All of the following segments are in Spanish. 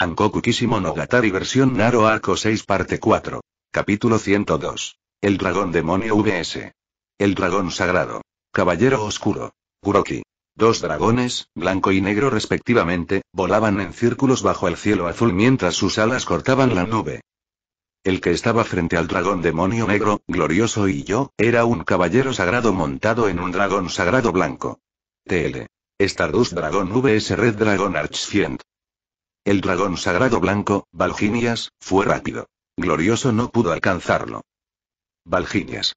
Ankoku Monogatari versión Naro Arco 6 parte 4. Capítulo 102. El dragón demonio VS. El dragón sagrado. Caballero oscuro. Kuroki. Dos dragones, blanco y negro respectivamente, volaban en círculos bajo el cielo azul mientras sus alas cortaban la nube. El que estaba frente al dragón demonio negro, glorioso y yo, era un caballero sagrado montado en un dragón sagrado blanco. TL. Stardust Dragon VS Red Dragon Archfiend. El dragón sagrado blanco, Valginias, fue rápido. Glorioso no pudo alcanzarlo. Valginias.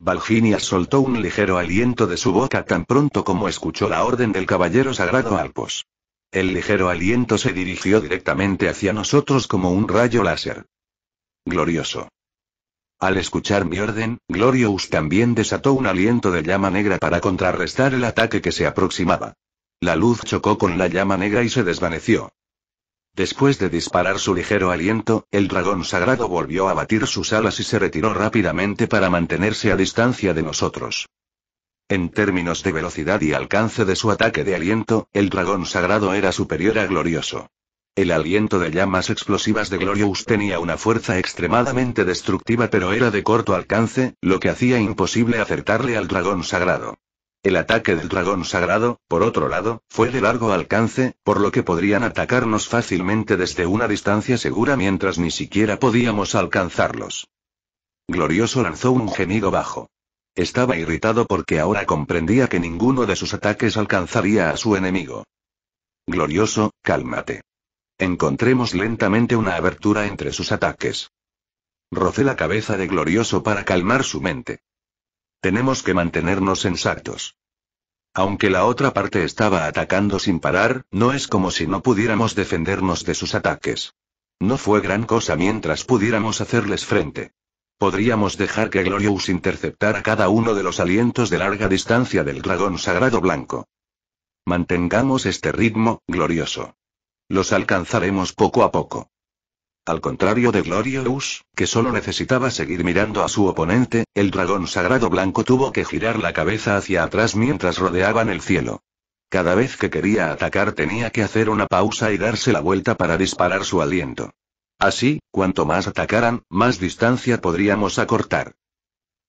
Valginias soltó un ligero aliento de su boca tan pronto como escuchó la orden del caballero sagrado Alpos. El ligero aliento se dirigió directamente hacia nosotros como un rayo láser. Glorioso. Al escuchar mi orden, Glorious también desató un aliento de llama negra para contrarrestar el ataque que se aproximaba. La luz chocó con la llama negra y se desvaneció. Después de disparar su ligero aliento, el dragón sagrado volvió a batir sus alas y se retiró rápidamente para mantenerse a distancia de nosotros. En términos de velocidad y alcance de su ataque de aliento, el dragón sagrado era superior a Glorioso. El aliento de llamas explosivas de Glorious tenía una fuerza extremadamente destructiva pero era de corto alcance, lo que hacía imposible acertarle al dragón sagrado. El ataque del dragón sagrado, por otro lado, fue de largo alcance, por lo que podrían atacarnos fácilmente desde una distancia segura mientras ni siquiera podíamos alcanzarlos. Glorioso lanzó un gemido bajo. Estaba irritado porque ahora comprendía que ninguno de sus ataques alcanzaría a su enemigo. Glorioso, cálmate. Encontremos lentamente una abertura entre sus ataques. Rocé la cabeza de Glorioso para calmar su mente. Tenemos que mantenernos sactos. Aunque la otra parte estaba atacando sin parar, no es como si no pudiéramos defendernos de sus ataques. No fue gran cosa mientras pudiéramos hacerles frente. Podríamos dejar que Glorious interceptara cada uno de los alientos de larga distancia del dragón sagrado blanco. Mantengamos este ritmo, glorioso. Los alcanzaremos poco a poco. Al contrario de Glorious, que solo necesitaba seguir mirando a su oponente, el dragón sagrado blanco tuvo que girar la cabeza hacia atrás mientras rodeaban el cielo. Cada vez que quería atacar tenía que hacer una pausa y darse la vuelta para disparar su aliento. Así, cuanto más atacaran, más distancia podríamos acortar.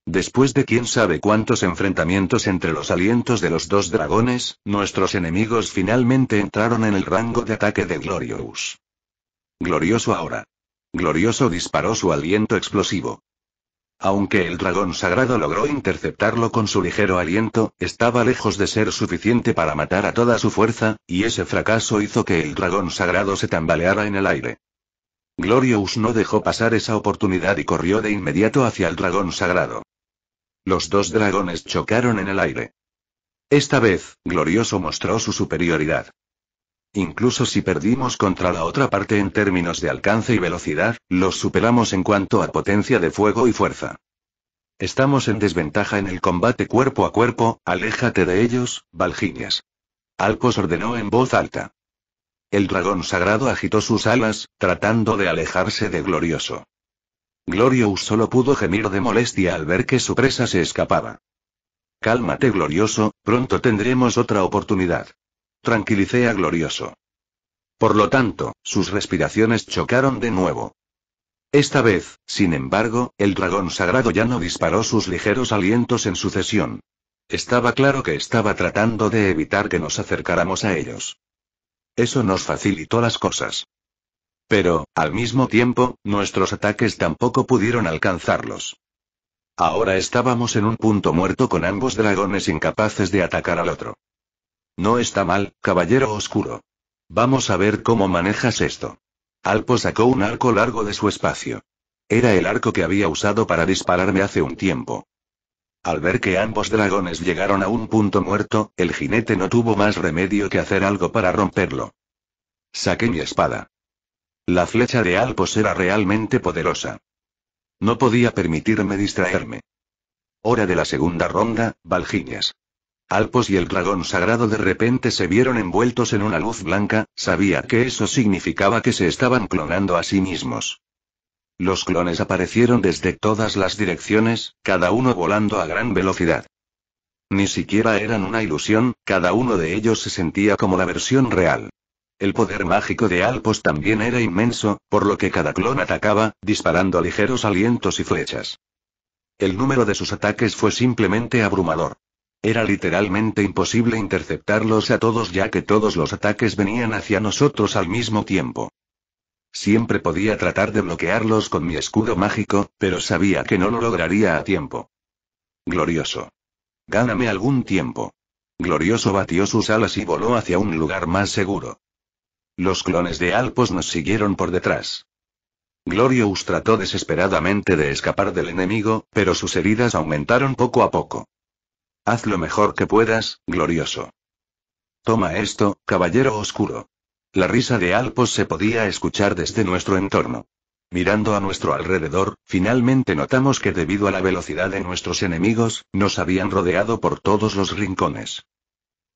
Después de quién sabe cuántos enfrentamientos entre los alientos de los dos dragones, nuestros enemigos finalmente entraron en el rango de ataque de Glorious. Glorioso ahora. Glorioso disparó su aliento explosivo. Aunque el dragón sagrado logró interceptarlo con su ligero aliento, estaba lejos de ser suficiente para matar a toda su fuerza, y ese fracaso hizo que el dragón sagrado se tambaleara en el aire. Glorious no dejó pasar esa oportunidad y corrió de inmediato hacia el dragón sagrado. Los dos dragones chocaron en el aire. Esta vez, Glorioso mostró su superioridad. Incluso si perdimos contra la otra parte en términos de alcance y velocidad, los superamos en cuanto a potencia de fuego y fuerza. Estamos en desventaja en el combate cuerpo a cuerpo, aléjate de ellos, Valginias. Alcos ordenó en voz alta. El dragón sagrado agitó sus alas, tratando de alejarse de Glorioso. Glorious solo pudo gemir de molestia al ver que su presa se escapaba. Cálmate, Glorioso, pronto tendremos otra oportunidad. Tranquilicé a Glorioso. Por lo tanto, sus respiraciones chocaron de nuevo. Esta vez, sin embargo, el dragón sagrado ya no disparó sus ligeros alientos en sucesión. Estaba claro que estaba tratando de evitar que nos acercáramos a ellos. Eso nos facilitó las cosas. Pero, al mismo tiempo, nuestros ataques tampoco pudieron alcanzarlos. Ahora estábamos en un punto muerto con ambos dragones incapaces de atacar al otro. No está mal, caballero oscuro. Vamos a ver cómo manejas esto. Alpo sacó un arco largo de su espacio. Era el arco que había usado para dispararme hace un tiempo. Al ver que ambos dragones llegaron a un punto muerto, el jinete no tuvo más remedio que hacer algo para romperlo. Saqué mi espada. La flecha de Alpos era realmente poderosa. No podía permitirme distraerme. Hora de la segunda ronda, valjiñas. Alpos y el dragón sagrado de repente se vieron envueltos en una luz blanca, sabía que eso significaba que se estaban clonando a sí mismos. Los clones aparecieron desde todas las direcciones, cada uno volando a gran velocidad. Ni siquiera eran una ilusión, cada uno de ellos se sentía como la versión real. El poder mágico de Alpos también era inmenso, por lo que cada clon atacaba, disparando ligeros alientos y flechas. El número de sus ataques fue simplemente abrumador. Era literalmente imposible interceptarlos a todos ya que todos los ataques venían hacia nosotros al mismo tiempo. Siempre podía tratar de bloquearlos con mi escudo mágico, pero sabía que no lo lograría a tiempo. Glorioso. Gáname algún tiempo. Glorioso batió sus alas y voló hacia un lugar más seguro. Los clones de Alpos nos siguieron por detrás. Glorious trató desesperadamente de escapar del enemigo, pero sus heridas aumentaron poco a poco. Haz lo mejor que puedas, glorioso. Toma esto, caballero oscuro. La risa de Alpos se podía escuchar desde nuestro entorno. Mirando a nuestro alrededor, finalmente notamos que debido a la velocidad de nuestros enemigos, nos habían rodeado por todos los rincones.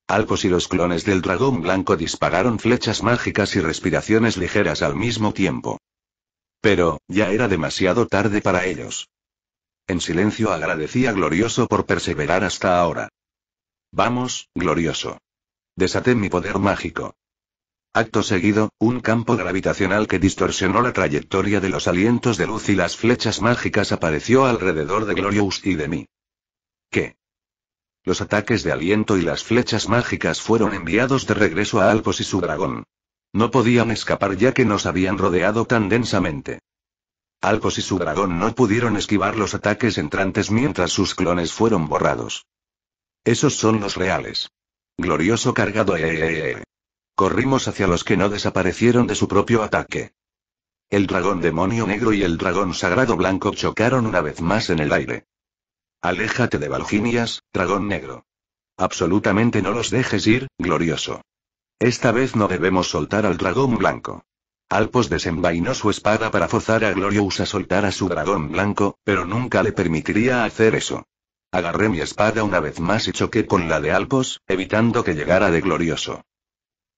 Alpos y los clones del dragón blanco dispararon flechas mágicas y respiraciones ligeras al mismo tiempo. Pero, ya era demasiado tarde para ellos. En silencio agradecía Glorioso por perseverar hasta ahora. Vamos, Glorioso. Desaté mi poder mágico. Acto seguido, un campo gravitacional que distorsionó la trayectoria de los alientos de luz y las flechas mágicas apareció alrededor de Glorious y de mí. ¿Qué? Los ataques de aliento y las flechas mágicas fueron enviados de regreso a Alpos y su dragón. No podían escapar ya que nos habían rodeado tan densamente. Alcos y su dragón no pudieron esquivar los ataques entrantes mientras sus clones fueron borrados. Esos son los reales. Glorioso cargado. Eee. Eh, eh, eh, Corrimos hacia los que no desaparecieron de su propio ataque. El dragón demonio negro y el dragón sagrado blanco chocaron una vez más en el aire. Aléjate de Valginias, dragón negro. Absolutamente no los dejes ir, glorioso. Esta vez no debemos soltar al dragón blanco. Alpos desenvainó su espada para forzar a Glorious a soltar a su dragón blanco, pero nunca le permitiría hacer eso. Agarré mi espada una vez más y choqué con la de Alpos, evitando que llegara de Glorioso.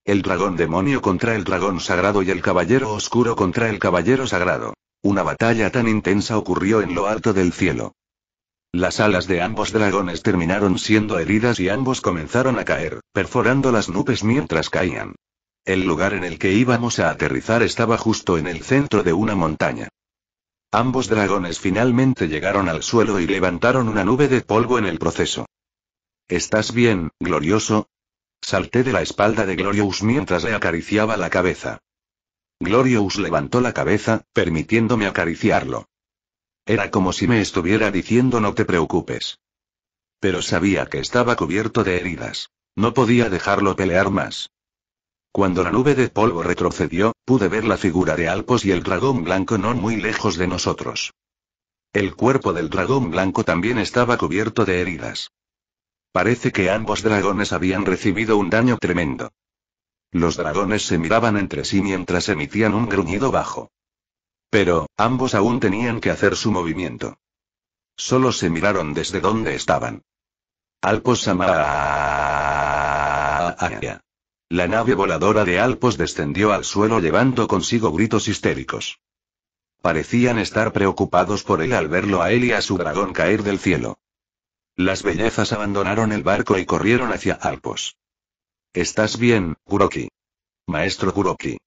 El dragón demonio contra el dragón sagrado y el caballero oscuro contra el caballero sagrado. Una batalla tan intensa ocurrió en lo alto del cielo. Las alas de ambos dragones terminaron siendo heridas y ambos comenzaron a caer, perforando las nubes mientras caían. El lugar en el que íbamos a aterrizar estaba justo en el centro de una montaña. Ambos dragones finalmente llegaron al suelo y levantaron una nube de polvo en el proceso. ¿Estás bien, glorioso? Salté de la espalda de Glorious mientras le acariciaba la cabeza. Glorious levantó la cabeza, permitiéndome acariciarlo. Era como si me estuviera diciendo no te preocupes. Pero sabía que estaba cubierto de heridas. No podía dejarlo pelear más. Cuando la nube de polvo retrocedió, pude ver la figura de Alpos y el dragón blanco no muy lejos de nosotros. El cuerpo del dragón blanco también estaba cubierto de heridas. Parece que ambos dragones habían recibido un daño tremendo. Los dragones se miraban entre sí mientras emitían un gruñido bajo. Pero, ambos aún tenían que hacer su movimiento. Solo se miraron desde donde estaban. Alpos Samaya. La nave voladora de Alpos descendió al suelo llevando consigo gritos histéricos. Parecían estar preocupados por él al verlo a él y a su dragón caer del cielo. Las bellezas abandonaron el barco y corrieron hacia Alpos. ¿Estás bien, Kuroki? Maestro Kuroki.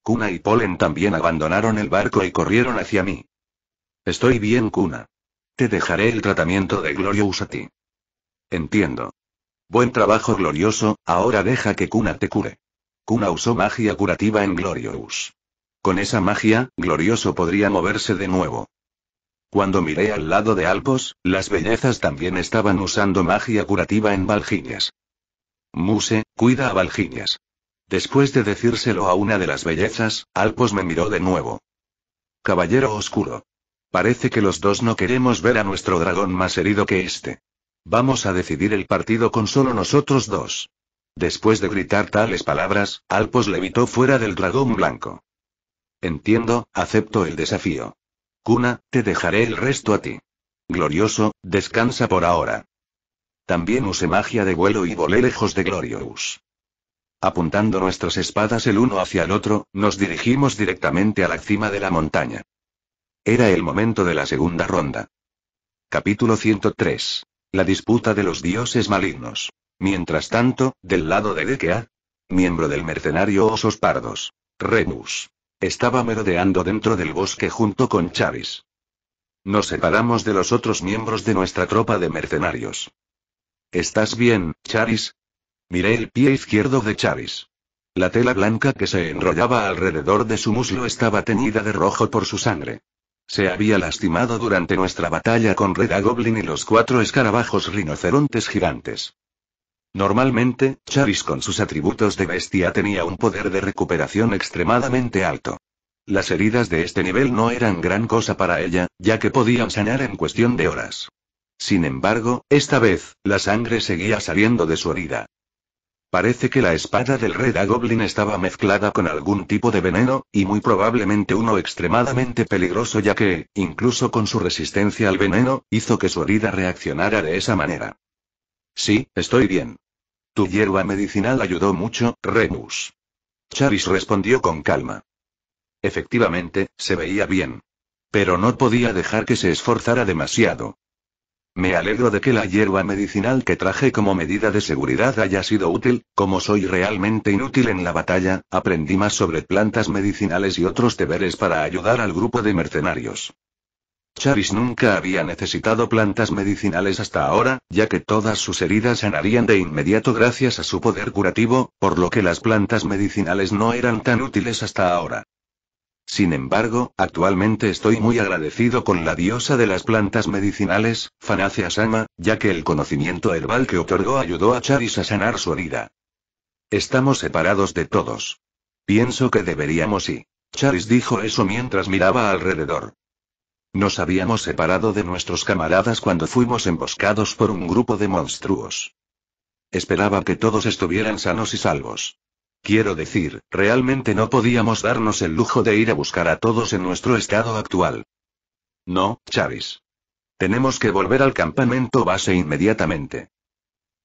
Kuna y Polen también abandonaron el barco y corrieron hacia mí. Estoy bien, Kuna. Te dejaré el tratamiento de Glorious a ti. Entiendo. Buen trabajo glorioso, ahora deja que Kuna te cure. Kuna usó magia curativa en Glorious. Con esa magia, Glorioso podría moverse de nuevo. Cuando miré al lado de Alpos, las bellezas también estaban usando magia curativa en Valginias. Muse, cuida a Valginias. Después de decírselo a una de las bellezas, Alpos me miró de nuevo. Caballero oscuro. Parece que los dos no queremos ver a nuestro dragón más herido que este. Vamos a decidir el partido con solo nosotros dos. Después de gritar tales palabras, Alpos levitó fuera del dragón blanco. Entiendo, acepto el desafío. Cuna, te dejaré el resto a ti. Glorioso, descansa por ahora. También usé magia de vuelo y volé lejos de Glorious. Apuntando nuestras espadas el uno hacia el otro, nos dirigimos directamente a la cima de la montaña. Era el momento de la segunda ronda. Capítulo 103. La disputa de los dioses malignos. Mientras tanto, del lado de Dequea, miembro del mercenario Osos Pardos, Remus, estaba merodeando dentro del bosque junto con Chavis. Nos separamos de los otros miembros de nuestra tropa de mercenarios. ¿Estás bien, Charis? Miré el pie izquierdo de Chavis. La tela blanca que se enrollaba alrededor de su muslo estaba teñida de rojo por su sangre. Se había lastimado durante nuestra batalla con Reda Goblin y los cuatro escarabajos rinocerontes gigantes. Normalmente, Charis con sus atributos de bestia tenía un poder de recuperación extremadamente alto. Las heridas de este nivel no eran gran cosa para ella, ya que podían sanar en cuestión de horas. Sin embargo, esta vez, la sangre seguía saliendo de su herida. Parece que la espada del Red Goblin estaba mezclada con algún tipo de veneno, y muy probablemente uno extremadamente peligroso ya que, incluso con su resistencia al veneno, hizo que su herida reaccionara de esa manera. Sí, estoy bien. Tu hierba medicinal ayudó mucho, Remus. Charis respondió con calma. Efectivamente, se veía bien. Pero no podía dejar que se esforzara demasiado. Me alegro de que la hierba medicinal que traje como medida de seguridad haya sido útil, como soy realmente inútil en la batalla, aprendí más sobre plantas medicinales y otros deberes para ayudar al grupo de mercenarios. Charis nunca había necesitado plantas medicinales hasta ahora, ya que todas sus heridas sanarían de inmediato gracias a su poder curativo, por lo que las plantas medicinales no eran tan útiles hasta ahora. Sin embargo, actualmente estoy muy agradecido con la diosa de las plantas medicinales, Fanacia Sama, ya que el conocimiento herbal que otorgó ayudó a Charis a sanar su herida. Estamos separados de todos. Pienso que deberíamos ir. Charis dijo eso mientras miraba alrededor. Nos habíamos separado de nuestros camaradas cuando fuimos emboscados por un grupo de monstruos. Esperaba que todos estuvieran sanos y salvos. Quiero decir, realmente no podíamos darnos el lujo de ir a buscar a todos en nuestro estado actual. No, Chávez. Tenemos que volver al campamento base inmediatamente.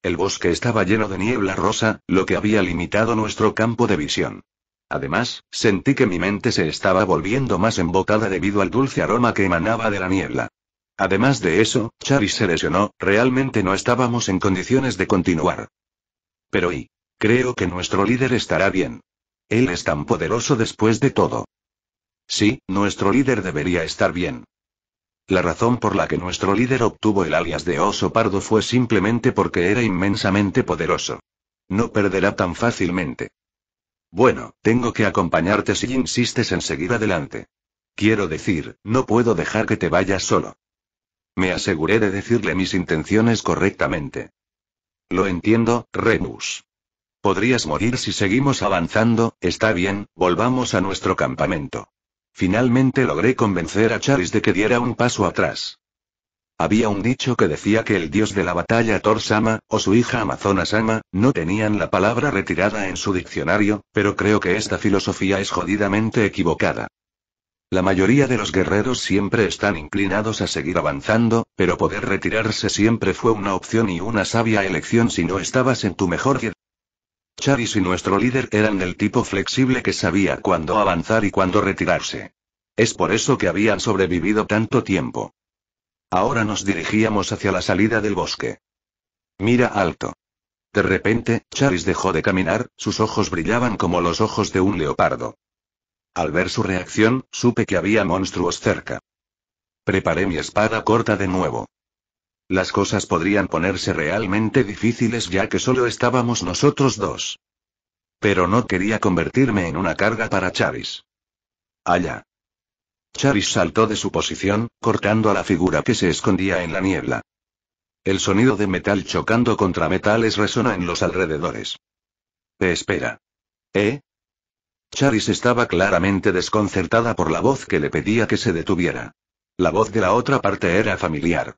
El bosque estaba lleno de niebla rosa, lo que había limitado nuestro campo de visión. Además, sentí que mi mente se estaba volviendo más embotada debido al dulce aroma que emanaba de la niebla. Además de eso, Chavis se lesionó, realmente no estábamos en condiciones de continuar. Pero ¿y Creo que nuestro líder estará bien. Él es tan poderoso después de todo. Sí, nuestro líder debería estar bien. La razón por la que nuestro líder obtuvo el alias de oso pardo fue simplemente porque era inmensamente poderoso. No perderá tan fácilmente. Bueno, tengo que acompañarte si insistes en seguir adelante. Quiero decir, no puedo dejar que te vayas solo. Me aseguré de decirle mis intenciones correctamente. Lo entiendo, Remus. Podrías morir si seguimos avanzando, está bien, volvamos a nuestro campamento. Finalmente logré convencer a Charis de que diera un paso atrás. Había un dicho que decía que el dios de la batalla Thor Sama, o su hija Amazona Sama, no tenían la palabra retirada en su diccionario, pero creo que esta filosofía es jodidamente equivocada. La mayoría de los guerreros siempre están inclinados a seguir avanzando, pero poder retirarse siempre fue una opción y una sabia elección si no estabas en tu mejor Charis y nuestro líder eran del tipo flexible que sabía cuándo avanzar y cuándo retirarse. Es por eso que habían sobrevivido tanto tiempo. Ahora nos dirigíamos hacia la salida del bosque. Mira alto. De repente, Charis dejó de caminar, sus ojos brillaban como los ojos de un leopardo. Al ver su reacción, supe que había monstruos cerca. Preparé mi espada corta de nuevo. Las cosas podrían ponerse realmente difíciles ya que solo estábamos nosotros dos. Pero no quería convertirme en una carga para Charis. Allá. Charis saltó de su posición, cortando a la figura que se escondía en la niebla. El sonido de metal chocando contra metales resona en los alrededores. Te espera. ¿Eh? Charis estaba claramente desconcertada por la voz que le pedía que se detuviera. La voz de la otra parte era familiar.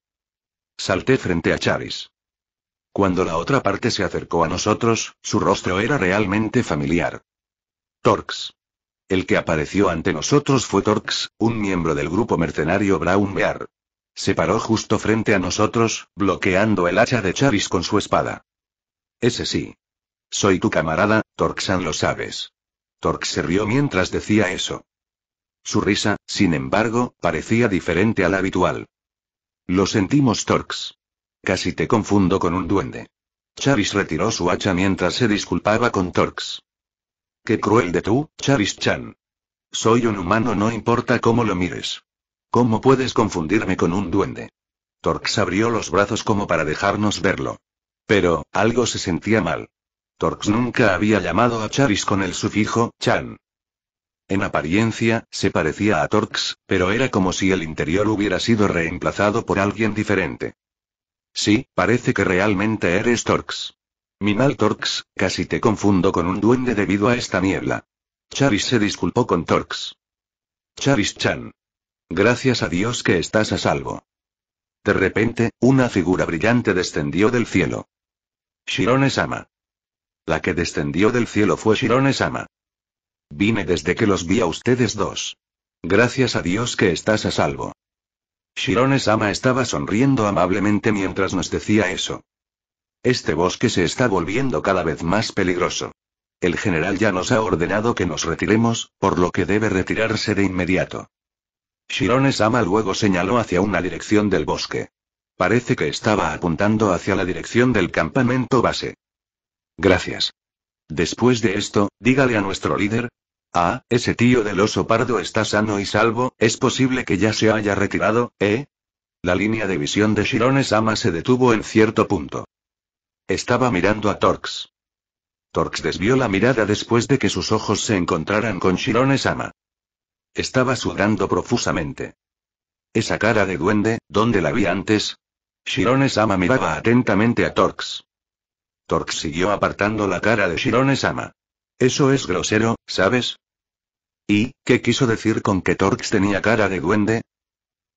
Salté frente a Chavis. Cuando la otra parte se acercó a nosotros, su rostro era realmente familiar. Torx. El que apareció ante nosotros fue Torx, un miembro del grupo mercenario Brown Bear. Se paró justo frente a nosotros, bloqueando el hacha de Chavis con su espada. Ese sí. Soy tu camarada, Torxan lo sabes. Torx se rió mientras decía eso. Su risa, sin embargo, parecía diferente a la habitual. Lo sentimos, Torx. Casi te confundo con un duende. Charis retiró su hacha mientras se disculpaba con Torx. Qué cruel de tú, Charis-chan. Soy un humano, no importa cómo lo mires. ¿Cómo puedes confundirme con un duende? Torx abrió los brazos como para dejarnos verlo. Pero, algo se sentía mal. Torx nunca había llamado a Charis con el sufijo, chan. En apariencia, se parecía a Torx, pero era como si el interior hubiera sido reemplazado por alguien diferente. Sí, parece que realmente eres Torx. Mi mal Torx, casi te confundo con un duende debido a esta niebla. Charis se disculpó con Torx. Charis-chan. Gracias a Dios que estás a salvo. De repente, una figura brillante descendió del cielo. Shironesama. La que descendió del cielo fue Shironesama. Vine desde que los vi a ustedes dos. Gracias a Dios que estás a salvo. Shirone-sama estaba sonriendo amablemente mientras nos decía eso. Este bosque se está volviendo cada vez más peligroso. El general ya nos ha ordenado que nos retiremos, por lo que debe retirarse de inmediato. Shirone-sama luego señaló hacia una dirección del bosque. Parece que estaba apuntando hacia la dirección del campamento base. Gracias. Después de esto, dígale a nuestro líder, Ah, ese tío del oso pardo está sano y salvo, es posible que ya se haya retirado, ¿eh? La línea de visión de Shironesama se detuvo en cierto punto. Estaba mirando a Torx. Torx desvió la mirada después de que sus ojos se encontraran con Shironesama. Estaba sudando profusamente. Esa cara de duende, ¿dónde la vi antes? Shironesama miraba atentamente a Torx. Torx siguió apartando la cara de Shironesama. Eso es grosero, ¿sabes? ¿Y qué quiso decir con que Torx tenía cara de duende?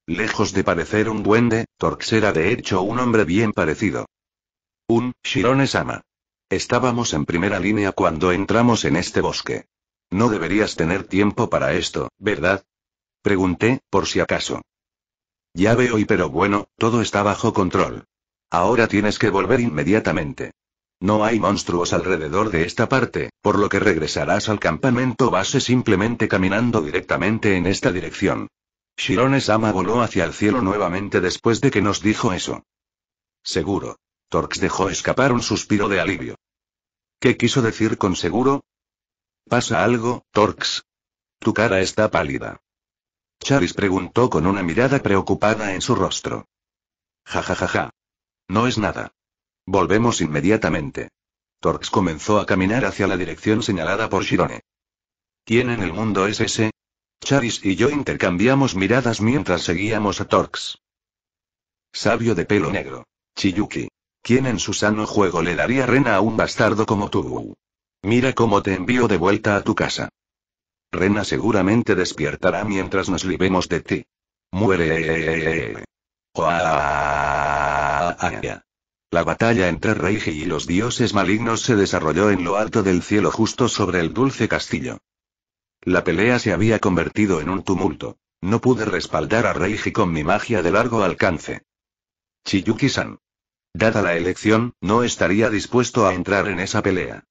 Lejos de parecer un duende, Torx era de hecho un hombre bien parecido. Un Shirone-sama. Estábamos en primera línea cuando entramos en este bosque. No deberías tener tiempo para esto, ¿verdad? Pregunté, por si acaso. Ya veo y pero bueno, todo está bajo control. Ahora tienes que volver inmediatamente. No hay monstruos alrededor de esta parte, por lo que regresarás al campamento base simplemente caminando directamente en esta dirección. Shirone-sama voló hacia el cielo nuevamente después de que nos dijo eso. Seguro. Torx dejó escapar un suspiro de alivio. ¿Qué quiso decir con seguro? ¿Pasa algo, Torx? Tu cara está pálida. Charis preguntó con una mirada preocupada en su rostro. Ja ja ja ja. No es nada. Volvemos inmediatamente. Torx comenzó a caminar hacia la dirección señalada por Shirone. ¿Quién en el mundo es ese? Charis y yo intercambiamos miradas mientras seguíamos a Torx. Sabio de pelo negro. Chiyuki. ¿Quién en su sano juego le daría rena a un bastardo como tú? Mira cómo te envío de vuelta a tu casa. Rena seguramente despiertará mientras nos libemos de ti. Muere. La batalla entre Reiji y los dioses malignos se desarrolló en lo alto del cielo justo sobre el dulce castillo. La pelea se había convertido en un tumulto. No pude respaldar a Reiji con mi magia de largo alcance. Chiyuki-san. Dada la elección, no estaría dispuesto a entrar en esa pelea.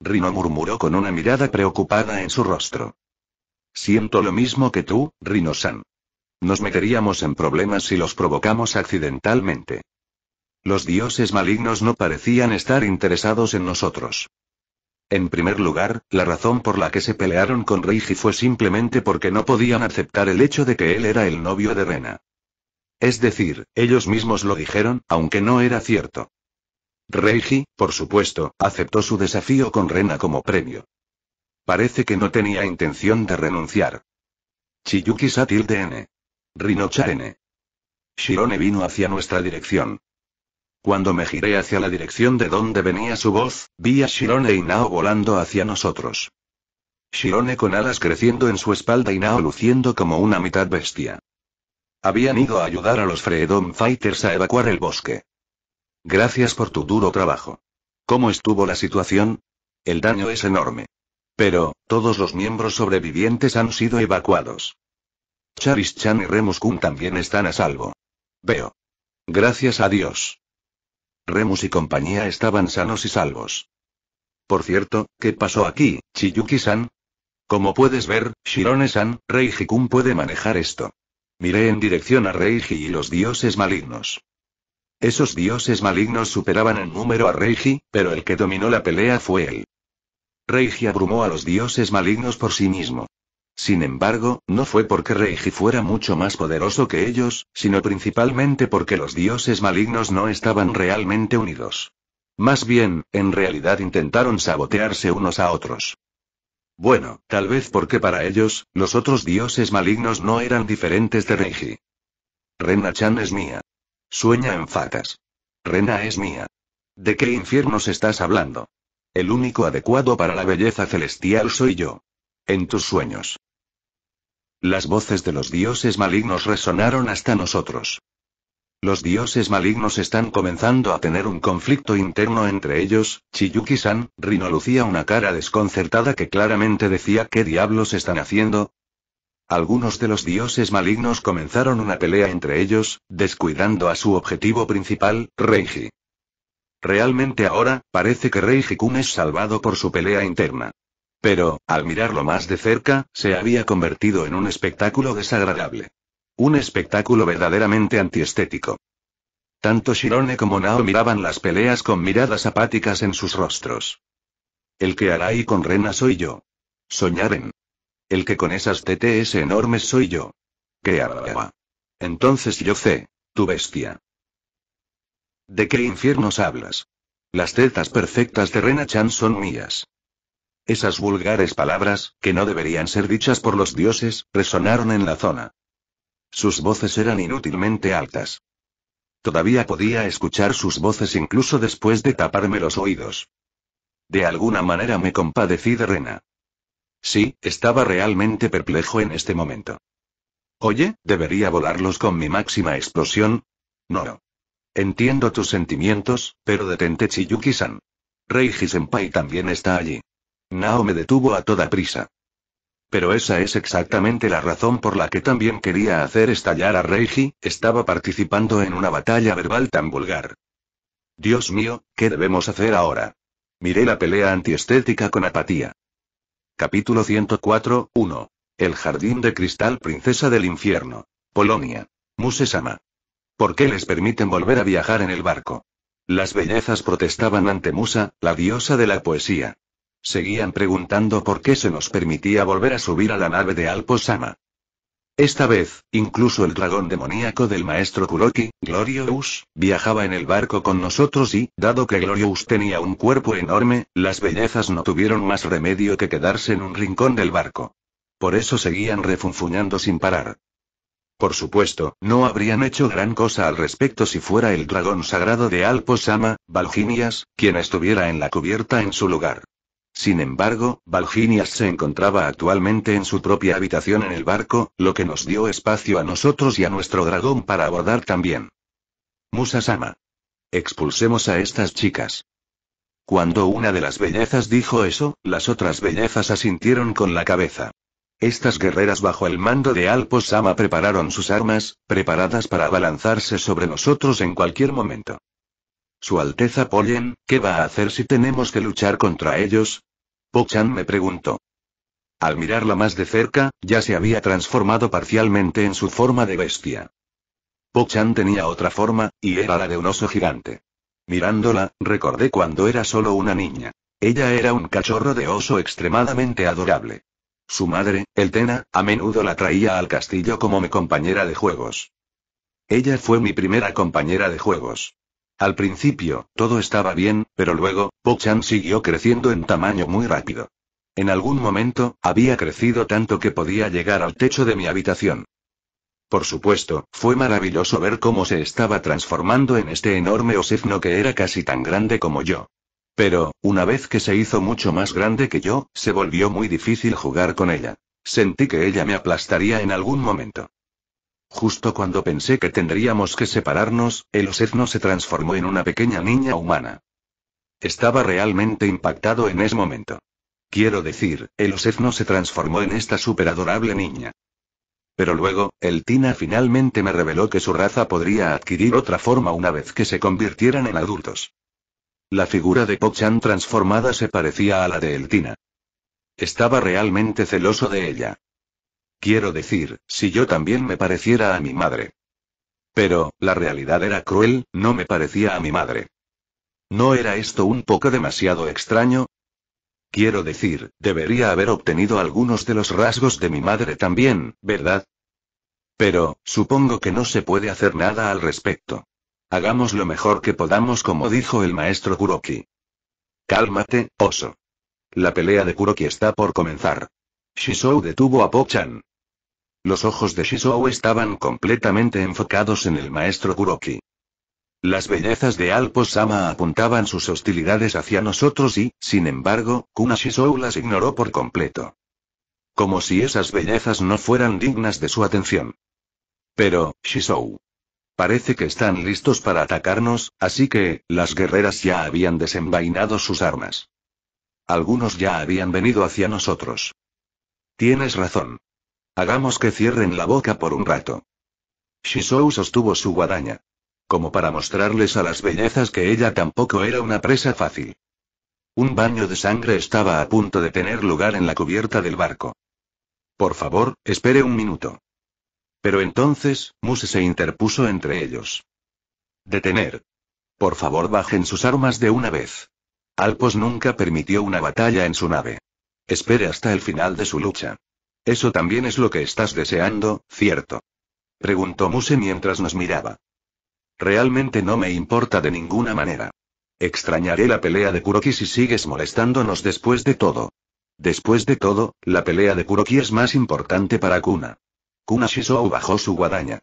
Rino murmuró con una mirada preocupada en su rostro. Siento lo mismo que tú, Rino-san. Nos meteríamos en problemas si los provocamos accidentalmente. Los dioses malignos no parecían estar interesados en nosotros. En primer lugar, la razón por la que se pelearon con Reiji fue simplemente porque no podían aceptar el hecho de que él era el novio de Rena. Es decir, ellos mismos lo dijeron, aunque no era cierto. Reiji, por supuesto, aceptó su desafío con Rena como premio. Parece que no tenía intención de renunciar. Chiyuki de N. Rinocha N. Shirone vino hacia nuestra dirección. Cuando me giré hacia la dirección de donde venía su voz, vi a Shirone y Nao volando hacia nosotros. Shirone con alas creciendo en su espalda y Nao luciendo como una mitad bestia. Habían ido a ayudar a los Freedom Fighters a evacuar el bosque. Gracias por tu duro trabajo. ¿Cómo estuvo la situación? El daño es enorme. Pero, todos los miembros sobrevivientes han sido evacuados. Charis-chan y Remus-kun también están a salvo. Veo. Gracias a Dios. Remus y compañía estaban sanos y salvos. Por cierto, ¿qué pasó aquí, Chiyuki-san? Como puedes ver, Shirone-san, Reiji Kun puede manejar esto. Miré en dirección a Reiji y los dioses malignos. Esos dioses malignos superaban en número a Reiji, pero el que dominó la pelea fue él. Reiji abrumó a los dioses malignos por sí mismo. Sin embargo, no fue porque Reiji fuera mucho más poderoso que ellos, sino principalmente porque los dioses malignos no estaban realmente unidos. Más bien, en realidad intentaron sabotearse unos a otros. Bueno, tal vez porque para ellos, los otros dioses malignos no eran diferentes de Reiji. Rena-chan es mía. Sueña en fatas. Rena es mía. ¿De qué infiernos estás hablando? El único adecuado para la belleza celestial soy yo. En tus sueños. Las voces de los dioses malignos resonaron hasta nosotros. Los dioses malignos están comenzando a tener un conflicto interno entre ellos, Chiyuki-san, Rino lucía una cara desconcertada que claramente decía qué diablos están haciendo. Algunos de los dioses malignos comenzaron una pelea entre ellos, descuidando a su objetivo principal, Reiji. Realmente ahora, parece que Reiji-kun es salvado por su pelea interna. Pero, al mirarlo más de cerca, se había convertido en un espectáculo desagradable. Un espectáculo verdaderamente antiestético. Tanto Shirone como Nao miraban las peleas con miradas apáticas en sus rostros. El que hará y con Rena soy yo. Soñaren. El que con esas TTS enormes soy yo. Qué hará. Entonces yo sé, tu bestia. ¿De qué infiernos hablas? Las tetas perfectas de Rena-chan son mías. Esas vulgares palabras, que no deberían ser dichas por los dioses, resonaron en la zona. Sus voces eran inútilmente altas. Todavía podía escuchar sus voces incluso después de taparme los oídos. De alguna manera me compadecí de Rena. Sí, estaba realmente perplejo en este momento. Oye, ¿debería volarlos con mi máxima explosión? No. Entiendo tus sentimientos, pero detente Chiyuki-san. Reiji-senpai también está allí. Nao me detuvo a toda prisa. Pero esa es exactamente la razón por la que también quería hacer estallar a Reiji, estaba participando en una batalla verbal tan vulgar. Dios mío, ¿qué debemos hacer ahora? Miré la pelea antiestética con apatía. Capítulo 104, 1. El jardín de cristal princesa del infierno. Polonia. Musesama. ¿Por qué les permiten volver a viajar en el barco? Las bellezas protestaban ante Musa, la diosa de la poesía. Seguían preguntando por qué se nos permitía volver a subir a la nave de Alposama. Esta vez, incluso el dragón demoníaco del maestro Kuroki, Glorious, viajaba en el barco con nosotros y, dado que Glorious tenía un cuerpo enorme, las bellezas no tuvieron más remedio que quedarse en un rincón del barco. Por eso seguían refunfuñando sin parar. Por supuesto, no habrían hecho gran cosa al respecto si fuera el dragón sagrado de Alposama, sama Valginias, quien estuviera en la cubierta en su lugar. Sin embargo, Valginias se encontraba actualmente en su propia habitación en el barco, lo que nos dio espacio a nosotros y a nuestro dragón para abordar también. Musa-sama. Expulsemos a estas chicas. Cuando una de las bellezas dijo eso, las otras bellezas asintieron con la cabeza. Estas guerreras bajo el mando de Alpo Sama prepararon sus armas, preparadas para abalanzarse sobre nosotros en cualquier momento. Su Alteza Pollen, ¿qué va a hacer si tenemos que luchar contra ellos? Pochan me preguntó. Al mirarla más de cerca, ya se había transformado parcialmente en su forma de bestia. Pochan tenía otra forma, y era la de un oso gigante. Mirándola, recordé cuando era solo una niña. Ella era un cachorro de oso extremadamente adorable. Su madre, Eltena, a menudo la traía al castillo como mi compañera de juegos. Ella fue mi primera compañera de juegos. Al principio, todo estaba bien, pero luego, Pochan siguió creciendo en tamaño muy rápido. En algún momento, había crecido tanto que podía llegar al techo de mi habitación. Por supuesto, fue maravilloso ver cómo se estaba transformando en este enorme osefno que era casi tan grande como yo. Pero, una vez que se hizo mucho más grande que yo, se volvió muy difícil jugar con ella. Sentí que ella me aplastaría en algún momento. Justo cuando pensé que tendríamos que separarnos, el Osetno se transformó en una pequeña niña humana. Estaba realmente impactado en ese momento. Quiero decir, el Osetno se transformó en esta adorable niña. Pero luego, el Tina finalmente me reveló que su raza podría adquirir otra forma una vez que se convirtieran en adultos. La figura de Pochan transformada se parecía a la de el Tina. Estaba realmente celoso de ella. Quiero decir, si yo también me pareciera a mi madre. Pero, la realidad era cruel, no me parecía a mi madre. ¿No era esto un poco demasiado extraño? Quiero decir, debería haber obtenido algunos de los rasgos de mi madre también, ¿verdad? Pero, supongo que no se puede hacer nada al respecto. Hagamos lo mejor que podamos como dijo el maestro Kuroki. Cálmate, oso. La pelea de Kuroki está por comenzar. Shisou detuvo a Pochan. Los ojos de Shizou estaban completamente enfocados en el maestro Kuroki. Las bellezas de Alpo-sama apuntaban sus hostilidades hacia nosotros y, sin embargo, Kuna Shizou las ignoró por completo. Como si esas bellezas no fueran dignas de su atención. Pero, Shizou. Parece que están listos para atacarnos, así que, las guerreras ya habían desenvainado sus armas. Algunos ya habían venido hacia nosotros. Tienes razón. Hagamos que cierren la boca por un rato. Shisou sostuvo su guadaña. Como para mostrarles a las bellezas que ella tampoco era una presa fácil. Un baño de sangre estaba a punto de tener lugar en la cubierta del barco. Por favor, espere un minuto. Pero entonces, Muse se interpuso entre ellos. Detener. Por favor, bajen sus armas de una vez. Alpos nunca permitió una batalla en su nave. Espere hasta el final de su lucha. Eso también es lo que estás deseando, ¿cierto? Preguntó Muse mientras nos miraba. Realmente no me importa de ninguna manera. Extrañaré la pelea de Kuroki si sigues molestándonos después de todo. Después de todo, la pelea de Kuroki es más importante para Kuna. Kuna Shizou bajó su guadaña.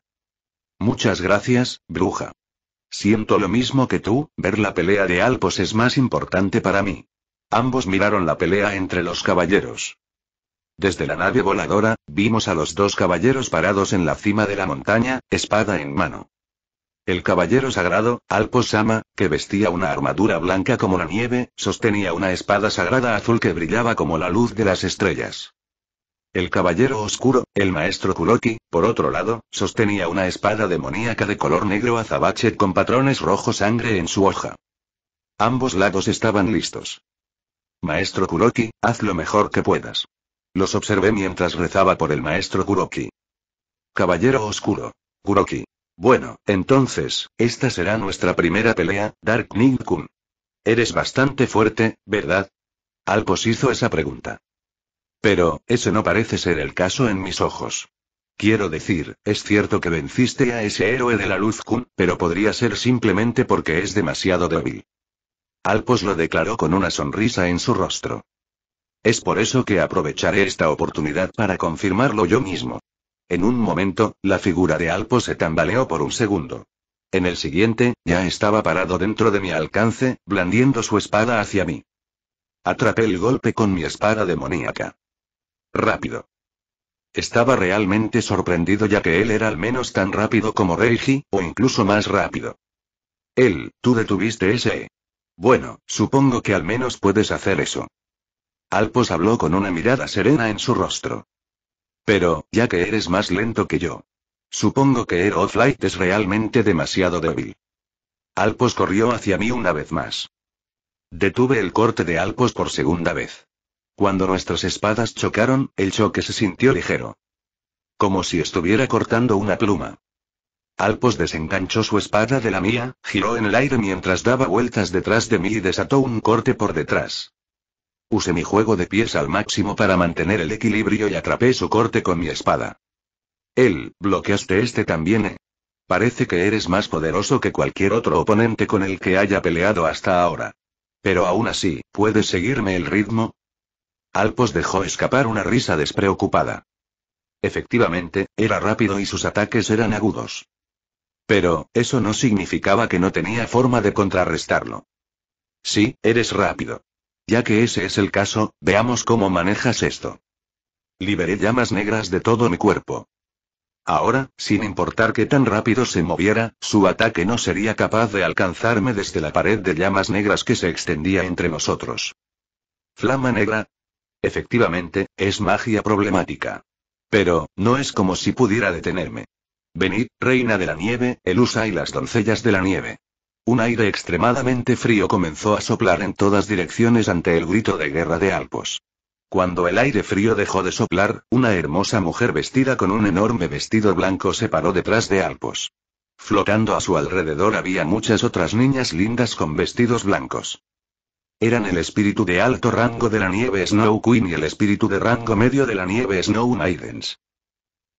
Muchas gracias, bruja. Siento lo mismo que tú, ver la pelea de Alpos es más importante para mí. Ambos miraron la pelea entre los caballeros. Desde la nave voladora, vimos a los dos caballeros parados en la cima de la montaña, espada en mano. El caballero sagrado, Alpo Sama, que vestía una armadura blanca como la nieve, sostenía una espada sagrada azul que brillaba como la luz de las estrellas. El caballero oscuro, el maestro Kuroki, por otro lado, sostenía una espada demoníaca de color negro azabache con patrones rojo sangre en su hoja. Ambos lados estaban listos. Maestro Kuroki, haz lo mejor que puedas. Los observé mientras rezaba por el maestro Kuroki. Caballero Oscuro. Kuroki. Bueno, entonces, esta será nuestra primera pelea, Dark Ning-kun. Eres bastante fuerte, ¿verdad? Alpos hizo esa pregunta. Pero, ese no parece ser el caso en mis ojos. Quiero decir, es cierto que venciste a ese héroe de la luz Kun, pero podría ser simplemente porque es demasiado débil. Alpos lo declaró con una sonrisa en su rostro. Es por eso que aprovecharé esta oportunidad para confirmarlo yo mismo. En un momento, la figura de Alpo se tambaleó por un segundo. En el siguiente, ya estaba parado dentro de mi alcance, blandiendo su espada hacia mí. Atrapé el golpe con mi espada demoníaca. Rápido. Estaba realmente sorprendido ya que él era al menos tan rápido como Reiji, o incluso más rápido. Él, tú detuviste ese. Bueno, supongo que al menos puedes hacer eso. Alpos habló con una mirada serena en su rostro. Pero, ya que eres más lento que yo. Supongo que Hero Flight es realmente demasiado débil. Alpos corrió hacia mí una vez más. Detuve el corte de Alpos por segunda vez. Cuando nuestras espadas chocaron, el choque se sintió ligero. Como si estuviera cortando una pluma. Alpos desenganchó su espada de la mía, giró en el aire mientras daba vueltas detrás de mí y desató un corte por detrás. Usé mi juego de pies al máximo para mantener el equilibrio y atrapé su corte con mi espada. Él, bloqueaste este también, eh. Parece que eres más poderoso que cualquier otro oponente con el que haya peleado hasta ahora. Pero aún así, ¿puedes seguirme el ritmo? Alpos dejó escapar una risa despreocupada. Efectivamente, era rápido y sus ataques eran agudos. Pero, eso no significaba que no tenía forma de contrarrestarlo. Sí, eres rápido. Ya que ese es el caso, veamos cómo manejas esto. Liberé llamas negras de todo mi cuerpo. Ahora, sin importar qué tan rápido se moviera, su ataque no sería capaz de alcanzarme desde la pared de llamas negras que se extendía entre nosotros. Flama negra. Efectivamente, es magia problemática. Pero, no es como si pudiera detenerme. Venid, reina de la nieve, Elusa y las doncellas de la nieve. Un aire extremadamente frío comenzó a soplar en todas direcciones ante el grito de guerra de Alpos. Cuando el aire frío dejó de soplar, una hermosa mujer vestida con un enorme vestido blanco se paró detrás de Alpos. Flotando a su alrededor había muchas otras niñas lindas con vestidos blancos. Eran el espíritu de alto rango de la nieve Snow Queen y el espíritu de rango medio de la nieve Snow Maidens.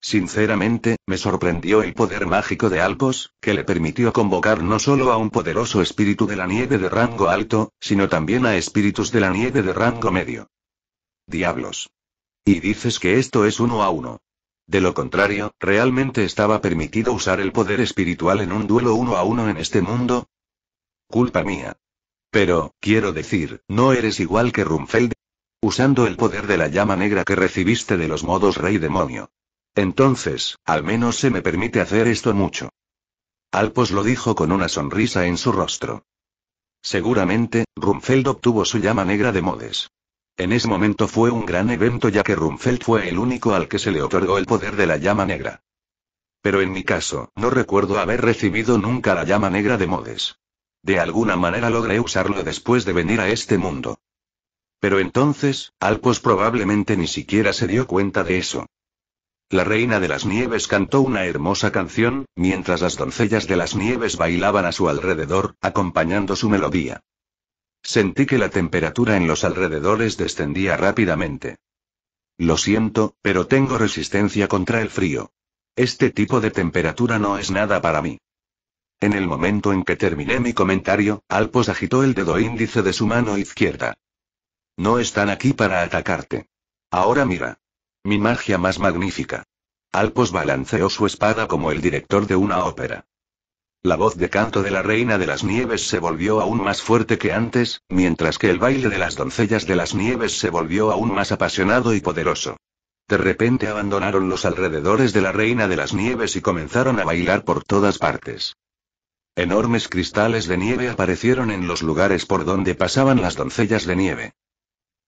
Sinceramente, me sorprendió el poder mágico de Alpos, que le permitió convocar no solo a un poderoso espíritu de la nieve de rango alto, sino también a espíritus de la nieve de rango medio. Diablos. Y dices que esto es uno a uno. De lo contrario, ¿realmente estaba permitido usar el poder espiritual en un duelo uno a uno en este mundo? Culpa mía. Pero, quiero decir, no eres igual que Rumfeld. Usando el poder de la llama negra que recibiste de los modos rey demonio. Entonces, al menos se me permite hacer esto mucho. Alpos lo dijo con una sonrisa en su rostro. Seguramente, Rumfeld obtuvo su llama negra de Modes. En ese momento fue un gran evento ya que Rumfeld fue el único al que se le otorgó el poder de la llama negra. Pero en mi caso, no recuerdo haber recibido nunca la llama negra de Modes. De alguna manera logré usarlo después de venir a este mundo. Pero entonces, Alpos probablemente ni siquiera se dio cuenta de eso. La reina de las nieves cantó una hermosa canción, mientras las doncellas de las nieves bailaban a su alrededor, acompañando su melodía. Sentí que la temperatura en los alrededores descendía rápidamente. Lo siento, pero tengo resistencia contra el frío. Este tipo de temperatura no es nada para mí. En el momento en que terminé mi comentario, Alpos agitó el dedo índice de su mano izquierda. No están aquí para atacarte. Ahora mira. Mi magia más magnífica. Alpos balanceó su espada como el director de una ópera. La voz de canto de la reina de las nieves se volvió aún más fuerte que antes, mientras que el baile de las doncellas de las nieves se volvió aún más apasionado y poderoso. De repente abandonaron los alrededores de la reina de las nieves y comenzaron a bailar por todas partes. Enormes cristales de nieve aparecieron en los lugares por donde pasaban las doncellas de nieve.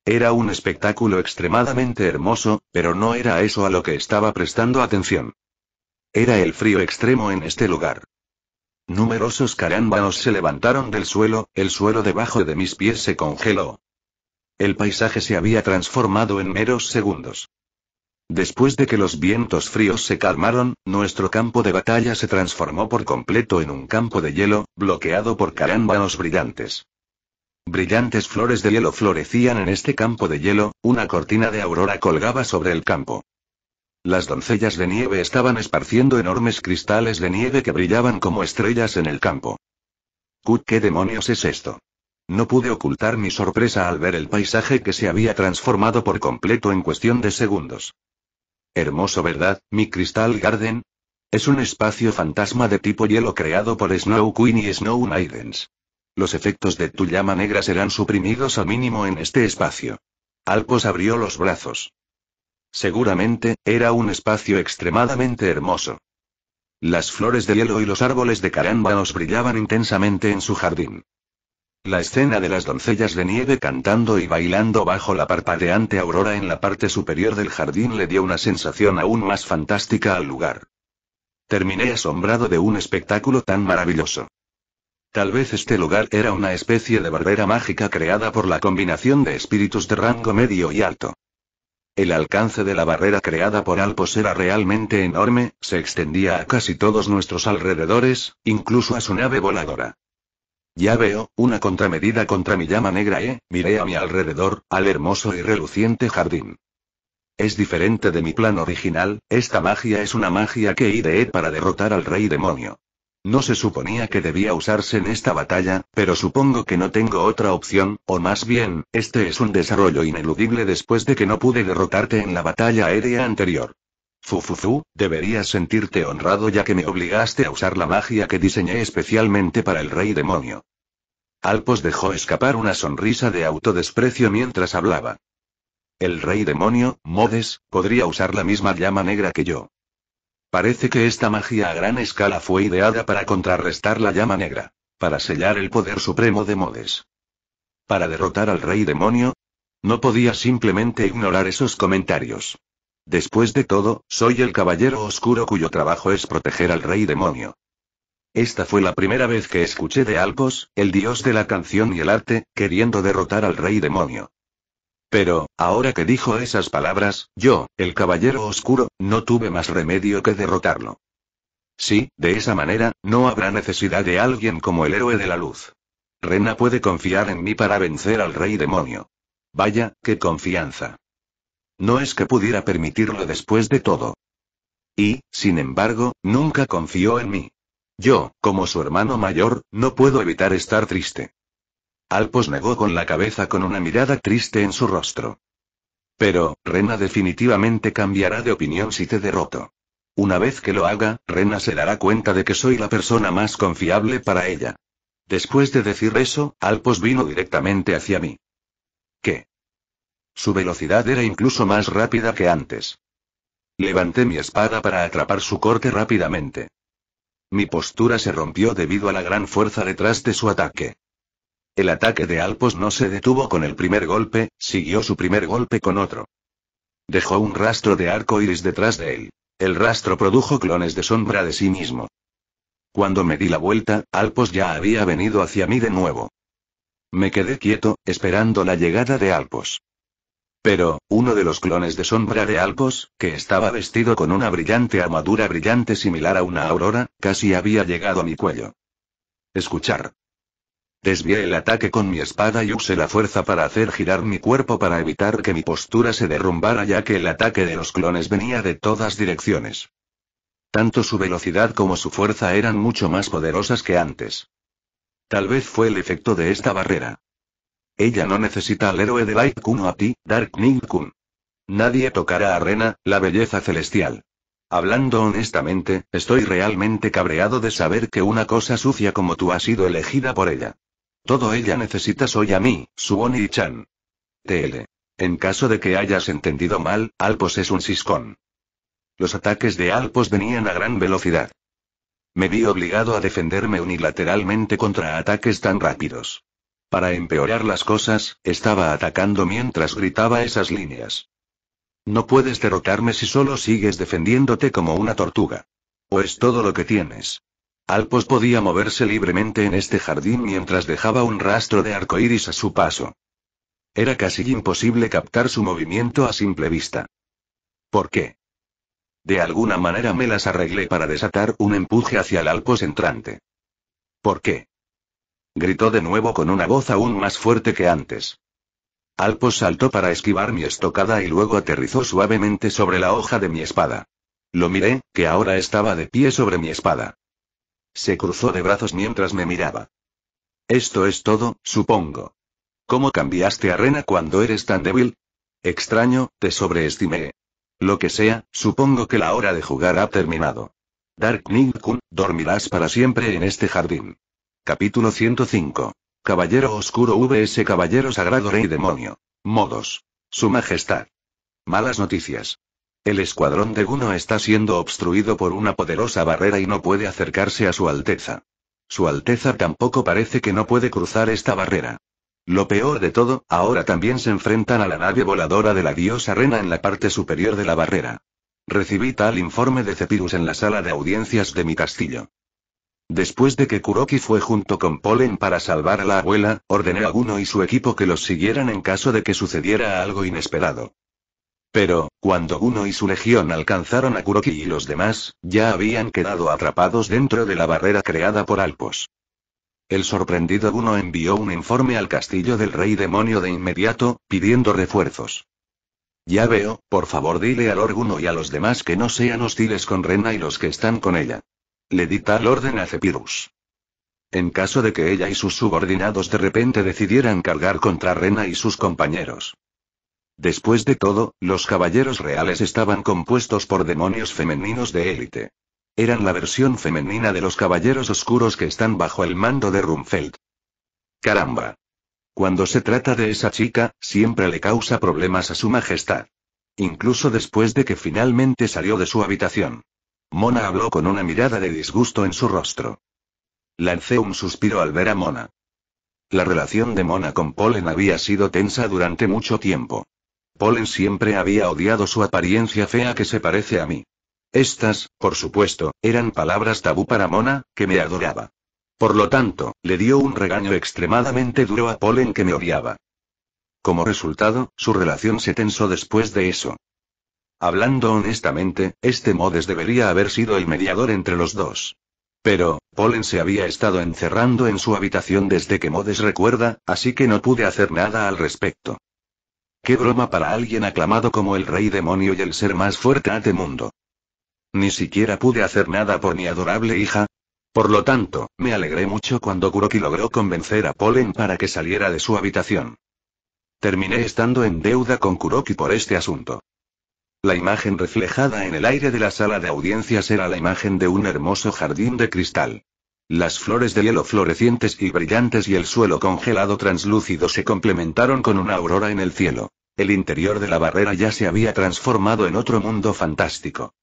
Era un espectáculo extremadamente hermoso, pero no era eso a lo que estaba prestando atención. Era el frío extremo en este lugar. Numerosos carámbanos se levantaron del suelo, el suelo debajo de mis pies se congeló. El paisaje se había transformado en meros segundos. Después de que los vientos fríos se calmaron, nuestro campo de batalla se transformó por completo en un campo de hielo, bloqueado por carámbanos brillantes. Brillantes flores de hielo florecían en este campo de hielo, una cortina de aurora colgaba sobre el campo. Las doncellas de nieve estaban esparciendo enormes cristales de nieve que brillaban como estrellas en el campo. ¿Qué demonios es esto? No pude ocultar mi sorpresa al ver el paisaje que se había transformado por completo en cuestión de segundos. Hermoso, ¿verdad, mi Crystal Garden? Es un espacio fantasma de tipo hielo creado por Snow Queen y Snow Maidens. Los efectos de tu llama negra serán suprimidos al mínimo en este espacio. Alcos abrió los brazos. Seguramente, era un espacio extremadamente hermoso. Las flores de hielo y los árboles de carámbanos brillaban intensamente en su jardín. La escena de las doncellas de nieve cantando y bailando bajo la parpadeante aurora en la parte superior del jardín le dio una sensación aún más fantástica al lugar. Terminé asombrado de un espectáculo tan maravilloso. Tal vez este lugar era una especie de barrera mágica creada por la combinación de espíritus de rango medio y alto. El alcance de la barrera creada por Alpos era realmente enorme, se extendía a casi todos nuestros alrededores, incluso a su nave voladora. Ya veo, una contramedida contra mi llama negra, ¿eh? Miré a mi alrededor, al hermoso y reluciente jardín. Es diferente de mi plan original, esta magia es una magia que ideé para derrotar al rey demonio. No se suponía que debía usarse en esta batalla, pero supongo que no tengo otra opción, o más bien, este es un desarrollo ineludible después de que no pude derrotarte en la batalla aérea anterior. Fufuzu, deberías sentirte honrado ya que me obligaste a usar la magia que diseñé especialmente para el rey demonio. Alpos dejó escapar una sonrisa de autodesprecio mientras hablaba. El rey demonio, Modes, podría usar la misma llama negra que yo. Parece que esta magia a gran escala fue ideada para contrarrestar la llama negra, para sellar el poder supremo de Modes. Para derrotar al rey demonio. No podía simplemente ignorar esos comentarios. Después de todo, soy el caballero oscuro cuyo trabajo es proteger al rey demonio. Esta fue la primera vez que escuché de Alpos, el dios de la canción y el arte, queriendo derrotar al rey demonio. Pero, ahora que dijo esas palabras, yo, el caballero oscuro, no tuve más remedio que derrotarlo. Sí, de esa manera, no habrá necesidad de alguien como el héroe de la luz. Rena puede confiar en mí para vencer al rey demonio. Vaya, qué confianza. No es que pudiera permitirlo después de todo. Y, sin embargo, nunca confió en mí. Yo, como su hermano mayor, no puedo evitar estar triste. Alpos negó con la cabeza con una mirada triste en su rostro. Pero, Rena definitivamente cambiará de opinión si te derroto. Una vez que lo haga, Rena se dará cuenta de que soy la persona más confiable para ella. Después de decir eso, Alpos vino directamente hacia mí. ¿Qué? Su velocidad era incluso más rápida que antes. Levanté mi espada para atrapar su corte rápidamente. Mi postura se rompió debido a la gran fuerza detrás de su ataque. El ataque de Alpos no se detuvo con el primer golpe, siguió su primer golpe con otro. Dejó un rastro de arco iris detrás de él. El rastro produjo clones de sombra de sí mismo. Cuando me di la vuelta, Alpos ya había venido hacia mí de nuevo. Me quedé quieto, esperando la llegada de Alpos. Pero, uno de los clones de sombra de Alpos, que estaba vestido con una brillante armadura brillante similar a una aurora, casi había llegado a mi cuello. Escuchar. Desvié el ataque con mi espada y usé la fuerza para hacer girar mi cuerpo para evitar que mi postura se derrumbara ya que el ataque de los clones venía de todas direcciones. Tanto su velocidad como su fuerza eran mucho más poderosas que antes. Tal vez fue el efecto de esta barrera. Ella no necesita al héroe de Light Kun o a ti, Dark Ning Kun. Nadie tocará a Rena, la belleza celestial. Hablando honestamente, estoy realmente cabreado de saber que una cosa sucia como tú ha sido elegida por ella. Todo ella necesita soy a mí, Suoni-chan. TL. En caso de que hayas entendido mal, Alpos es un siscón. Los ataques de Alpos venían a gran velocidad. Me vi obligado a defenderme unilateralmente contra ataques tan rápidos. Para empeorar las cosas, estaba atacando mientras gritaba esas líneas. No puedes derrotarme si solo sigues defendiéndote como una tortuga. O es todo lo que tienes. Alpos podía moverse libremente en este jardín mientras dejaba un rastro de arcoíris a su paso. Era casi imposible captar su movimiento a simple vista. ¿Por qué? De alguna manera me las arreglé para desatar un empuje hacia el Alpos entrante. ¿Por qué? Gritó de nuevo con una voz aún más fuerte que antes. Alpos saltó para esquivar mi estocada y luego aterrizó suavemente sobre la hoja de mi espada. Lo miré, que ahora estaba de pie sobre mi espada. Se cruzó de brazos mientras me miraba. Esto es todo, supongo. ¿Cómo cambiaste a Rena cuando eres tan débil? Extraño, te sobreestimé. Lo que sea, supongo que la hora de jugar ha terminado. Dark Kun, dormirás para siempre en este jardín. Capítulo 105. Caballero Oscuro vs Caballero Sagrado Rey Demonio. Modos. Su Majestad. Malas noticias. El escuadrón de Guno está siendo obstruido por una poderosa barrera y no puede acercarse a su Alteza. Su Alteza tampoco parece que no puede cruzar esta barrera. Lo peor de todo, ahora también se enfrentan a la nave voladora de la diosa Rena en la parte superior de la barrera. Recibí tal informe de Cepirus en la sala de audiencias de mi castillo. Después de que Kuroki fue junto con Polen para salvar a la abuela, ordené a Guno y su equipo que los siguieran en caso de que sucediera algo inesperado. Pero, cuando Guno y su legión alcanzaron a Kuroki y los demás, ya habían quedado atrapados dentro de la barrera creada por Alpos. El sorprendido Guno envió un informe al castillo del rey demonio de inmediato, pidiendo refuerzos. Ya veo, por favor dile al Orguno y a los demás que no sean hostiles con Rena y los que están con ella. Le di tal orden a Cepirus. En caso de que ella y sus subordinados de repente decidieran cargar contra Rena y sus compañeros. Después de todo, los caballeros reales estaban compuestos por demonios femeninos de élite. Eran la versión femenina de los caballeros oscuros que están bajo el mando de Rumfeld. Caramba. Cuando se trata de esa chica, siempre le causa problemas a su majestad. Incluso después de que finalmente salió de su habitación. Mona habló con una mirada de disgusto en su rostro. Lancé un suspiro al ver a Mona. La relación de Mona con Polen había sido tensa durante mucho tiempo. Polen siempre había odiado su apariencia fea que se parece a mí. Estas, por supuesto, eran palabras tabú para Mona, que me adoraba. Por lo tanto, le dio un regaño extremadamente duro a Polen que me odiaba. Como resultado, su relación se tensó después de eso. Hablando honestamente, este Modes debería haber sido el mediador entre los dos. Pero, Polen se había estado encerrando en su habitación desde que Modes recuerda, así que no pude hacer nada al respecto. Qué broma para alguien aclamado como el rey demonio y el ser más fuerte de este mundo. Ni siquiera pude hacer nada por mi adorable hija. Por lo tanto, me alegré mucho cuando Kuroki logró convencer a Polen para que saliera de su habitación. Terminé estando en deuda con Kuroki por este asunto. La imagen reflejada en el aire de la sala de audiencias era la imagen de un hermoso jardín de cristal. Las flores de hielo florecientes y brillantes y el suelo congelado translúcido se complementaron con una aurora en el cielo. El interior de la barrera ya se había transformado en otro mundo fantástico.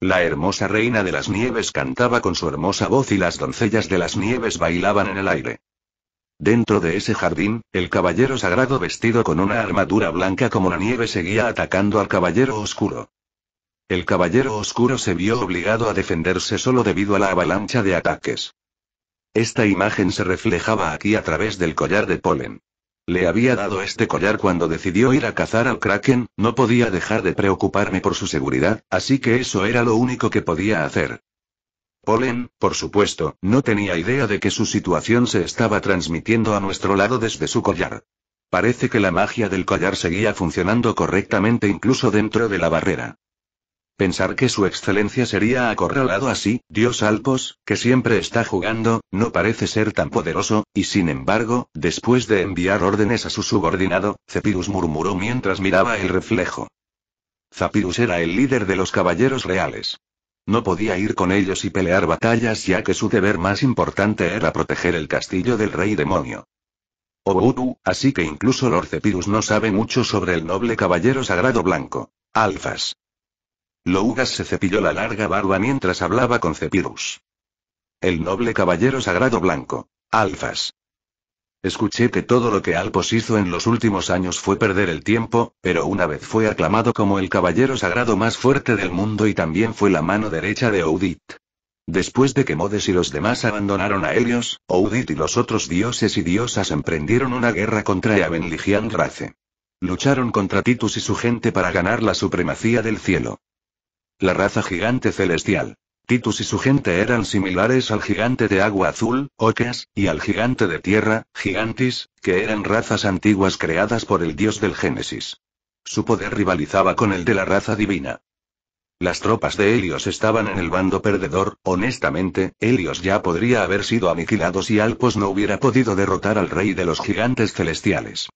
La hermosa reina de las nieves cantaba con su hermosa voz y las doncellas de las nieves bailaban en el aire. Dentro de ese jardín, el caballero sagrado vestido con una armadura blanca como la nieve seguía atacando al caballero oscuro. El Caballero Oscuro se vio obligado a defenderse solo debido a la avalancha de ataques. Esta imagen se reflejaba aquí a través del collar de polen. Le había dado este collar cuando decidió ir a cazar al kraken, no podía dejar de preocuparme por su seguridad, así que eso era lo único que podía hacer. Polen, por supuesto, no tenía idea de que su situación se estaba transmitiendo a nuestro lado desde su collar. Parece que la magia del collar seguía funcionando correctamente incluso dentro de la barrera. Pensar que su excelencia sería acorralado así, Dios Alpos, que siempre está jugando, no parece ser tan poderoso, y sin embargo, después de enviar órdenes a su subordinado, Cepirus murmuró mientras miraba el reflejo. Zapirus era el líder de los caballeros reales. No podía ir con ellos y pelear batallas ya que su deber más importante era proteger el castillo del rey demonio. Obutu, así que incluso Lord Cepirus no sabe mucho sobre el noble caballero sagrado blanco. Alfas. Lougas se cepilló la larga barba mientras hablaba con Cepirus. El noble caballero sagrado blanco. Alfas. Escuché que todo lo que Alpos hizo en los últimos años fue perder el tiempo, pero una vez fue aclamado como el caballero sagrado más fuerte del mundo y también fue la mano derecha de Oudit. Después de que Modes y los demás abandonaron a Helios, Oudit y los otros dioses y diosas emprendieron una guerra contra Abenligian Race. Lucharon contra Titus y su gente para ganar la supremacía del cielo la raza gigante celestial. Titus y su gente eran similares al gigante de agua azul, Ocas, y al gigante de tierra, Gigantis, que eran razas antiguas creadas por el dios del Génesis. Su poder rivalizaba con el de la raza divina. Las tropas de Helios estaban en el bando perdedor, honestamente, Helios ya podría haber sido aniquilado si Alpos no hubiera podido derrotar al rey de los gigantes celestiales.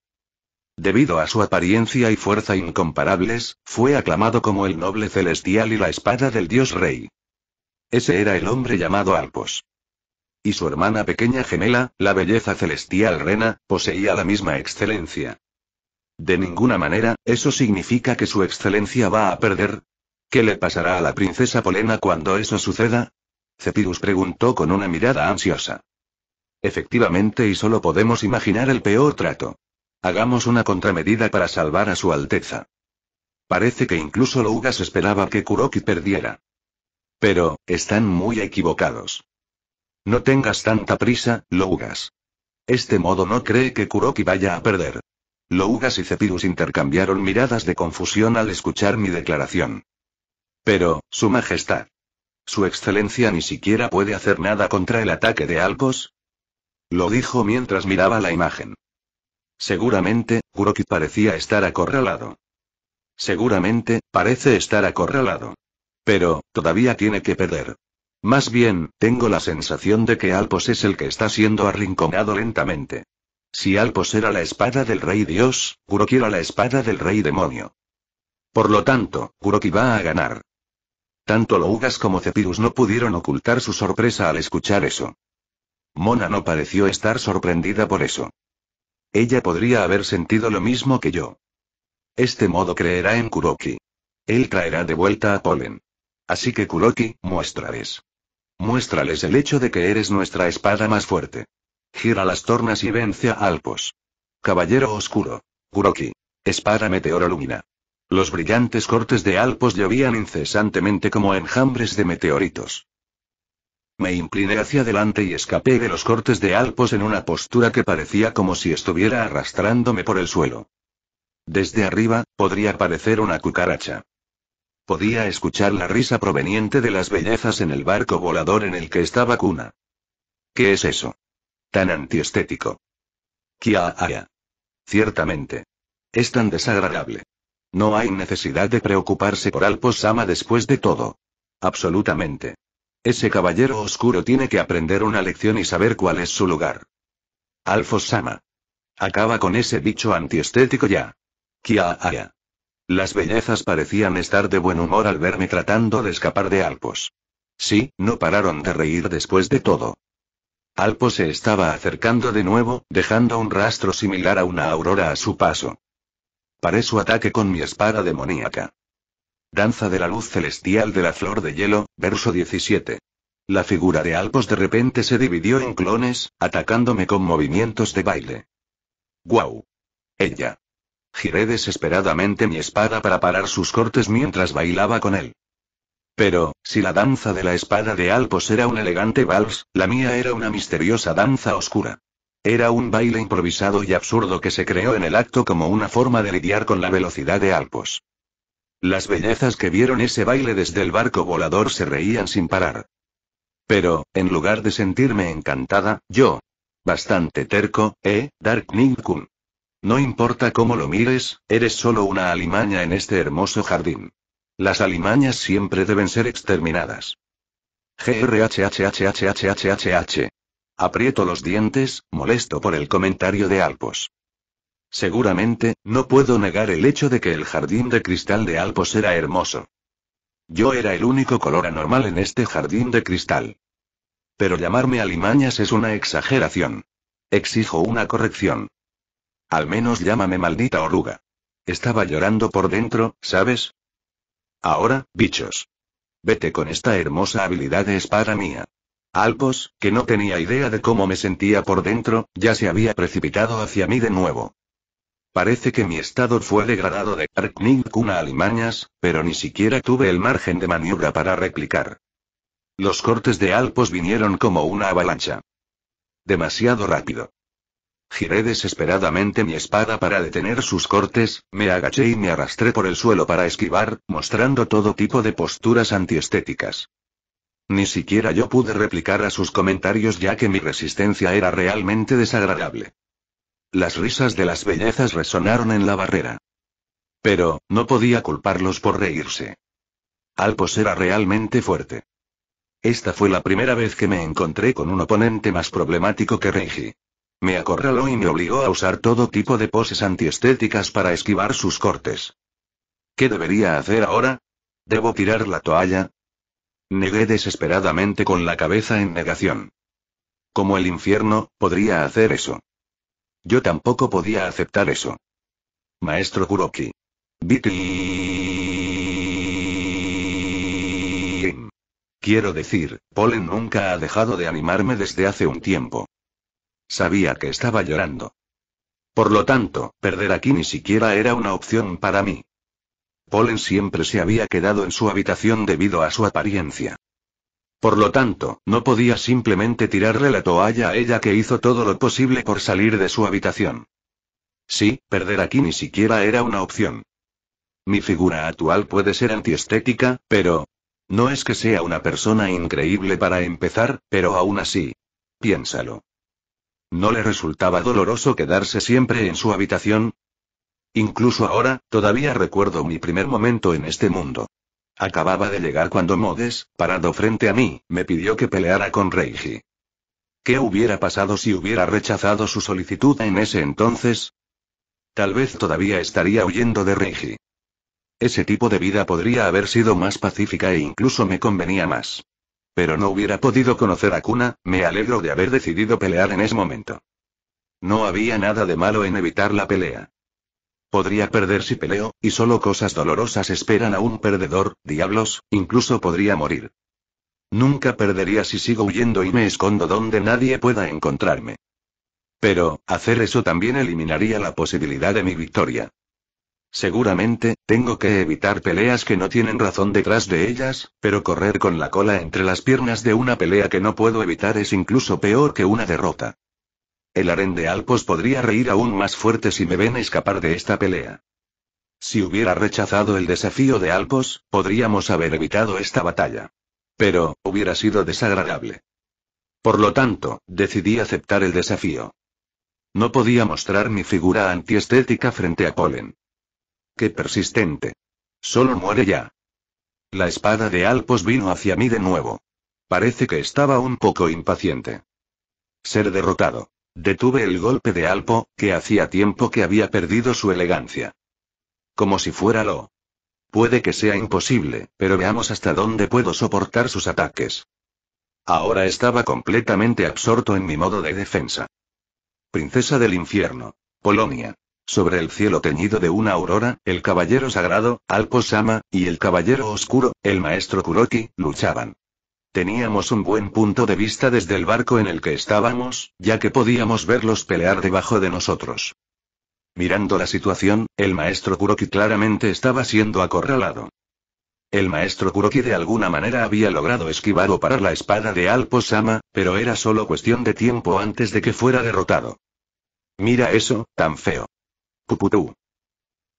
Debido a su apariencia y fuerza incomparables, fue aclamado como el noble celestial y la espada del dios rey. Ese era el hombre llamado Alpos. Y su hermana pequeña gemela, la belleza celestial Rena, poseía la misma excelencia. De ninguna manera, eso significa que su excelencia va a perder. ¿Qué le pasará a la princesa Polena cuando eso suceda? Cepirus preguntó con una mirada ansiosa. Efectivamente, y solo podemos imaginar el peor trato. Hagamos una contramedida para salvar a su Alteza. Parece que incluso Lougas esperaba que Kuroki perdiera. Pero, están muy equivocados. No tengas tanta prisa, Lougas. Este modo no cree que Kuroki vaya a perder. Lougas y Cepirus intercambiaron miradas de confusión al escuchar mi declaración. Pero, Su Majestad. Su Excelencia ni siquiera puede hacer nada contra el ataque de Alcos. Lo dijo mientras miraba la imagen. Seguramente, Kuroki parecía estar acorralado. Seguramente, parece estar acorralado. Pero, todavía tiene que perder. Más bien, tengo la sensación de que Alpos es el que está siendo arrinconado lentamente. Si Alpos era la espada del rey dios, Kuroki era la espada del rey demonio. Por lo tanto, Kuroki va a ganar. Tanto Lougas como Cepirus no pudieron ocultar su sorpresa al escuchar eso. Mona no pareció estar sorprendida por eso. Ella podría haber sentido lo mismo que yo. Este modo creerá en Kuroki. Él traerá de vuelta a Polen. Así que Kuroki, muéstrales. Muéstrales el hecho de que eres nuestra espada más fuerte. Gira las tornas y vence a Alpos. Caballero Oscuro. Kuroki. Espada meteorolumina. Los brillantes cortes de Alpos llovían incesantemente como enjambres de meteoritos. Me incliné hacia adelante y escapé de los cortes de alpos en una postura que parecía como si estuviera arrastrándome por el suelo. Desde arriba, podría parecer una cucaracha. Podía escuchar la risa proveniente de las bellezas en el barco volador en el que estaba Cuna. ¿Qué es eso? Tan antiestético. Kia haya. Ciertamente. Es tan desagradable. No hay necesidad de preocuparse por Alpos Sama después de todo. Absolutamente. Ese caballero oscuro tiene que aprender una lección y saber cuál es su lugar. Alfos Sama. Acaba con ese bicho antiestético ya. Kia aya. Las bellezas parecían estar de buen humor al verme tratando de escapar de Alpos. Sí, no pararon de reír después de todo. Alpo se estaba acercando de nuevo, dejando un rastro similar a una aurora a su paso. Paré su ataque con mi espada demoníaca. Danza de la luz celestial de la flor de hielo, verso 17. La figura de Alpos de repente se dividió en clones, atacándome con movimientos de baile. ¡Guau! Ella. Giré desesperadamente mi espada para parar sus cortes mientras bailaba con él. Pero, si la danza de la espada de Alpos era un elegante vals, la mía era una misteriosa danza oscura. Era un baile improvisado y absurdo que se creó en el acto como una forma de lidiar con la velocidad de Alpos. Las bellezas que vieron ese baile desde el barco volador se reían sin parar. Pero, en lugar de sentirme encantada, yo. Bastante terco, ¿eh, Dark Kun? No importa cómo lo mires, eres solo una alimaña en este hermoso jardín. Las alimañas siempre deben ser exterminadas. GRHHHHHHH. Aprieto los dientes, molesto por el comentario de Alpos. Seguramente, no puedo negar el hecho de que el jardín de cristal de Alpos era hermoso. Yo era el único color anormal en este jardín de cristal. Pero llamarme alimañas es una exageración. Exijo una corrección. Al menos llámame maldita oruga. Estaba llorando por dentro, ¿sabes? Ahora, bichos. Vete con esta hermosa habilidad de espada mía. Alpos, que no tenía idea de cómo me sentía por dentro, ya se había precipitado hacia mí de nuevo. Parece que mi estado fue degradado de Arkning a Alimañas, pero ni siquiera tuve el margen de maniobra para replicar. Los cortes de Alpos vinieron como una avalancha. Demasiado rápido. Giré desesperadamente mi espada para detener sus cortes, me agaché y me arrastré por el suelo para esquivar, mostrando todo tipo de posturas antiestéticas. Ni siquiera yo pude replicar a sus comentarios ya que mi resistencia era realmente desagradable. Las risas de las bellezas resonaron en la barrera. Pero, no podía culparlos por reírse. Alpos era realmente fuerte. Esta fue la primera vez que me encontré con un oponente más problemático que Reiji. Me acorraló y me obligó a usar todo tipo de poses antiestéticas para esquivar sus cortes. ¿Qué debería hacer ahora? ¿Debo tirar la toalla? Negué desesperadamente con la cabeza en negación. Como el infierno, podría hacer eso. Yo tampoco podía aceptar eso. Maestro Kuroki. Quiero decir, Polen nunca ha dejado de animarme desde hace un tiempo. Sabía que estaba llorando. Por lo tanto, perder aquí ni siquiera era una opción para mí. Polen siempre se había quedado en su habitación debido a su apariencia. Por lo tanto, no podía simplemente tirarle la toalla a ella que hizo todo lo posible por salir de su habitación. Sí, perder aquí ni siquiera era una opción. Mi figura actual puede ser antiestética, pero... No es que sea una persona increíble para empezar, pero aún así. Piénsalo. ¿No le resultaba doloroso quedarse siempre en su habitación? Incluso ahora, todavía recuerdo mi primer momento en este mundo. Acababa de llegar cuando Modes, parado frente a mí, me pidió que peleara con Reiji. ¿Qué hubiera pasado si hubiera rechazado su solicitud en ese entonces? Tal vez todavía estaría huyendo de Reiji. Ese tipo de vida podría haber sido más pacífica e incluso me convenía más. Pero no hubiera podido conocer a Kuna, me alegro de haber decidido pelear en ese momento. No había nada de malo en evitar la pelea. Podría perder si peleo, y solo cosas dolorosas esperan a un perdedor, diablos, incluso podría morir. Nunca perdería si sigo huyendo y me escondo donde nadie pueda encontrarme. Pero, hacer eso también eliminaría la posibilidad de mi victoria. Seguramente, tengo que evitar peleas que no tienen razón detrás de ellas, pero correr con la cola entre las piernas de una pelea que no puedo evitar es incluso peor que una derrota. El harén de Alpos podría reír aún más fuerte si me ven escapar de esta pelea. Si hubiera rechazado el desafío de Alpos, podríamos haber evitado esta batalla. Pero, hubiera sido desagradable. Por lo tanto, decidí aceptar el desafío. No podía mostrar mi figura antiestética frente a Polen. ¡Qué persistente! Solo muere ya. La espada de Alpos vino hacia mí de nuevo. Parece que estaba un poco impaciente. Ser derrotado. Detuve el golpe de Alpo, que hacía tiempo que había perdido su elegancia. Como si fuera lo. Puede que sea imposible, pero veamos hasta dónde puedo soportar sus ataques. Ahora estaba completamente absorto en mi modo de defensa. Princesa del infierno. Polonia. Sobre el cielo teñido de una aurora, el caballero sagrado, Alpo Sama, y el caballero oscuro, el maestro Kuroki, luchaban. Teníamos un buen punto de vista desde el barco en el que estábamos, ya que podíamos verlos pelear debajo de nosotros. Mirando la situación, el maestro Kuroki claramente estaba siendo acorralado. El maestro Kuroki de alguna manera había logrado esquivar o parar la espada de Alpo-sama, pero era solo cuestión de tiempo antes de que fuera derrotado. Mira eso, tan feo. Puputú.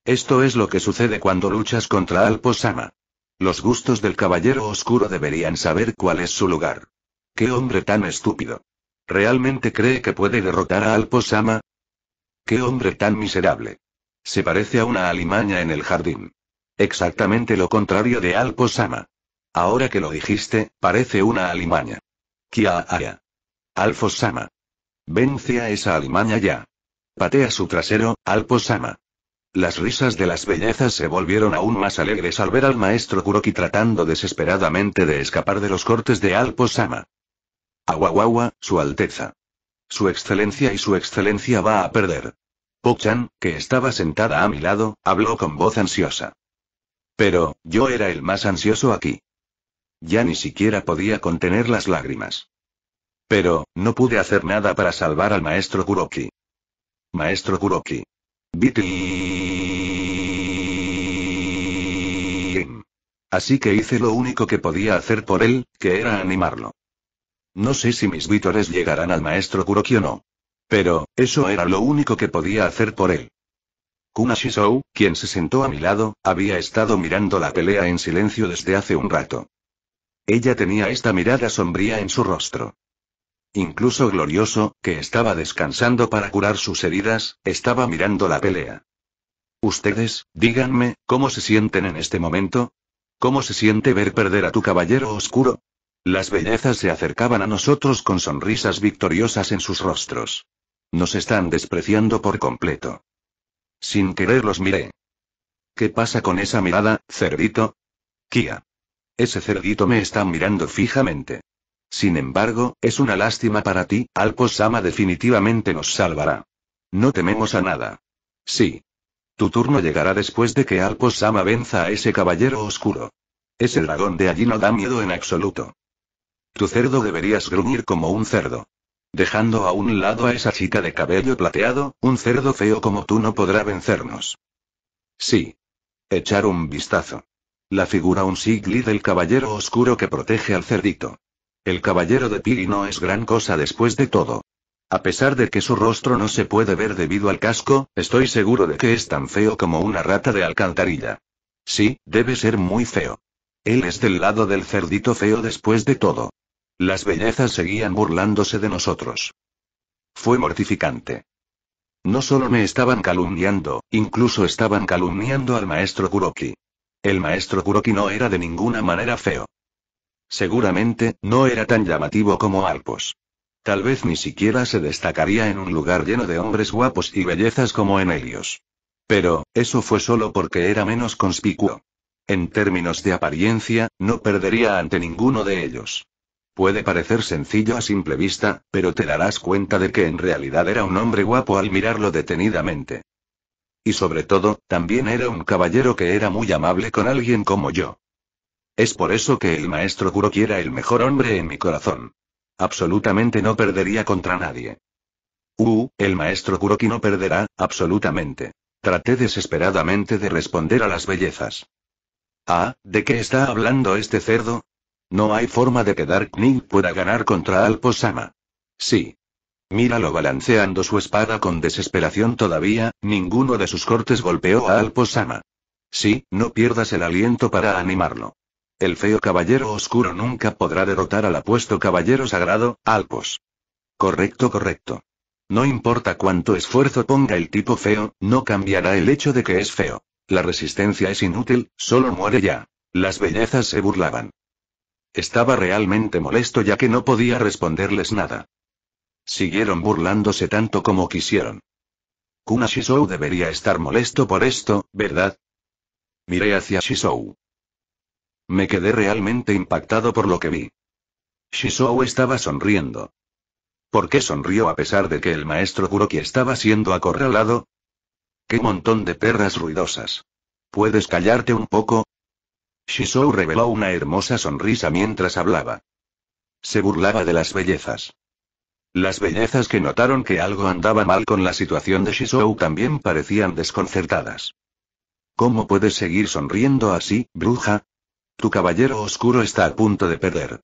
Esto es lo que sucede cuando luchas contra Alpo-sama. Los gustos del caballero oscuro deberían saber cuál es su lugar. ¡Qué hombre tan estúpido! ¿Realmente cree que puede derrotar a Alposama? ¡Qué hombre tan miserable! Se parece a una alimaña en el jardín. Exactamente lo contrario de Alposama. Ahora que lo dijiste, parece una alimaña. Kia aya. Alfosama. Vence a esa alimaña ya. Patea su trasero, Alposama. Las risas de las bellezas se volvieron aún más alegres al ver al maestro Kuroki tratando desesperadamente de escapar de los cortes de Alpo-sama. Aguaguagua, su alteza. Su excelencia y su excelencia va a perder. Pochan, que estaba sentada a mi lado, habló con voz ansiosa. Pero, yo era el más ansioso aquí. Ya ni siquiera podía contener las lágrimas. Pero, no pude hacer nada para salvar al maestro Kuroki. Maestro Kuroki. Así que hice lo único que podía hacer por él, que era animarlo. No sé si mis vítores llegarán al maestro Kuroki o no. Pero, eso era lo único que podía hacer por él. Kunashizou, quien se sentó a mi lado, había estado mirando la pelea en silencio desde hace un rato. Ella tenía esta mirada sombría en su rostro incluso glorioso, que estaba descansando para curar sus heridas, estaba mirando la pelea. Ustedes, díganme, ¿cómo se sienten en este momento? ¿Cómo se siente ver perder a tu caballero oscuro? Las bellezas se acercaban a nosotros con sonrisas victoriosas en sus rostros. Nos están despreciando por completo. Sin querer los miré. ¿Qué pasa con esa mirada, cerdito? Kia. Ese cerdito me está mirando fijamente. Sin embargo, es una lástima para ti, Alpo-sama definitivamente nos salvará. No tememos a nada. Sí. Tu turno llegará después de que Alpo-sama venza a ese caballero oscuro. Ese dragón de allí no da miedo en absoluto. Tu cerdo deberías gruñir como un cerdo. Dejando a un lado a esa chica de cabello plateado, un cerdo feo como tú no podrá vencernos. Sí. Echar un vistazo. La figura un sigli del caballero oscuro que protege al cerdito. El caballero de Piri no es gran cosa después de todo. A pesar de que su rostro no se puede ver debido al casco, estoy seguro de que es tan feo como una rata de alcantarilla. Sí, debe ser muy feo. Él es del lado del cerdito feo después de todo. Las bellezas seguían burlándose de nosotros. Fue mortificante. No solo me estaban calumniando, incluso estaban calumniando al maestro Kuroki. El maestro Kuroki no era de ninguna manera feo. Seguramente, no era tan llamativo como Alpos. Tal vez ni siquiera se destacaría en un lugar lleno de hombres guapos y bellezas como en Helios. Pero, eso fue solo porque era menos conspicuo. En términos de apariencia, no perdería ante ninguno de ellos. Puede parecer sencillo a simple vista, pero te darás cuenta de que en realidad era un hombre guapo al mirarlo detenidamente. Y sobre todo, también era un caballero que era muy amable con alguien como yo. Es por eso que el maestro Kuroki era el mejor hombre en mi corazón. Absolutamente no perdería contra nadie. Uh, el maestro Kuroki no perderá, absolutamente. Traté desesperadamente de responder a las bellezas. Ah, ¿de qué está hablando este cerdo? No hay forma de que Dark Ning pueda ganar contra Alposama. sama Sí. Míralo balanceando su espada con desesperación todavía, ninguno de sus cortes golpeó a Alpo-sama. Sí, no pierdas el aliento para animarlo. El feo caballero oscuro nunca podrá derrotar al apuesto caballero sagrado, Alpos. Correcto, correcto. No importa cuánto esfuerzo ponga el tipo feo, no cambiará el hecho de que es feo. La resistencia es inútil, solo muere ya. Las bellezas se burlaban. Estaba realmente molesto ya que no podía responderles nada. Siguieron burlándose tanto como quisieron. Kuna Shizou debería estar molesto por esto, ¿verdad? Miré hacia Shizou. Me quedé realmente impactado por lo que vi. Shizou estaba sonriendo. ¿Por qué sonrió a pesar de que el maestro Kuroki estaba siendo acorralado? ¡Qué montón de perras ruidosas! ¿Puedes callarte un poco? Shizou reveló una hermosa sonrisa mientras hablaba. Se burlaba de las bellezas. Las bellezas que notaron que algo andaba mal con la situación de Shizou también parecían desconcertadas. ¿Cómo puedes seguir sonriendo así, bruja? Tu caballero oscuro está a punto de perder.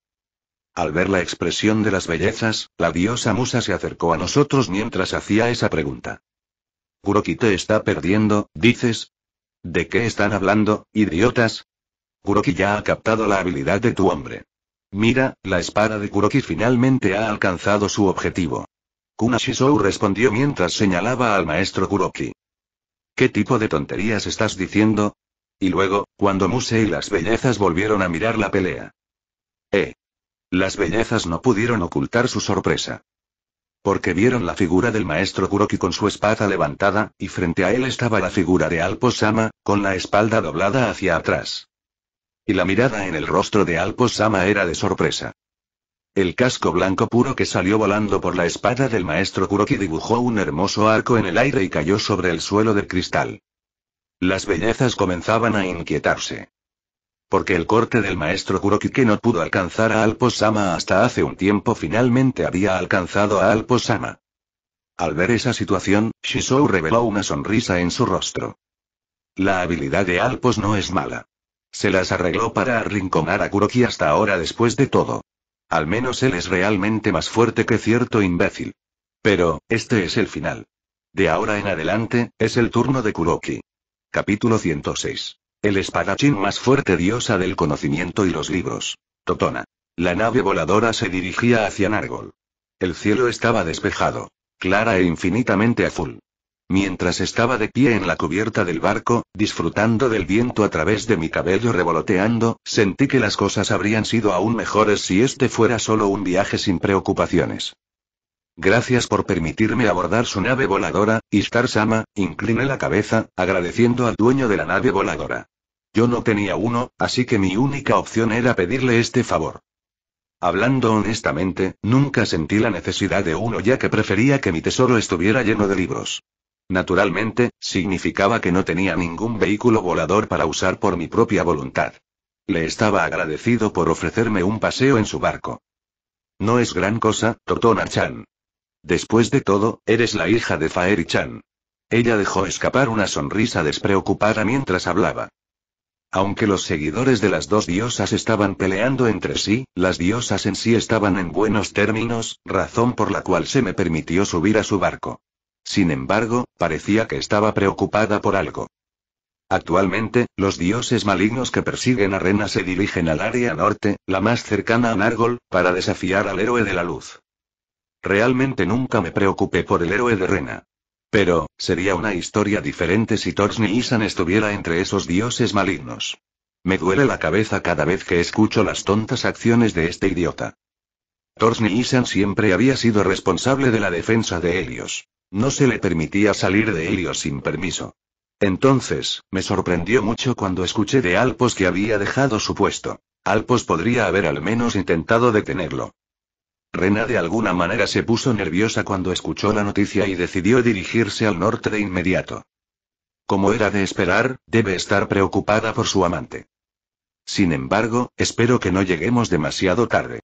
Al ver la expresión de las bellezas, la diosa musa se acercó a nosotros mientras hacía esa pregunta. Kuroki te está perdiendo, dices. ¿De qué están hablando, idiotas? Kuroki ya ha captado la habilidad de tu hombre. Mira, la espada de Kuroki finalmente ha alcanzado su objetivo. Kunashisou respondió mientras señalaba al maestro Kuroki. ¿Qué tipo de tonterías estás diciendo? Y luego, cuando Muse y las bellezas volvieron a mirar la pelea. Eh. Las bellezas no pudieron ocultar su sorpresa. Porque vieron la figura del maestro Kuroki con su espada levantada, y frente a él estaba la figura de Alpo-sama, con la espalda doblada hacia atrás. Y la mirada en el rostro de Alpo-sama era de sorpresa. El casco blanco puro que salió volando por la espada del maestro Kuroki dibujó un hermoso arco en el aire y cayó sobre el suelo de cristal. Las bellezas comenzaban a inquietarse. Porque el corte del maestro Kuroki que no pudo alcanzar a Alposama sama hasta hace un tiempo finalmente había alcanzado a Alpo-sama. Al ver esa situación, Shisou reveló una sonrisa en su rostro. La habilidad de Alpos no es mala. Se las arregló para arrinconar a Kuroki hasta ahora después de todo. Al menos él es realmente más fuerte que cierto imbécil. Pero, este es el final. De ahora en adelante, es el turno de Kuroki. Capítulo 106. El espadachín más fuerte diosa del conocimiento y los libros. Totona. La nave voladora se dirigía hacia Nargol. El cielo estaba despejado, clara e infinitamente azul. Mientras estaba de pie en la cubierta del barco, disfrutando del viento a través de mi cabello revoloteando, sentí que las cosas habrían sido aún mejores si este fuera solo un viaje sin preocupaciones. Gracias por permitirme abordar su nave voladora, Ishtar sama incliné la cabeza, agradeciendo al dueño de la nave voladora. Yo no tenía uno, así que mi única opción era pedirle este favor. Hablando honestamente, nunca sentí la necesidad de uno ya que prefería que mi tesoro estuviera lleno de libros. Naturalmente, significaba que no tenía ningún vehículo volador para usar por mi propia voluntad. Le estaba agradecido por ofrecerme un paseo en su barco. No es gran cosa, Totona-chan. Después de todo, eres la hija de Faerichan. chan Ella dejó escapar una sonrisa despreocupada mientras hablaba. Aunque los seguidores de las dos diosas estaban peleando entre sí, las diosas en sí estaban en buenos términos, razón por la cual se me permitió subir a su barco. Sin embargo, parecía que estaba preocupada por algo. Actualmente, los dioses malignos que persiguen a Rena se dirigen al área norte, la más cercana a Nargol, para desafiar al héroe de la luz. Realmente nunca me preocupé por el héroe de Rena. Pero, sería una historia diferente si Torsni Isan estuviera entre esos dioses malignos. Me duele la cabeza cada vez que escucho las tontas acciones de este idiota. Torsni Isan siempre había sido responsable de la defensa de Helios. No se le permitía salir de Helios sin permiso. Entonces, me sorprendió mucho cuando escuché de Alpos que había dejado su puesto. Alpos podría haber al menos intentado detenerlo. Rena de alguna manera se puso nerviosa cuando escuchó la noticia y decidió dirigirse al norte de inmediato. Como era de esperar, debe estar preocupada por su amante. Sin embargo, espero que no lleguemos demasiado tarde.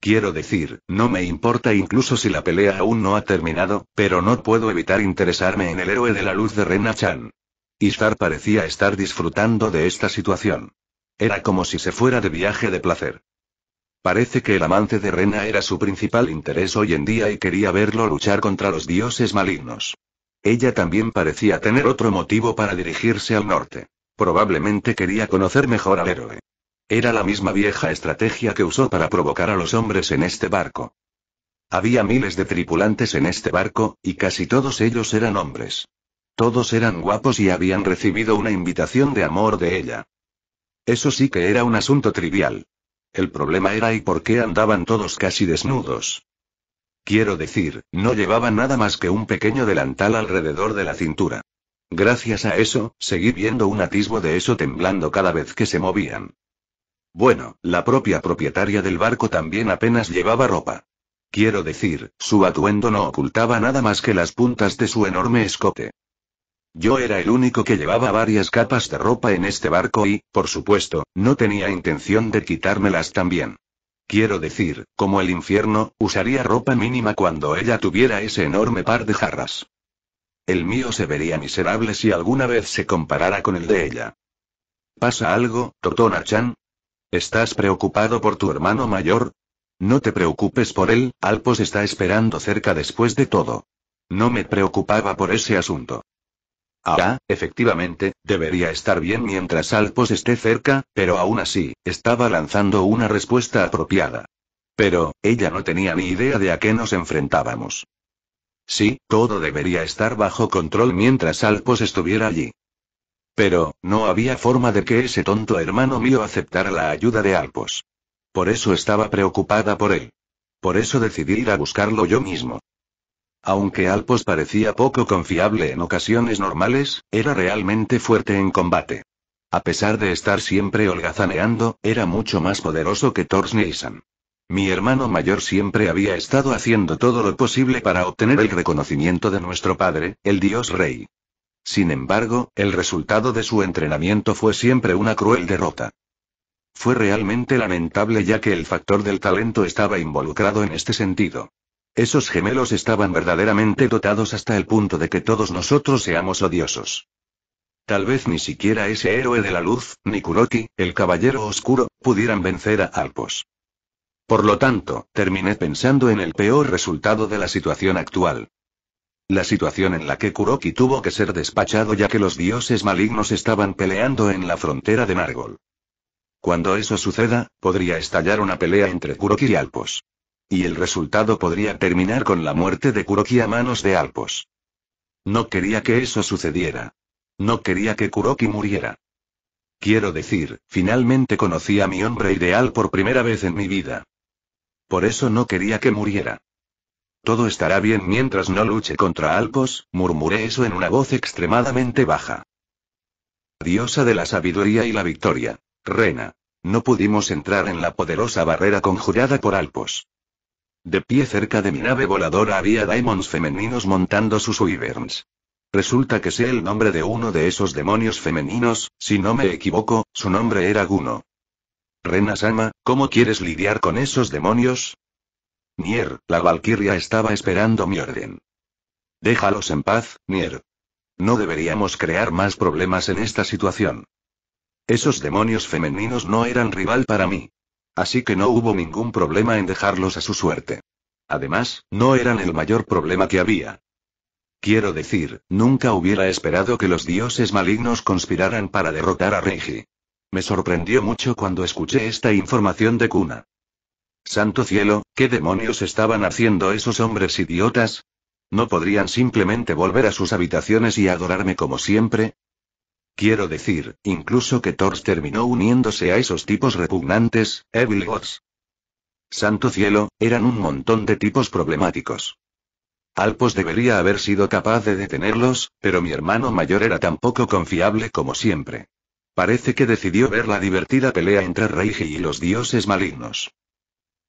Quiero decir, no me importa incluso si la pelea aún no ha terminado, pero no puedo evitar interesarme en el héroe de la luz de Rena Chan. Star parecía estar disfrutando de esta situación. Era como si se fuera de viaje de placer. Parece que el amante de Rena era su principal interés hoy en día y quería verlo luchar contra los dioses malignos. Ella también parecía tener otro motivo para dirigirse al norte. Probablemente quería conocer mejor al héroe. Era la misma vieja estrategia que usó para provocar a los hombres en este barco. Había miles de tripulantes en este barco, y casi todos ellos eran hombres. Todos eran guapos y habían recibido una invitación de amor de ella. Eso sí que era un asunto trivial. El problema era ¿y por qué andaban todos casi desnudos? Quiero decir, no llevaban nada más que un pequeño delantal alrededor de la cintura. Gracias a eso, seguí viendo un atisbo de eso temblando cada vez que se movían. Bueno, la propia propietaria del barco también apenas llevaba ropa. Quiero decir, su atuendo no ocultaba nada más que las puntas de su enorme escote. Yo era el único que llevaba varias capas de ropa en este barco y, por supuesto, no tenía intención de quitármelas también. Quiero decir, como el infierno, usaría ropa mínima cuando ella tuviera ese enorme par de jarras. El mío se vería miserable si alguna vez se comparara con el de ella. ¿Pasa algo, Totona-chan? ¿Estás preocupado por tu hermano mayor? No te preocupes por él, Alpos está esperando cerca después de todo. No me preocupaba por ese asunto. Ah, efectivamente, debería estar bien mientras Alpos esté cerca, pero aún así, estaba lanzando una respuesta apropiada. Pero, ella no tenía ni idea de a qué nos enfrentábamos. Sí, todo debería estar bajo control mientras Alpos estuviera allí. Pero, no había forma de que ese tonto hermano mío aceptara la ayuda de Alpos. Por eso estaba preocupada por él. Por eso decidí ir a buscarlo yo mismo. Aunque Alpos parecía poco confiable en ocasiones normales, era realmente fuerte en combate. A pesar de estar siempre holgazaneando, era mucho más poderoso que Thors Mi hermano mayor siempre había estado haciendo todo lo posible para obtener el reconocimiento de nuestro padre, el dios rey. Sin embargo, el resultado de su entrenamiento fue siempre una cruel derrota. Fue realmente lamentable ya que el factor del talento estaba involucrado en este sentido. Esos gemelos estaban verdaderamente dotados hasta el punto de que todos nosotros seamos odiosos. Tal vez ni siquiera ese héroe de la luz, ni Kuroki, el caballero oscuro, pudieran vencer a Alpos. Por lo tanto, terminé pensando en el peor resultado de la situación actual. La situación en la que Kuroki tuvo que ser despachado ya que los dioses malignos estaban peleando en la frontera de Nargol. Cuando eso suceda, podría estallar una pelea entre Kuroki y Alpos. Y el resultado podría terminar con la muerte de Kuroki a manos de Alpos. No quería que eso sucediera. No quería que Kuroki muriera. Quiero decir, finalmente conocí a mi hombre ideal por primera vez en mi vida. Por eso no quería que muriera. Todo estará bien mientras no luche contra Alpos, murmuré eso en una voz extremadamente baja. Diosa de la sabiduría y la victoria. Rena. No pudimos entrar en la poderosa barrera conjurada por Alpos. De pie cerca de mi nave voladora había daemons femeninos montando sus wyverns. Resulta que sé el nombre de uno de esos demonios femeninos, si no me equivoco, su nombre era Guno. Rena Sama, ¿cómo quieres lidiar con esos demonios? Nier, la Valquiria estaba esperando mi orden. Déjalos en paz, Nier. No deberíamos crear más problemas en esta situación. Esos demonios femeninos no eran rival para mí. Así que no hubo ningún problema en dejarlos a su suerte. Además, no eran el mayor problema que había. Quiero decir, nunca hubiera esperado que los dioses malignos conspiraran para derrotar a Reiji. Me sorprendió mucho cuando escuché esta información de Kuna. Santo cielo, ¿qué demonios estaban haciendo esos hombres idiotas? ¿No podrían simplemente volver a sus habitaciones y adorarme como siempre? Quiero decir, incluso que Thor terminó uniéndose a esos tipos repugnantes, Evil Gods. Santo cielo, eran un montón de tipos problemáticos. Alpos debería haber sido capaz de detenerlos, pero mi hermano mayor era tan poco confiable como siempre. Parece que decidió ver la divertida pelea entre Reiji y los dioses malignos.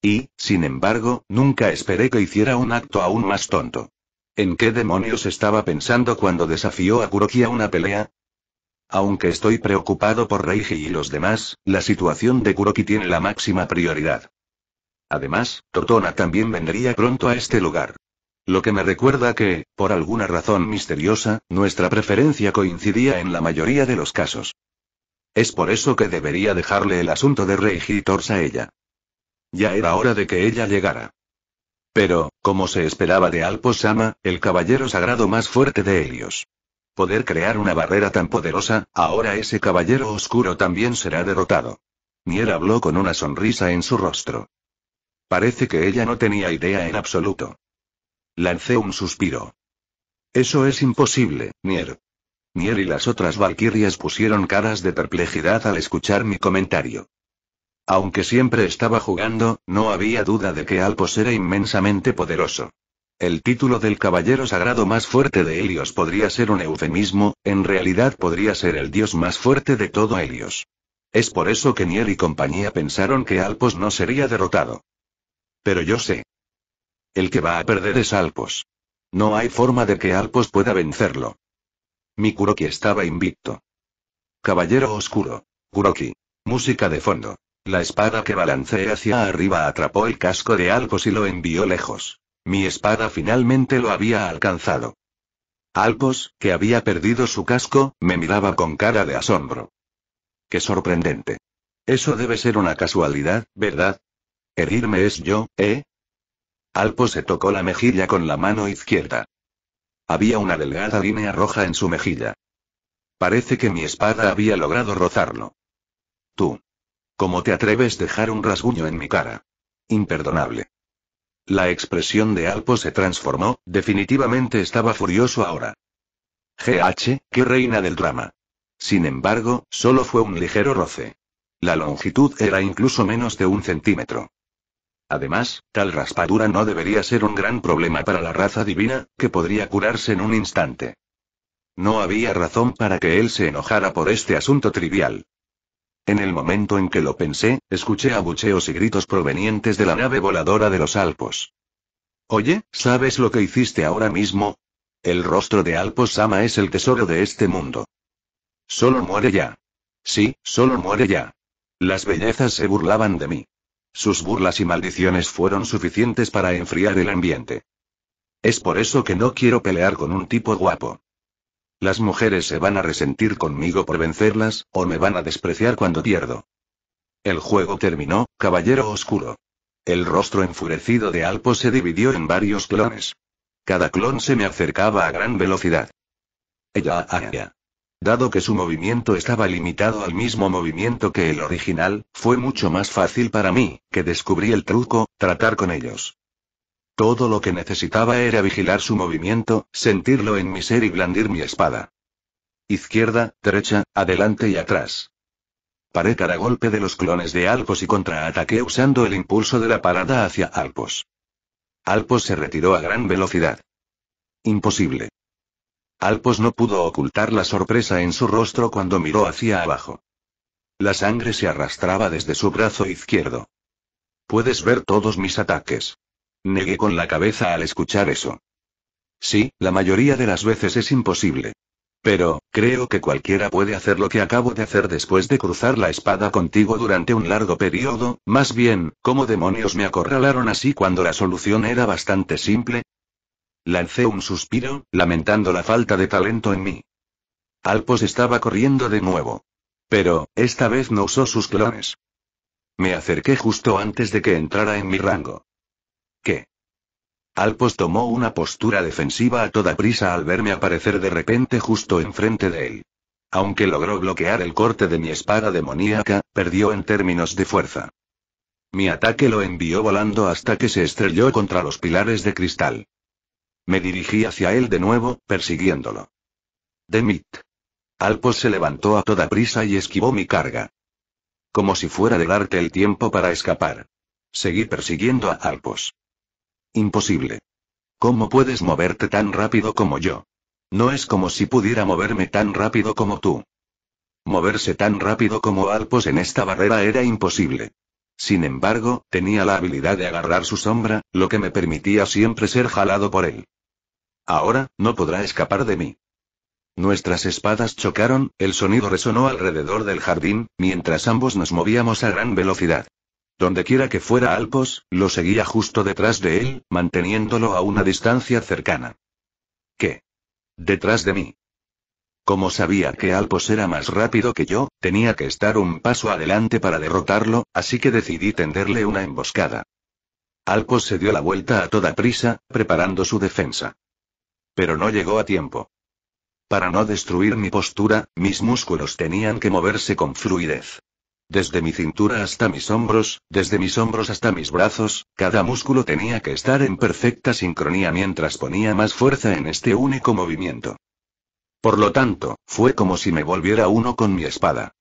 Y, sin embargo, nunca esperé que hiciera un acto aún más tonto. ¿En qué demonios estaba pensando cuando desafió a Kuroki a una pelea? Aunque estoy preocupado por Reiji y los demás, la situación de Kuroki tiene la máxima prioridad. Además, Tortona también vendría pronto a este lugar. Lo que me recuerda que, por alguna razón misteriosa, nuestra preferencia coincidía en la mayoría de los casos. Es por eso que debería dejarle el asunto de Reiji y Tors a ella. Ya era hora de que ella llegara. Pero, como se esperaba de Alpo Sama, el caballero sagrado más fuerte de Helios. Poder crear una barrera tan poderosa, ahora ese caballero oscuro también será derrotado. Nier habló con una sonrisa en su rostro. Parece que ella no tenía idea en absoluto. Lancé un suspiro. Eso es imposible, Nier. Nier y las otras valquirias pusieron caras de perplejidad al escuchar mi comentario. Aunque siempre estaba jugando, no había duda de que Alpos era inmensamente poderoso. El título del caballero sagrado más fuerte de Helios podría ser un eufemismo, en realidad podría ser el dios más fuerte de todo Helios. Es por eso que Nier y compañía pensaron que Alpos no sería derrotado. Pero yo sé. El que va a perder es Alpos. No hay forma de que Alpos pueda vencerlo. Mi Kuroki estaba invicto. Caballero oscuro. Kuroki. Música de fondo. La espada que balanceé hacia arriba atrapó el casco de Alpos y lo envió lejos. Mi espada finalmente lo había alcanzado. Alpos, que había perdido su casco, me miraba con cara de asombro. Qué sorprendente. Eso debe ser una casualidad, ¿verdad? Herirme es yo, ¿eh? Alpo se tocó la mejilla con la mano izquierda. Había una delgada línea roja en su mejilla. Parece que mi espada había logrado rozarlo. Tú. ¿Cómo te atreves a dejar un rasguño en mi cara? Imperdonable. La expresión de Alpo se transformó, definitivamente estaba furioso ahora. GH, qué reina del drama. Sin embargo, solo fue un ligero roce. La longitud era incluso menos de un centímetro. Además, tal raspadura no debería ser un gran problema para la raza divina, que podría curarse en un instante. No había razón para que él se enojara por este asunto trivial. En el momento en que lo pensé, escuché abucheos y gritos provenientes de la nave voladora de los Alpos. Oye, ¿sabes lo que hiciste ahora mismo? El rostro de Alpos Sama es el tesoro de este mundo. Solo muere ya. Sí, solo muere ya. Las bellezas se burlaban de mí. Sus burlas y maldiciones fueron suficientes para enfriar el ambiente. Es por eso que no quiero pelear con un tipo guapo. Las mujeres se van a resentir conmigo por vencerlas, o me van a despreciar cuando pierdo. El juego terminó, caballero oscuro. El rostro enfurecido de Alpo se dividió en varios clones. Cada clon se me acercaba a gran velocidad. Ella, ella. Ah, ah, ah. Dado que su movimiento estaba limitado al mismo movimiento que el original, fue mucho más fácil para mí, que descubrí el truco, tratar con ellos. Todo lo que necesitaba era vigilar su movimiento, sentirlo en mi ser y blandir mi espada. Izquierda, derecha, adelante y atrás. Paré cada golpe de los clones de Alpos y contraataqué usando el impulso de la parada hacia Alpos. Alpos se retiró a gran velocidad. Imposible. Alpos no pudo ocultar la sorpresa en su rostro cuando miró hacia abajo. La sangre se arrastraba desde su brazo izquierdo. Puedes ver todos mis ataques. Negué con la cabeza al escuchar eso. Sí, la mayoría de las veces es imposible. Pero, creo que cualquiera puede hacer lo que acabo de hacer después de cruzar la espada contigo durante un largo periodo, más bien, ¿cómo demonios me acorralaron así cuando la solución era bastante simple? Lancé un suspiro, lamentando la falta de talento en mí. Alpos estaba corriendo de nuevo. Pero, esta vez no usó sus clones. Me acerqué justo antes de que entrara en mi rango. ¿Qué? Alpos tomó una postura defensiva a toda prisa al verme aparecer de repente justo enfrente de él. Aunque logró bloquear el corte de mi espada demoníaca, perdió en términos de fuerza. Mi ataque lo envió volando hasta que se estrelló contra los pilares de cristal. Me dirigí hacia él de nuevo, persiguiéndolo. Demit. Alpos se levantó a toda prisa y esquivó mi carga. Como si fuera de darte el tiempo para escapar. Seguí persiguiendo a Alpos. Imposible. ¿Cómo puedes moverte tan rápido como yo? No es como si pudiera moverme tan rápido como tú. Moverse tan rápido como Alpos en esta barrera era imposible. Sin embargo, tenía la habilidad de agarrar su sombra, lo que me permitía siempre ser jalado por él. Ahora, no podrá escapar de mí. Nuestras espadas chocaron, el sonido resonó alrededor del jardín, mientras ambos nos movíamos a gran velocidad. Donde quiera que fuera Alpos, lo seguía justo detrás de él, manteniéndolo a una distancia cercana. ¿Qué? Detrás de mí. Como sabía que Alpos era más rápido que yo, tenía que estar un paso adelante para derrotarlo, así que decidí tenderle una emboscada. Alpos se dio la vuelta a toda prisa, preparando su defensa. Pero no llegó a tiempo. Para no destruir mi postura, mis músculos tenían que moverse con fluidez. Desde mi cintura hasta mis hombros, desde mis hombros hasta mis brazos, cada músculo tenía que estar en perfecta sincronía mientras ponía más fuerza en este único movimiento. Por lo tanto, fue como si me volviera uno con mi espada.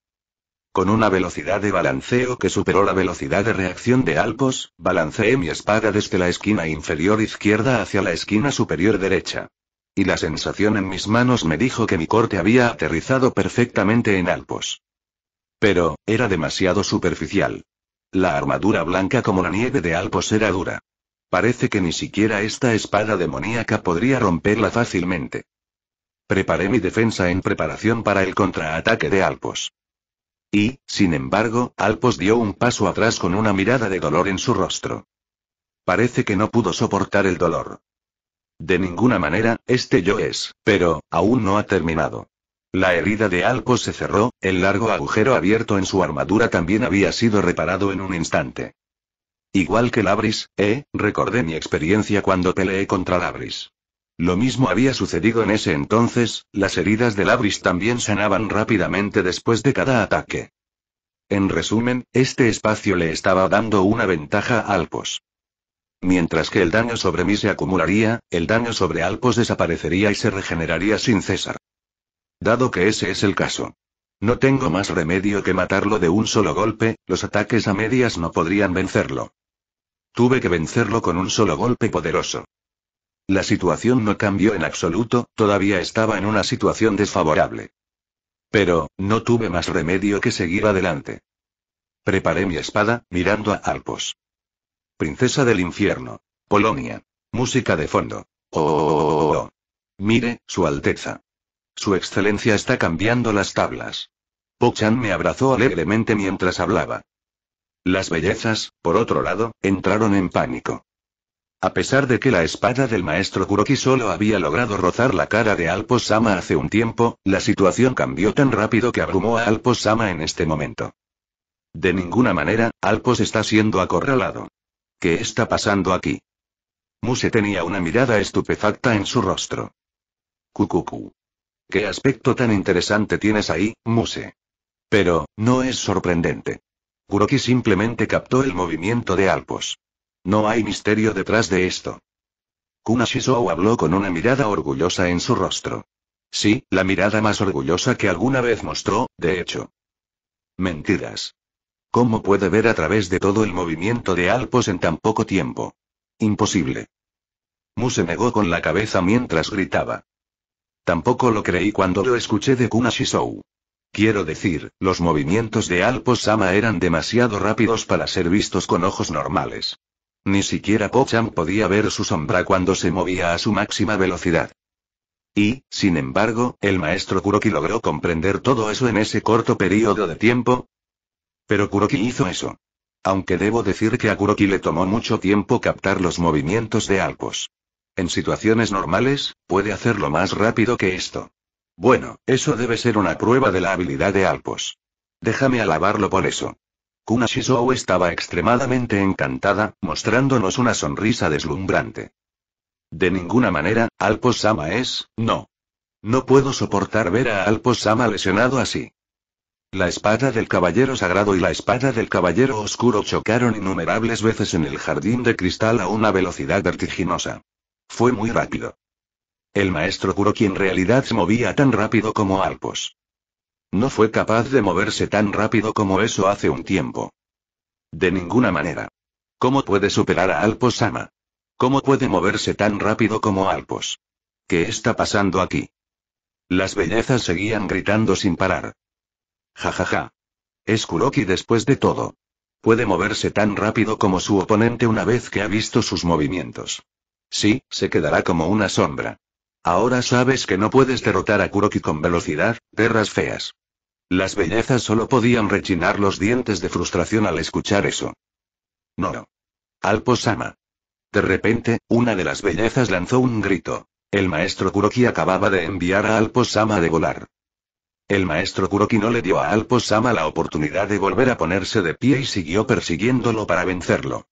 Con una velocidad de balanceo que superó la velocidad de reacción de Alpos, balanceé mi espada desde la esquina inferior izquierda hacia la esquina superior derecha. Y la sensación en mis manos me dijo que mi corte había aterrizado perfectamente en Alpos. Pero, era demasiado superficial. La armadura blanca como la nieve de Alpos era dura. Parece que ni siquiera esta espada demoníaca podría romperla fácilmente. Preparé mi defensa en preparación para el contraataque de Alpos. Y, sin embargo, Alpos dio un paso atrás con una mirada de dolor en su rostro. Parece que no pudo soportar el dolor. De ninguna manera, este yo es, pero, aún no ha terminado. La herida de Alpos se cerró, el largo agujero abierto en su armadura también había sido reparado en un instante. Igual que Labris, eh, recordé mi experiencia cuando peleé contra Labris. Lo mismo había sucedido en ese entonces, las heridas de Labris también sanaban rápidamente después de cada ataque. En resumen, este espacio le estaba dando una ventaja a Alpos. Mientras que el daño sobre mí se acumularía, el daño sobre Alpos desaparecería y se regeneraría sin cesar. Dado que ese es el caso. No tengo más remedio que matarlo de un solo golpe, los ataques a medias no podrían vencerlo. Tuve que vencerlo con un solo golpe poderoso. La situación no cambió en absoluto, todavía estaba en una situación desfavorable. Pero, no tuve más remedio que seguir adelante. Preparé mi espada, mirando a Alpos. Princesa del infierno. Polonia. Música de fondo. oh. oh, oh, oh Mire, Su Alteza. Su excelencia está cambiando las tablas. Pochan me abrazó alegremente mientras hablaba. Las bellezas, por otro lado, entraron en pánico. A pesar de que la espada del maestro Kuroki solo había logrado rozar la cara de Alpo-sama hace un tiempo, la situación cambió tan rápido que abrumó a Alpo-sama en este momento. De ninguna manera, Alpos está siendo acorralado. ¿Qué está pasando aquí? Muse tenía una mirada estupefacta en su rostro. Cucucu. Qué aspecto tan interesante tienes ahí, Muse. Pero, no es sorprendente. Kuroki simplemente captó el movimiento de Alpos. No hay misterio detrás de esto. Shizou habló con una mirada orgullosa en su rostro. Sí, la mirada más orgullosa que alguna vez mostró, de hecho. Mentiras. ¿Cómo puede ver a través de todo el movimiento de Alpos en tan poco tiempo? Imposible. Muse negó con la cabeza mientras gritaba. Tampoco lo creí cuando lo escuché de Kunashisou. Quiero decir, los movimientos de Alpo-sama eran demasiado rápidos para ser vistos con ojos normales. Ni siquiera Pochan podía ver su sombra cuando se movía a su máxima velocidad. Y, sin embargo, el maestro Kuroki logró comprender todo eso en ese corto periodo de tiempo. Pero Kuroki hizo eso. Aunque debo decir que a Kuroki le tomó mucho tiempo captar los movimientos de Alpos. En situaciones normales, puede hacerlo más rápido que esto. Bueno, eso debe ser una prueba de la habilidad de Alpos. Déjame alabarlo por eso. Kuna estaba extremadamente encantada, mostrándonos una sonrisa deslumbrante. De ninguna manera, Alpos-sama es, no. No puedo soportar ver a Alpos-sama lesionado así. La espada del caballero sagrado y la espada del caballero oscuro chocaron innumerables veces en el jardín de cristal a una velocidad vertiginosa. Fue muy rápido. El maestro Kuroki en realidad se movía tan rápido como Alpos. No fue capaz de moverse tan rápido como eso hace un tiempo. De ninguna manera. ¿Cómo puede superar a Alpos Sama? ¿Cómo puede moverse tan rápido como Alpos? ¿Qué está pasando aquí? Las bellezas seguían gritando sin parar. Jajaja. Ja, ja. Es Kuroki después de todo. Puede moverse tan rápido como su oponente una vez que ha visto sus movimientos. Sí, se quedará como una sombra. Ahora sabes que no puedes derrotar a Kuroki con velocidad, perras feas. Las bellezas solo podían rechinar los dientes de frustración al escuchar eso. No. Alposama. De repente, una de las bellezas lanzó un grito. El maestro Kuroki acababa de enviar a Alposama de volar. El maestro Kuroki no le dio a Alposama la oportunidad de volver a ponerse de pie y siguió persiguiéndolo para vencerlo.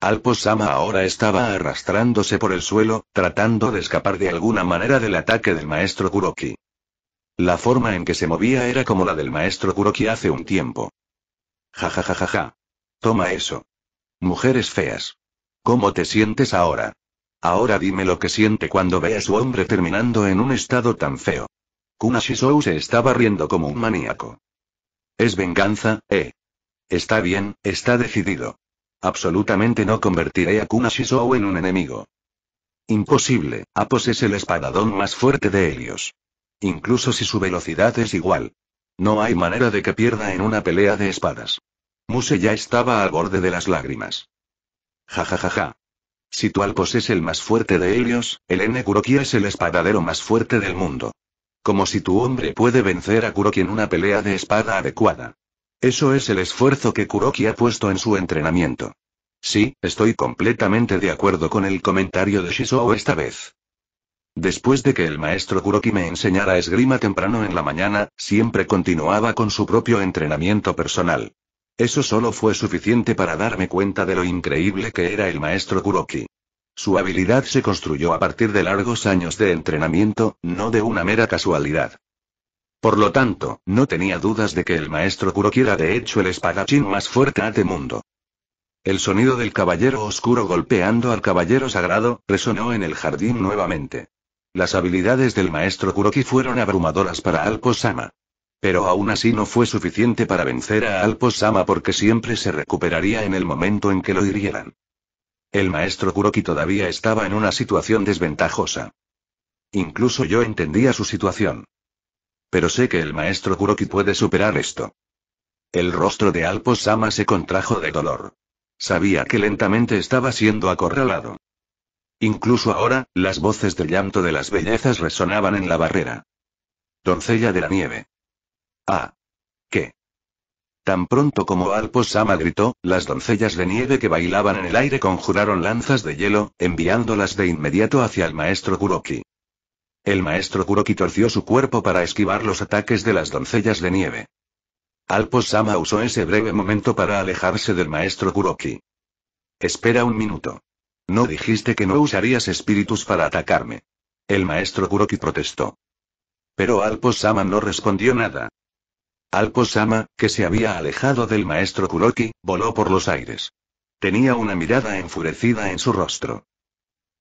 Alposama ahora estaba arrastrándose por el suelo, tratando de escapar de alguna manera del ataque del maestro Kuroki. La forma en que se movía era como la del maestro Kuroki hace un tiempo. Ja ja Toma eso. Mujeres feas. ¿Cómo te sientes ahora? Ahora dime lo que siente cuando ve a su hombre terminando en un estado tan feo. Kunashizou se estaba riendo como un maníaco. Es venganza, eh. Está bien, está decidido. Absolutamente no convertiré a Kuna en un enemigo. Imposible, Apos es el espadadón más fuerte de Helios. Incluso si su velocidad es igual. No hay manera de que pierda en una pelea de espadas. Muse ya estaba al borde de las lágrimas. Ja ja ja ja. Si tu Alpos es el más fuerte de Helios, el N Kuroki es el espadadero más fuerte del mundo. Como si tu hombre puede vencer a Kuroki en una pelea de espada adecuada. Eso es el esfuerzo que Kuroki ha puesto en su entrenamiento. Sí, estoy completamente de acuerdo con el comentario de Shizuo esta vez. Después de que el maestro Kuroki me enseñara esgrima temprano en la mañana, siempre continuaba con su propio entrenamiento personal. Eso solo fue suficiente para darme cuenta de lo increíble que era el maestro Kuroki. Su habilidad se construyó a partir de largos años de entrenamiento, no de una mera casualidad. Por lo tanto, no tenía dudas de que el maestro Kuroki era de hecho el espadachín más fuerte de mundo. El sonido del caballero oscuro golpeando al caballero sagrado, resonó en el jardín nuevamente. Las habilidades del maestro Kuroki fueron abrumadoras para Alpo-sama. Pero aún así no fue suficiente para vencer a Alpo-sama porque siempre se recuperaría en el momento en que lo hirieran. El maestro Kuroki todavía estaba en una situación desventajosa. Incluso yo entendía su situación. Pero sé que el maestro Kuroki puede superar esto. El rostro de Alpo Sama se contrajo de dolor. Sabía que lentamente estaba siendo acorralado. Incluso ahora, las voces de llanto de las bellezas resonaban en la barrera. Doncella de la nieve. Ah. ¿Qué? Tan pronto como Alpo Sama gritó, las doncellas de nieve que bailaban en el aire conjuraron lanzas de hielo, enviándolas de inmediato hacia el maestro Kuroki. El maestro Kuroki torció su cuerpo para esquivar los ataques de las doncellas de nieve. Alpo-sama usó ese breve momento para alejarse del maestro Kuroki. Espera un minuto. No dijiste que no usarías espíritus para atacarme. El maestro Kuroki protestó. Pero Alpo-sama no respondió nada. Alpo-sama, que se había alejado del maestro Kuroki, voló por los aires. Tenía una mirada enfurecida en su rostro.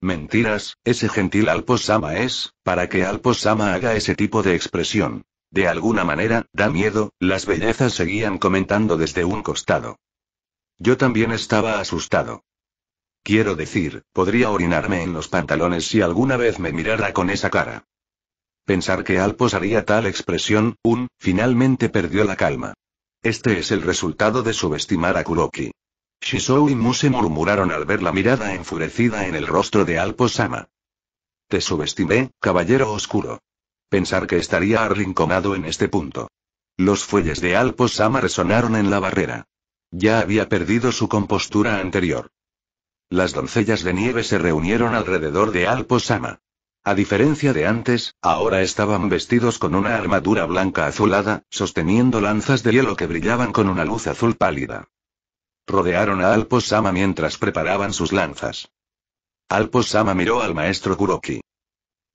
Mentiras, ese gentil Alposama es, para que Alposama haga ese tipo de expresión. De alguna manera, da miedo, las bellezas seguían comentando desde un costado. Yo también estaba asustado. Quiero decir, podría orinarme en los pantalones si alguna vez me mirara con esa cara. Pensar que Alpos haría tal expresión, un, finalmente perdió la calma. Este es el resultado de subestimar a Kuroki. Shizou y Muse murmuraron al ver la mirada enfurecida en el rostro de Alpo-sama. Te subestimé, caballero oscuro. Pensar que estaría arrinconado en este punto. Los fuelles de Alpo-sama resonaron en la barrera. Ya había perdido su compostura anterior. Las doncellas de nieve se reunieron alrededor de Alpo-sama. A diferencia de antes, ahora estaban vestidos con una armadura blanca azulada, sosteniendo lanzas de hielo que brillaban con una luz azul pálida. Rodearon a Alpo Sama mientras preparaban sus lanzas. Alpo Sama miró al maestro Kuroki.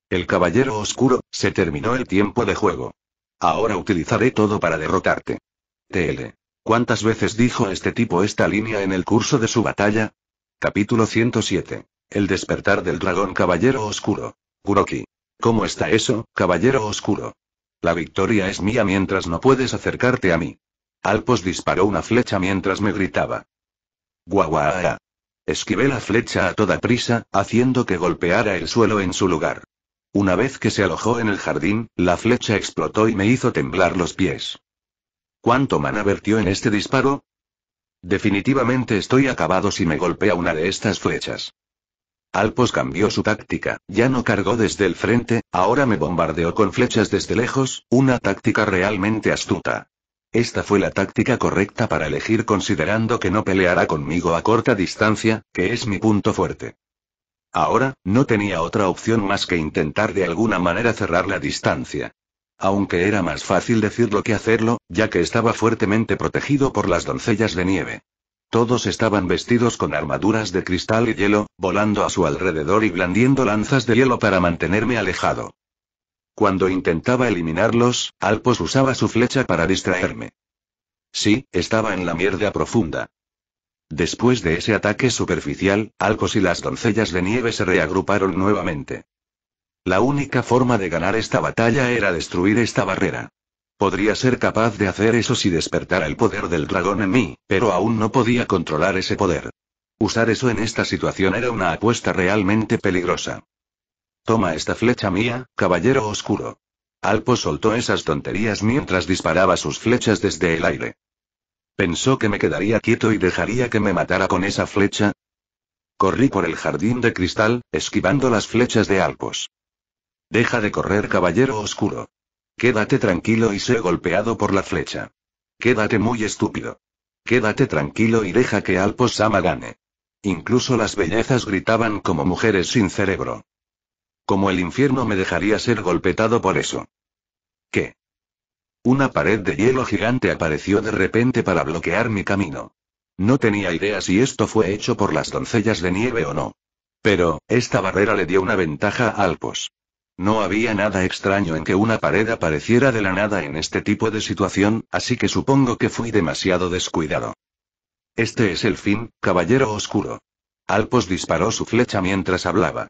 El caballero oscuro, se terminó el tiempo de juego. Ahora utilizaré todo para derrotarte. TL. ¿Cuántas veces dijo este tipo esta línea en el curso de su batalla? Capítulo 107. El despertar del dragón caballero oscuro. Kuroki. ¿Cómo está eso, caballero oscuro? La victoria es mía mientras no puedes acercarte a mí. Alpos disparó una flecha mientras me gritaba. ¡Guau! Esquivé la flecha a toda prisa, haciendo que golpeara el suelo en su lugar. Una vez que se alojó en el jardín, la flecha explotó y me hizo temblar los pies. ¿Cuánto mana vertió en este disparo? Definitivamente estoy acabado si me golpea una de estas flechas. Alpos cambió su táctica, ya no cargó desde el frente, ahora me bombardeó con flechas desde lejos, una táctica realmente astuta. Esta fue la táctica correcta para elegir considerando que no peleará conmigo a corta distancia, que es mi punto fuerte. Ahora, no tenía otra opción más que intentar de alguna manera cerrar la distancia. Aunque era más fácil decirlo que hacerlo, ya que estaba fuertemente protegido por las doncellas de nieve. Todos estaban vestidos con armaduras de cristal y hielo, volando a su alrededor y blandiendo lanzas de hielo para mantenerme alejado. Cuando intentaba eliminarlos, Alpos usaba su flecha para distraerme. Sí, estaba en la mierda profunda. Después de ese ataque superficial, Alpos y las doncellas de nieve se reagruparon nuevamente. La única forma de ganar esta batalla era destruir esta barrera. Podría ser capaz de hacer eso si despertara el poder del dragón en mí, pero aún no podía controlar ese poder. Usar eso en esta situación era una apuesta realmente peligrosa. Toma esta flecha mía, caballero oscuro. Alpo soltó esas tonterías mientras disparaba sus flechas desde el aire. ¿Pensó que me quedaría quieto y dejaría que me matara con esa flecha? Corrí por el jardín de cristal, esquivando las flechas de Alpos. Deja de correr, caballero oscuro. Quédate tranquilo y sé golpeado por la flecha. Quédate muy estúpido. Quédate tranquilo y deja que Alpos Sama gane. Incluso las bellezas gritaban como mujeres sin cerebro. Como el infierno me dejaría ser golpetado por eso. ¿Qué? Una pared de hielo gigante apareció de repente para bloquear mi camino. No tenía idea si esto fue hecho por las doncellas de nieve o no. Pero, esta barrera le dio una ventaja a Alpos. No había nada extraño en que una pared apareciera de la nada en este tipo de situación, así que supongo que fui demasiado descuidado. Este es el fin, caballero oscuro. Alpos disparó su flecha mientras hablaba.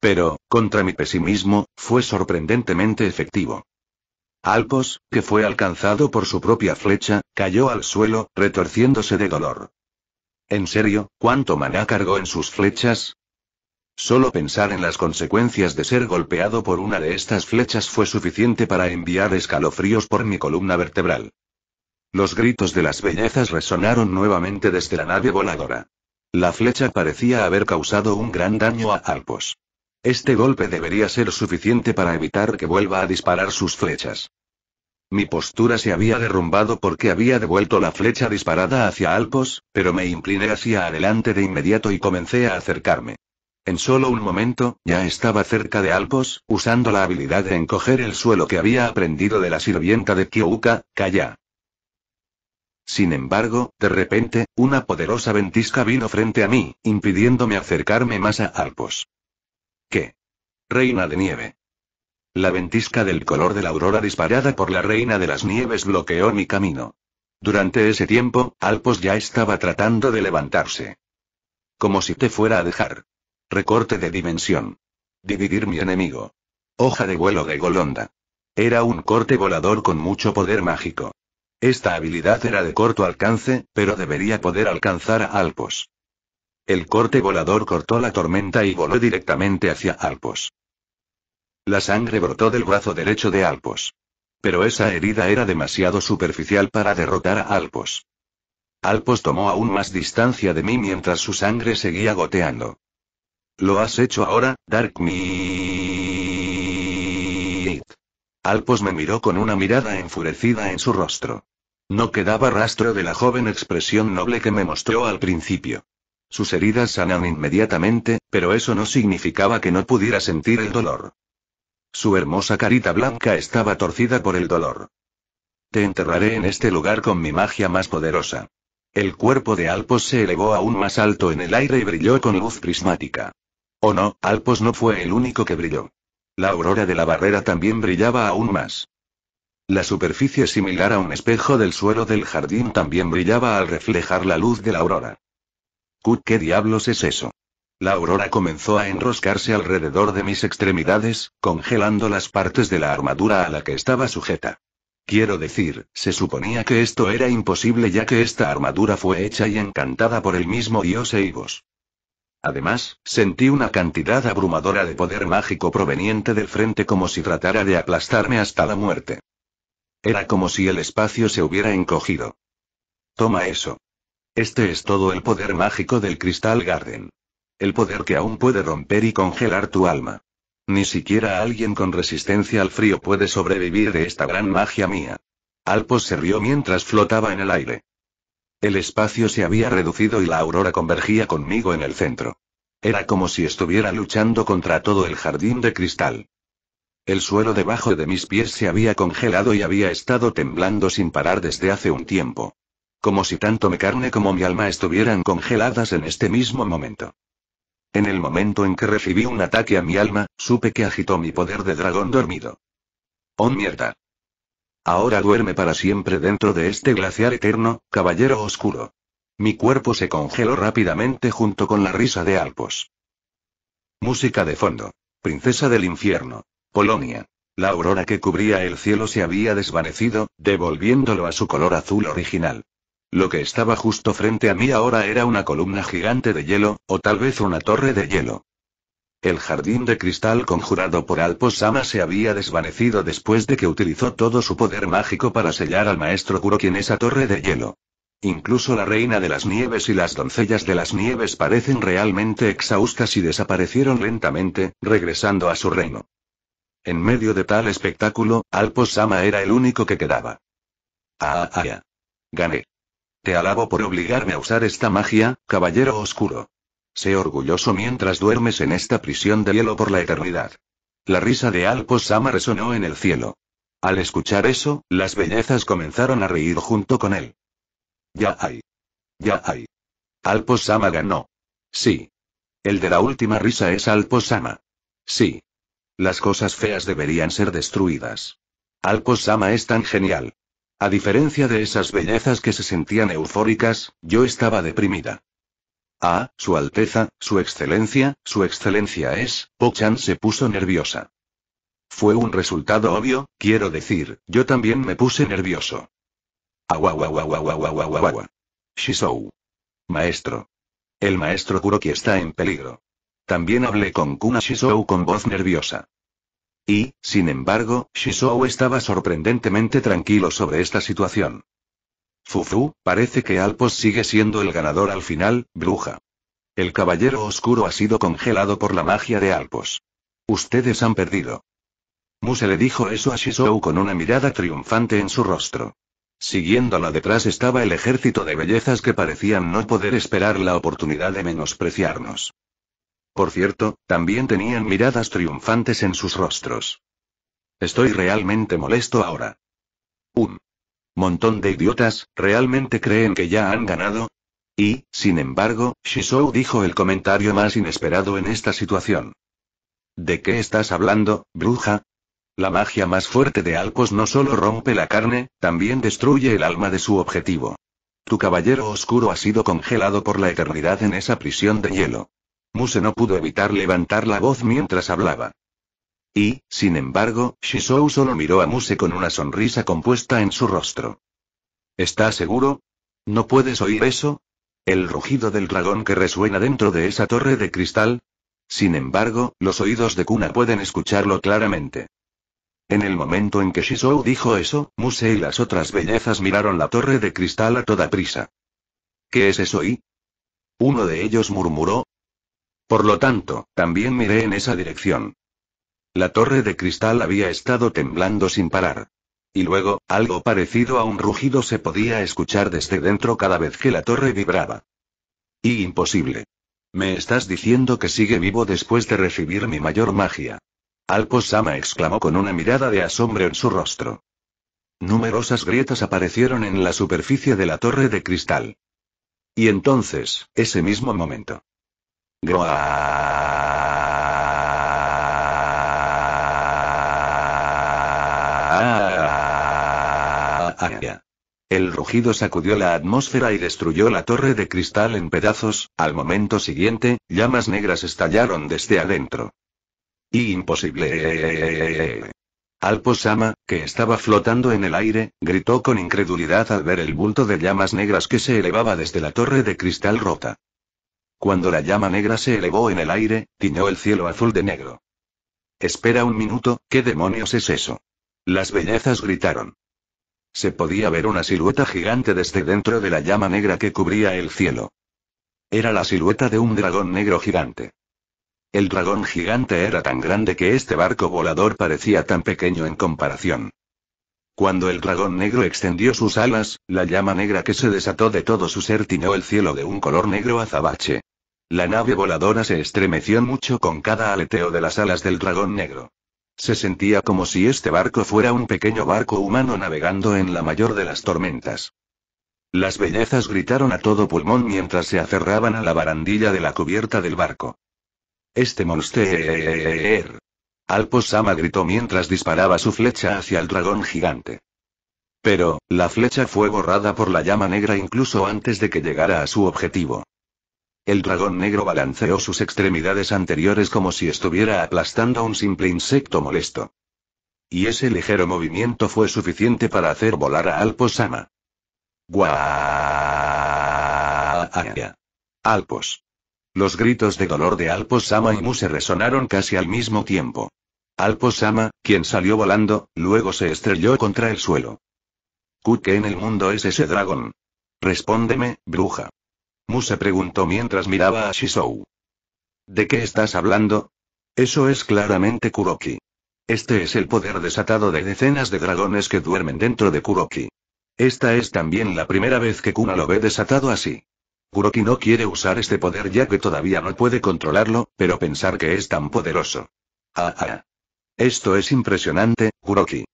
Pero, contra mi pesimismo, fue sorprendentemente efectivo. Alpos, que fue alcanzado por su propia flecha, cayó al suelo, retorciéndose de dolor. En serio, ¿cuánto maná cargó en sus flechas? Solo pensar en las consecuencias de ser golpeado por una de estas flechas fue suficiente para enviar escalofríos por mi columna vertebral. Los gritos de las bellezas resonaron nuevamente desde la nave voladora. La flecha parecía haber causado un gran daño a Alpos. Este golpe debería ser suficiente para evitar que vuelva a disparar sus flechas. Mi postura se había derrumbado porque había devuelto la flecha disparada hacia Alpos, pero me incliné hacia adelante de inmediato y comencé a acercarme. En solo un momento, ya estaba cerca de Alpos, usando la habilidad de encoger el suelo que había aprendido de la sirvienta de Kyouka, Kaya. Sin embargo, de repente, una poderosa ventisca vino frente a mí, impidiéndome acercarme más a Alpos. ¿Qué? Reina de nieve. La ventisca del color de la aurora disparada por la reina de las nieves bloqueó mi camino. Durante ese tiempo, Alpos ya estaba tratando de levantarse. Como si te fuera a dejar. Recorte de dimensión. Dividir mi enemigo. Hoja de vuelo de Golonda. Era un corte volador con mucho poder mágico. Esta habilidad era de corto alcance, pero debería poder alcanzar a Alpos. El corte volador cortó la tormenta y voló directamente hacia Alpos. La sangre brotó del brazo derecho de Alpos. Pero esa herida era demasiado superficial para derrotar a Alpos. Alpos tomó aún más distancia de mí mientras su sangre seguía goteando. Lo has hecho ahora, Dark Alpos me miró con una mirada enfurecida en su rostro. No quedaba rastro de la joven expresión noble que me mostró al principio. Sus heridas sanan inmediatamente, pero eso no significaba que no pudiera sentir el dolor. Su hermosa carita blanca estaba torcida por el dolor. Te enterraré en este lugar con mi magia más poderosa. El cuerpo de Alpos se elevó aún más alto en el aire y brilló con luz prismática. O oh no, Alpos no fue el único que brilló. La aurora de la barrera también brillaba aún más. La superficie similar a un espejo del suelo del jardín también brillaba al reflejar la luz de la aurora. ¿Qué diablos es eso? La aurora comenzó a enroscarse alrededor de mis extremidades, congelando las partes de la armadura a la que estaba sujeta. Quiero decir, se suponía que esto era imposible ya que esta armadura fue hecha y encantada por el mismo dios Eivos. Además, sentí una cantidad abrumadora de poder mágico proveniente del frente como si tratara de aplastarme hasta la muerte. Era como si el espacio se hubiera encogido. Toma eso. Este es todo el poder mágico del Crystal Garden. El poder que aún puede romper y congelar tu alma. Ni siquiera alguien con resistencia al frío puede sobrevivir de esta gran magia mía. Alpos se rió mientras flotaba en el aire. El espacio se había reducido y la aurora convergía conmigo en el centro. Era como si estuviera luchando contra todo el jardín de cristal. El suelo debajo de mis pies se había congelado y había estado temblando sin parar desde hace un tiempo. Como si tanto mi carne como mi alma estuvieran congeladas en este mismo momento. En el momento en que recibí un ataque a mi alma, supe que agitó mi poder de dragón dormido. ¡Oh mierda! Ahora duerme para siempre dentro de este glaciar eterno, caballero oscuro. Mi cuerpo se congeló rápidamente junto con la risa de Alpos. Música de fondo. Princesa del infierno. Polonia. La aurora que cubría el cielo se había desvanecido, devolviéndolo a su color azul original. Lo que estaba justo frente a mí ahora era una columna gigante de hielo, o tal vez una torre de hielo. El jardín de cristal conjurado por Alposama se había desvanecido después de que utilizó todo su poder mágico para sellar al maestro Kuro en esa torre de hielo. Incluso la reina de las nieves y las doncellas de las nieves parecen realmente exhaustas y desaparecieron lentamente, regresando a su reino. En medio de tal espectáculo, Alposama era el único que quedaba. Ah, ah, ah. Gané. Te alabo por obligarme a usar esta magia, caballero oscuro. Sé orgulloso mientras duermes en esta prisión de hielo por la eternidad. La risa de Alposama Sama resonó en el cielo. Al escuchar eso, las bellezas comenzaron a reír junto con él. Ya hay. Ya hay. Alposama Sama ganó. Sí. El de la última risa es Alposama. Sama. Sí. Las cosas feas deberían ser destruidas. Alposama Sama es tan genial. A diferencia de esas bellezas que se sentían eufóricas, yo estaba deprimida. Ah, Su Alteza, Su Excelencia, Su Excelencia es, Pochan se puso nerviosa. Fue un resultado obvio, quiero decir, yo también me puse nervioso. Agua. Shizou. Maestro. El maestro Kuroki está en peligro. También hablé con Kuna Shisou con voz nerviosa. Y, sin embargo, Shizou estaba sorprendentemente tranquilo sobre esta situación. Fufu, parece que Alpos sigue siendo el ganador al final, bruja. El caballero oscuro ha sido congelado por la magia de Alpos. Ustedes han perdido. Muse le dijo eso a Shizou con una mirada triunfante en su rostro. Siguiéndola detrás estaba el ejército de bellezas que parecían no poder esperar la oportunidad de menospreciarnos. Por cierto, también tenían miradas triunfantes en sus rostros. Estoy realmente molesto ahora. Un montón de idiotas, ¿realmente creen que ya han ganado? Y, sin embargo, Shizou dijo el comentario más inesperado en esta situación. ¿De qué estás hablando, bruja? La magia más fuerte de Alcos no solo rompe la carne, también destruye el alma de su objetivo. Tu caballero oscuro ha sido congelado por la eternidad en esa prisión de hielo. Muse no pudo evitar levantar la voz mientras hablaba. Y, sin embargo, Shisou solo miró a Muse con una sonrisa compuesta en su rostro. ¿Estás seguro? ¿No puedes oír eso? ¿El rugido del dragón que resuena dentro de esa torre de cristal? Sin embargo, los oídos de Kuna pueden escucharlo claramente. En el momento en que Shisou dijo eso, Muse y las otras bellezas miraron la torre de cristal a toda prisa. ¿Qué es eso y? Uno de ellos murmuró, por lo tanto, también miré en esa dirección. La torre de cristal había estado temblando sin parar. Y luego, algo parecido a un rugido se podía escuchar desde dentro cada vez que la torre vibraba. Y imposible. Me estás diciendo que sigue vivo después de recibir mi mayor magia. Alposama exclamó con una mirada de asombro en su rostro. Numerosas grietas aparecieron en la superficie de la torre de cristal. Y entonces, ese mismo momento. El rugido sacudió la atmósfera y destruyó la torre de cristal en pedazos, al momento siguiente, llamas negras estallaron desde adentro. imposible. Alposama, que estaba flotando en el aire, gritó con incredulidad al ver el bulto de llamas negras que se elevaba desde la torre de cristal rota. Cuando la llama negra se elevó en el aire, tiñó el cielo azul de negro. Espera un minuto, ¿qué demonios es eso? Las bellezas gritaron. Se podía ver una silueta gigante desde dentro de la llama negra que cubría el cielo. Era la silueta de un dragón negro gigante. El dragón gigante era tan grande que este barco volador parecía tan pequeño en comparación. Cuando el dragón negro extendió sus alas, la llama negra que se desató de todo su ser tiñó el cielo de un color negro azabache. La nave voladora se estremeció mucho con cada aleteo de las alas del dragón negro. Se sentía como si este barco fuera un pequeño barco humano navegando en la mayor de las tormentas. Las bellezas gritaron a todo pulmón mientras se aferraban a la barandilla de la cubierta del barco. Este monster. Alposama gritó mientras disparaba su flecha hacia el dragón gigante. Pero, la flecha fue borrada por la llama negra incluso antes de que llegara a su objetivo. El dragón negro balanceó sus extremidades anteriores como si estuviera aplastando a un simple insecto molesto. Y ese ligero movimiento fue suficiente para hacer volar a Alposama. Sama. Alpos. Los gritos de dolor de Alposama Sama y Muse resonaron casi al mismo tiempo. Alposama, quien salió volando, luego se estrelló contra el suelo. ¿Qué en el mundo es ese dragón? Respóndeme, bruja. Mu se preguntó mientras miraba a Shizou. ¿De qué estás hablando? Eso es claramente Kuroki. Este es el poder desatado de decenas de dragones que duermen dentro de Kuroki. Esta es también la primera vez que Kuna lo ve desatado así. Kuroki no quiere usar este poder ya que todavía no puede controlarlo, pero pensar que es tan poderoso. Ah, ah. Esto es impresionante, Kuroki.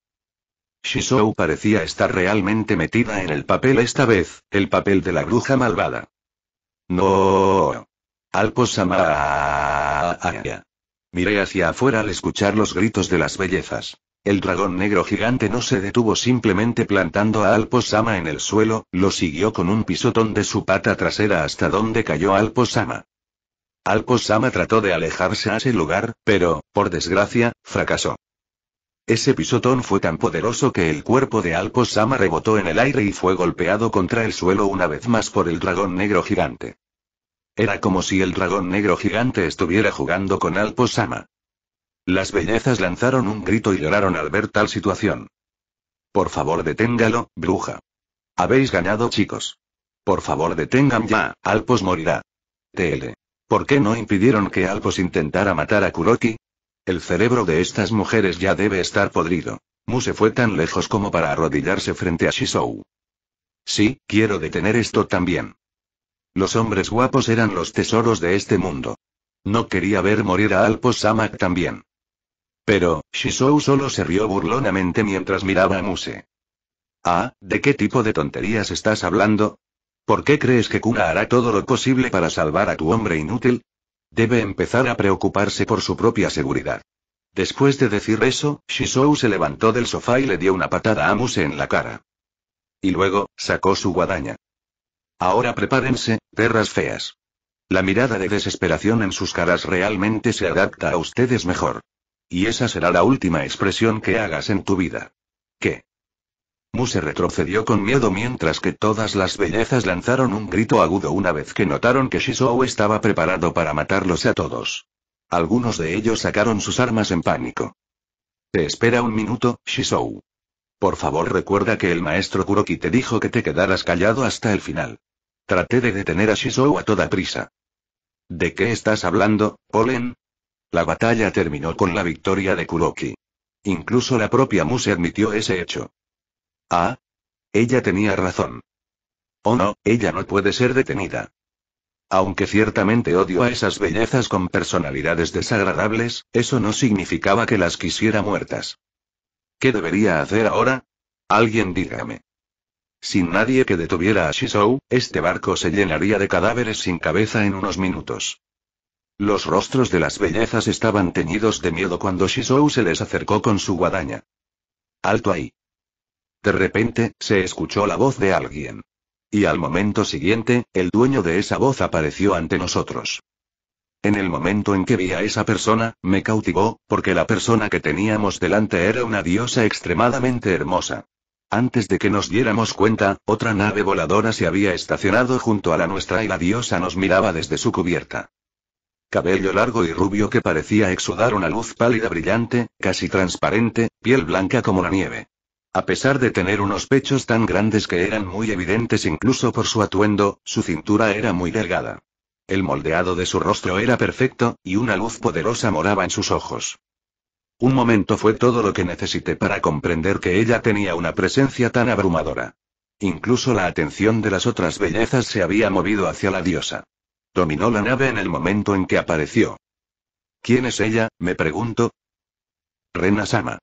Shizou parecía estar realmente metida en el papel esta vez, el papel de la bruja malvada. No. Alposama. Miré hacia afuera al escuchar los gritos de las bellezas. El dragón negro gigante no se detuvo simplemente plantando a Alposama en el suelo, lo siguió con un pisotón de su pata trasera hasta donde cayó Alposama. Alposama trató de alejarse a ese lugar, pero, por desgracia, fracasó. Ese pisotón fue tan poderoso que el cuerpo de Alpo Sama rebotó en el aire y fue golpeado contra el suelo una vez más por el dragón negro gigante. Era como si el dragón negro gigante estuviera jugando con Alpo Sama. Las bellezas lanzaron un grito y lloraron al ver tal situación. Por favor deténgalo, bruja. Habéis ganado chicos. Por favor detengan ya, Alpos morirá. TL. ¿Por qué no impidieron que Alpos intentara matar a Kuroki? El cerebro de estas mujeres ya debe estar podrido. Muse fue tan lejos como para arrodillarse frente a Shisou. Sí, quiero detener esto también. Los hombres guapos eran los tesoros de este mundo. No quería ver morir a Alpo Samak también. Pero, Shisou solo se rió burlonamente mientras miraba a Muse. Ah, ¿de qué tipo de tonterías estás hablando? ¿Por qué crees que Kuna hará todo lo posible para salvar a tu hombre inútil? Debe empezar a preocuparse por su propia seguridad. Después de decir eso, Shizou se levantó del sofá y le dio una patada a Muse en la cara. Y luego, sacó su guadaña. Ahora prepárense, perras feas. La mirada de desesperación en sus caras realmente se adapta a ustedes mejor. Y esa será la última expresión que hagas en tu vida. ¿Qué? se retrocedió con miedo mientras que todas las bellezas lanzaron un grito agudo una vez que notaron que Shizou estaba preparado para matarlos a todos. Algunos de ellos sacaron sus armas en pánico. Te espera un minuto, Shizou. Por favor recuerda que el maestro Kuroki te dijo que te quedaras callado hasta el final. Traté de detener a Shizou a toda prisa. ¿De qué estás hablando, Polen? La batalla terminó con la victoria de Kuroki. Incluso la propia se admitió ese hecho. Ah. Ella tenía razón. Oh no, ella no puede ser detenida. Aunque ciertamente odio a esas bellezas con personalidades desagradables, eso no significaba que las quisiera muertas. ¿Qué debería hacer ahora? Alguien dígame. Sin nadie que detuviera a Shizou, este barco se llenaría de cadáveres sin cabeza en unos minutos. Los rostros de las bellezas estaban teñidos de miedo cuando Shizou se les acercó con su guadaña. Alto ahí. De repente, se escuchó la voz de alguien. Y al momento siguiente, el dueño de esa voz apareció ante nosotros. En el momento en que vi a esa persona, me cautivó, porque la persona que teníamos delante era una diosa extremadamente hermosa. Antes de que nos diéramos cuenta, otra nave voladora se había estacionado junto a la nuestra y la diosa nos miraba desde su cubierta. Cabello largo y rubio que parecía exudar una luz pálida brillante, casi transparente, piel blanca como la nieve. A pesar de tener unos pechos tan grandes que eran muy evidentes incluso por su atuendo, su cintura era muy delgada. El moldeado de su rostro era perfecto, y una luz poderosa moraba en sus ojos. Un momento fue todo lo que necesité para comprender que ella tenía una presencia tan abrumadora. Incluso la atención de las otras bellezas se había movido hacia la diosa. Dominó la nave en el momento en que apareció. ¿Quién es ella? me pregunto. Rena Sama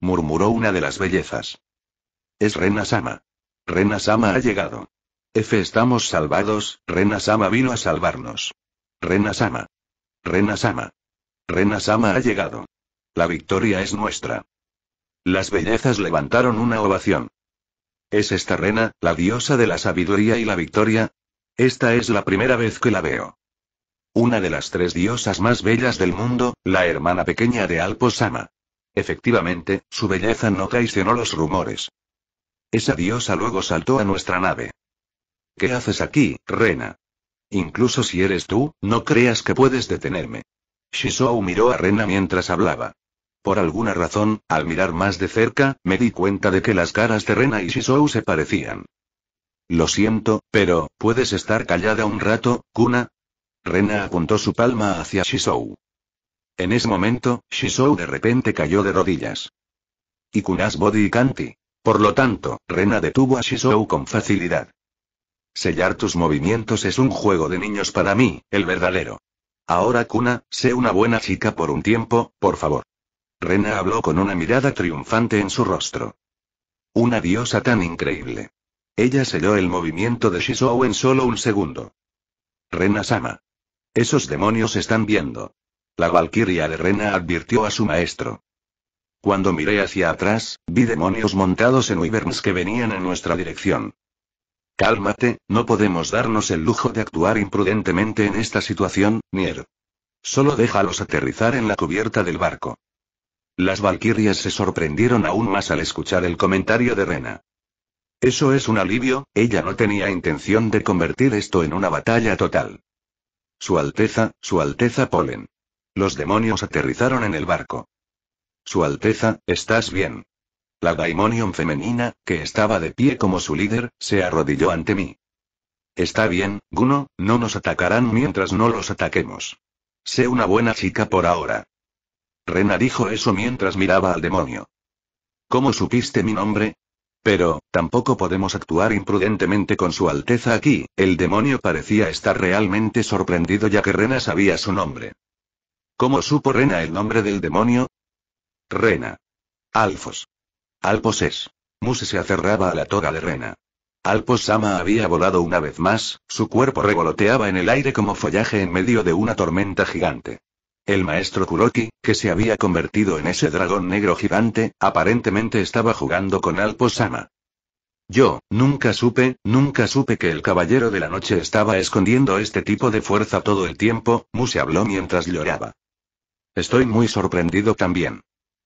murmuró una de las bellezas. Es Rena Sama. Rena Sama ha llegado. F estamos salvados, Rena Sama vino a salvarnos. Rena Sama. Rena Sama. Rena Sama ha llegado. La victoria es nuestra. Las bellezas levantaron una ovación. ¿Es esta Rena, la diosa de la sabiduría y la victoria? Esta es la primera vez que la veo. Una de las tres diosas más bellas del mundo, la hermana pequeña de Alpo Sama. Efectivamente, su belleza no traicionó los rumores. Esa diosa luego saltó a nuestra nave. ¿Qué haces aquí, Rena? Incluso si eres tú, no creas que puedes detenerme. Shisou miró a Rena mientras hablaba. Por alguna razón, al mirar más de cerca, me di cuenta de que las caras de Rena y Shizou se parecían. Lo siento, pero, ¿puedes estar callada un rato, Kuna? Rena apuntó su palma hacia Shisou. En ese momento, Shisou de repente cayó de rodillas. Y Kunas Body Kanti. Por lo tanto, Rena detuvo a Shisou con facilidad. Sellar tus movimientos es un juego de niños para mí, el verdadero. Ahora Kuna, sé una buena chica por un tiempo, por favor. Rena habló con una mirada triunfante en su rostro. Una diosa tan increíble. Ella selló el movimiento de Shisou en solo un segundo. Rena Sama. Esos demonios están viendo. La valquiria de Rena advirtió a su maestro. Cuando miré hacia atrás, vi demonios montados en wyverns que venían en nuestra dirección. Cálmate, no podemos darnos el lujo de actuar imprudentemente en esta situación, Nier. Solo déjalos aterrizar en la cubierta del barco. Las valquirias se sorprendieron aún más al escuchar el comentario de Rena. Eso es un alivio, ella no tenía intención de convertir esto en una batalla total. Su Alteza, Su Alteza Polen. Los demonios aterrizaron en el barco. Su Alteza, ¿estás bien? La daimonion femenina, que estaba de pie como su líder, se arrodilló ante mí. Está bien, Guno, no nos atacarán mientras no los ataquemos. Sé una buena chica por ahora. Rena dijo eso mientras miraba al demonio. ¿Cómo supiste mi nombre? Pero, tampoco podemos actuar imprudentemente con su Alteza aquí, el demonio parecía estar realmente sorprendido ya que Rena sabía su nombre. ¿Cómo supo Rena el nombre del demonio? Rena. Alfos. Alpos es. Muse se aferraba a la toga de Rena. Alpos Sama había volado una vez más, su cuerpo revoloteaba en el aire como follaje en medio de una tormenta gigante. El maestro Kuroki, que se había convertido en ese dragón negro gigante, aparentemente estaba jugando con Alpos Sama. Yo, nunca supe, nunca supe que el caballero de la noche estaba escondiendo este tipo de fuerza todo el tiempo, Muse habló mientras lloraba. Estoy muy sorprendido también.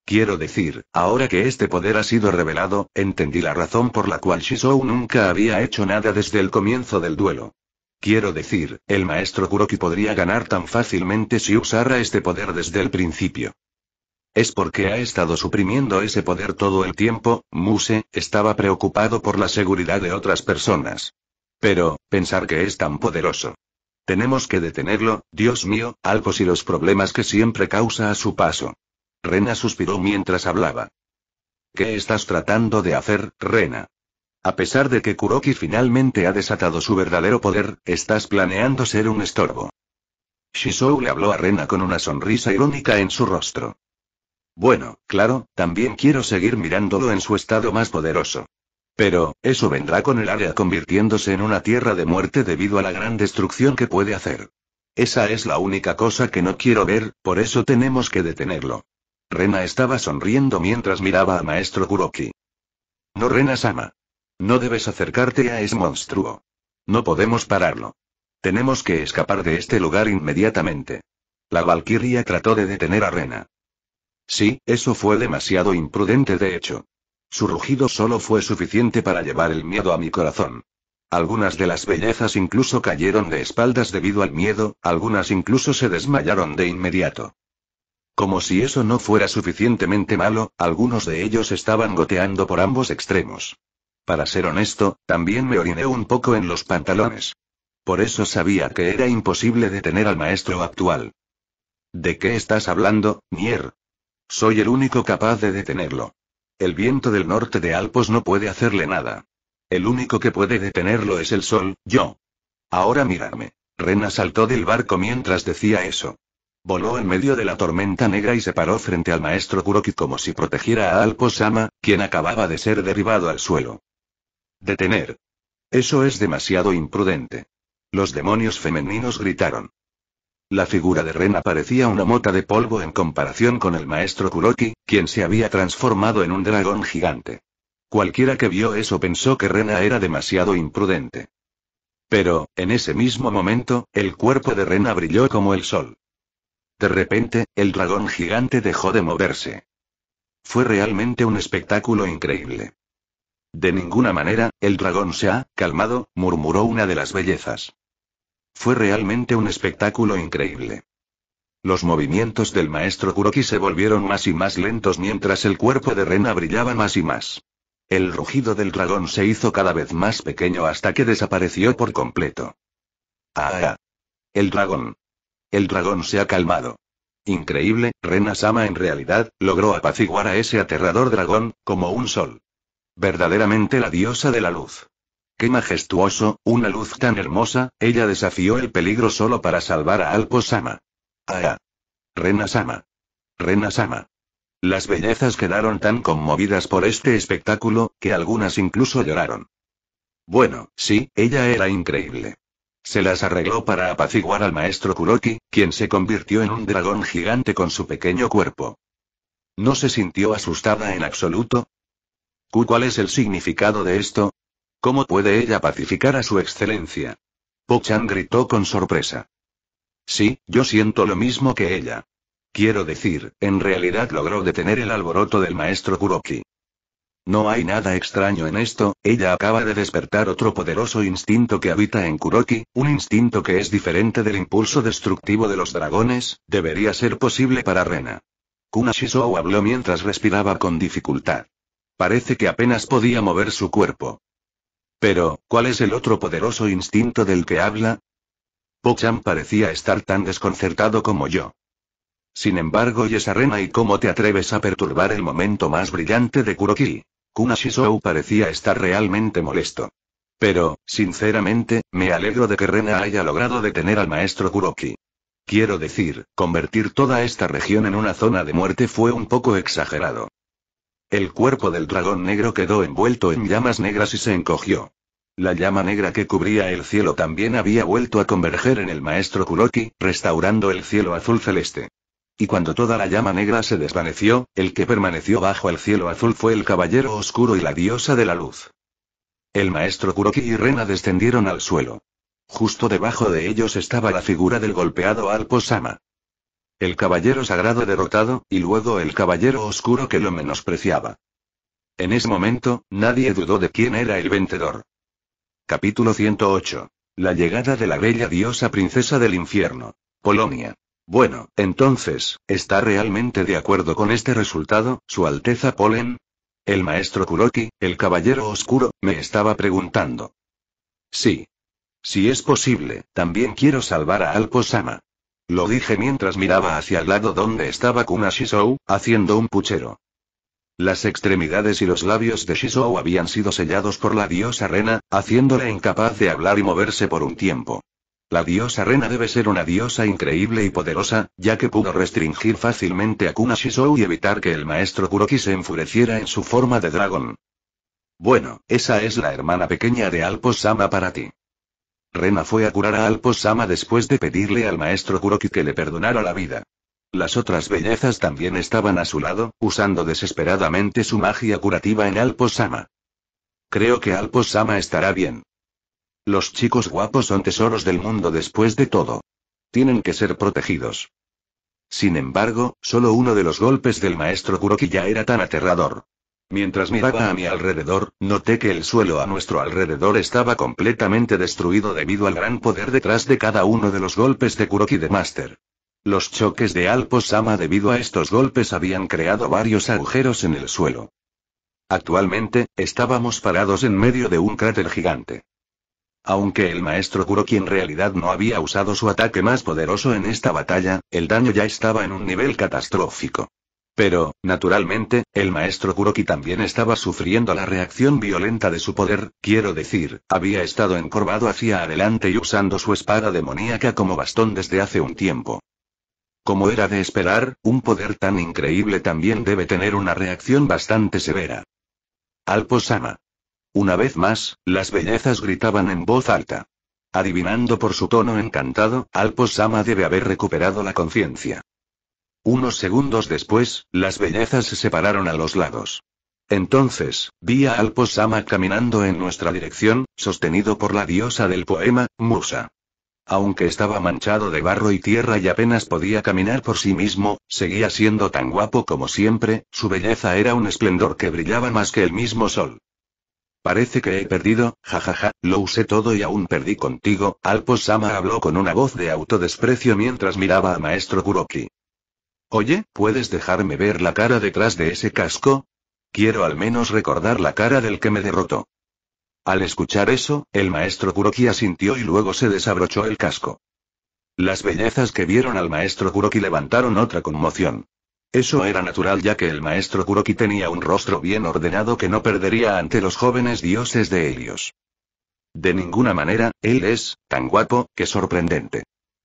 Quiero decir, ahora que este poder ha sido revelado, entendí la razón por la cual Shizou nunca había hecho nada desde el comienzo del duelo. Quiero decir, el maestro Kuroki podría ganar tan fácilmente si usara este poder desde el principio. Es porque ha estado suprimiendo ese poder todo el tiempo, Muse, estaba preocupado por la seguridad de otras personas. Pero, pensar que es tan poderoso. Tenemos que detenerlo, Dios mío, algo si los problemas que siempre causa a su paso. Rena suspiró mientras hablaba. ¿Qué estás tratando de hacer, Rena? A pesar de que Kuroki finalmente ha desatado su verdadero poder, estás planeando ser un estorbo. Shizou le habló a Rena con una sonrisa irónica en su rostro. Bueno, claro, también quiero seguir mirándolo en su estado más poderoso. Pero, eso vendrá con el área convirtiéndose en una tierra de muerte debido a la gran destrucción que puede hacer. Esa es la única cosa que no quiero ver, por eso tenemos que detenerlo. Rena estaba sonriendo mientras miraba a Maestro Kuroki. No Rena-sama. No debes acercarte a ese monstruo. No podemos pararlo. Tenemos que escapar de este lugar inmediatamente. La Valquiria trató de detener a Rena. Sí, eso fue demasiado imprudente de hecho. Su rugido solo fue suficiente para llevar el miedo a mi corazón. Algunas de las bellezas incluso cayeron de espaldas debido al miedo, algunas incluso se desmayaron de inmediato. Como si eso no fuera suficientemente malo, algunos de ellos estaban goteando por ambos extremos. Para ser honesto, también me oriné un poco en los pantalones. Por eso sabía que era imposible detener al maestro actual. ¿De qué estás hablando, Nier? Soy el único capaz de detenerlo. El viento del norte de Alpos no puede hacerle nada. El único que puede detenerlo es el sol, yo. Ahora mírame. Rena saltó del barco mientras decía eso. Voló en medio de la tormenta negra y se paró frente al maestro Kuroki como si protegiera a Alposama, sama quien acababa de ser derribado al suelo. Detener. Eso es demasiado imprudente. Los demonios femeninos gritaron. La figura de Rena parecía una mota de polvo en comparación con el maestro Kuroki, quien se había transformado en un dragón gigante. Cualquiera que vio eso pensó que Rena era demasiado imprudente. Pero, en ese mismo momento, el cuerpo de Rena brilló como el sol. De repente, el dragón gigante dejó de moverse. Fue realmente un espectáculo increíble. De ninguna manera, el dragón se ha calmado, murmuró una de las bellezas. Fue realmente un espectáculo increíble. Los movimientos del maestro Kuroki se volvieron más y más lentos mientras el cuerpo de Rena brillaba más y más. El rugido del dragón se hizo cada vez más pequeño hasta que desapareció por completo. ¡Ah! ah, ah. El dragón. El dragón se ha calmado. Increíble, Rena Sama en realidad, logró apaciguar a ese aterrador dragón, como un sol. Verdaderamente la diosa de la luz. Qué majestuoso, una luz tan hermosa, ella desafió el peligro solo para salvar a Alpo Sama. Ah. Rena Sama. Rena Sama. Las bellezas quedaron tan conmovidas por este espectáculo, que algunas incluso lloraron. Bueno, sí, ella era increíble. Se las arregló para apaciguar al maestro Kuroki, quien se convirtió en un dragón gigante con su pequeño cuerpo. No se sintió asustada en absoluto. ¿Cuál es el significado de esto? ¿Cómo puede ella pacificar a su excelencia? Pochan gritó con sorpresa. Sí, yo siento lo mismo que ella. Quiero decir, en realidad logró detener el alboroto del maestro Kuroki. No hay nada extraño en esto, ella acaba de despertar otro poderoso instinto que habita en Kuroki, un instinto que es diferente del impulso destructivo de los dragones, debería ser posible para Rena. Kunashisou habló mientras respiraba con dificultad. Parece que apenas podía mover su cuerpo. Pero, ¿cuál es el otro poderoso instinto del que habla? Pochan parecía estar tan desconcertado como yo. Sin embargo, Yesarena, ¿y cómo te atreves a perturbar el momento más brillante de Kuroki? Kunashizou parecía estar realmente molesto. Pero, sinceramente, me alegro de que Rena haya logrado detener al maestro Kuroki. Quiero decir, convertir toda esta región en una zona de muerte fue un poco exagerado. El cuerpo del dragón negro quedó envuelto en llamas negras y se encogió. La llama negra que cubría el cielo también había vuelto a converger en el maestro Kuroki, restaurando el cielo azul celeste. Y cuando toda la llama negra se desvaneció, el que permaneció bajo el cielo azul fue el caballero oscuro y la diosa de la luz. El maestro Kuroki y Rena descendieron al suelo. Justo debajo de ellos estaba la figura del golpeado Alposama el caballero sagrado derrotado, y luego el caballero oscuro que lo menospreciaba. En ese momento, nadie dudó de quién era el vencedor. Capítulo 108. La llegada de la bella diosa princesa del infierno. Polonia. Bueno, entonces, ¿está realmente de acuerdo con este resultado, Su Alteza Polen? El maestro Kuroki, el caballero oscuro, me estaba preguntando. Sí. Si es posible, también quiero salvar a Alposama. Lo dije mientras miraba hacia el lado donde estaba Kuna Shizou, haciendo un puchero. Las extremidades y los labios de Shizou habían sido sellados por la diosa Rena, haciéndola incapaz de hablar y moverse por un tiempo. La diosa Rena debe ser una diosa increíble y poderosa, ya que pudo restringir fácilmente a Kuna Shizou y evitar que el maestro Kuroki se enfureciera en su forma de dragón. Bueno, esa es la hermana pequeña de Alpo Sama para ti. Rena fue a curar a alpo después de pedirle al maestro Kuroki que le perdonara la vida. Las otras bellezas también estaban a su lado, usando desesperadamente su magia curativa en alpo Creo que alpo estará bien. Los chicos guapos son tesoros del mundo después de todo. Tienen que ser protegidos. Sin embargo, solo uno de los golpes del maestro Kuroki ya era tan aterrador. Mientras miraba a mi alrededor, noté que el suelo a nuestro alrededor estaba completamente destruido debido al gran poder detrás de cada uno de los golpes de Kuroki de Master. Los choques de Alposama sama debido a estos golpes habían creado varios agujeros en el suelo. Actualmente, estábamos parados en medio de un cráter gigante. Aunque el maestro Kuroki en realidad no había usado su ataque más poderoso en esta batalla, el daño ya estaba en un nivel catastrófico. Pero, naturalmente, el maestro Kuroki también estaba sufriendo la reacción violenta de su poder, quiero decir, había estado encorvado hacia adelante y usando su espada demoníaca como bastón desde hace un tiempo. Como era de esperar, un poder tan increíble también debe tener una reacción bastante severa. Alposama. Una vez más, las bellezas gritaban en voz alta. Adivinando por su tono encantado, Alposama debe haber recuperado la conciencia. Unos segundos después, las bellezas se separaron a los lados. Entonces, vi a Alposama caminando en nuestra dirección, sostenido por la diosa del poema, Musa. Aunque estaba manchado de barro y tierra y apenas podía caminar por sí mismo, seguía siendo tan guapo como siempre, su belleza era un esplendor que brillaba más que el mismo sol. Parece que he perdido, jajaja, lo usé todo y aún perdí contigo, Alposama habló con una voz de autodesprecio mientras miraba a Maestro Kuroki. Oye, ¿puedes dejarme ver la cara detrás de ese casco? Quiero al menos recordar la cara del que me derrotó. Al escuchar eso, el maestro Kuroki asintió y luego se desabrochó el casco. Las bellezas que vieron al maestro Kuroki levantaron otra conmoción. Eso era natural ya que el maestro Kuroki tenía un rostro bien ordenado que no perdería ante los jóvenes dioses de Helios. De ninguna manera, él es, tan guapo, que sorprendente.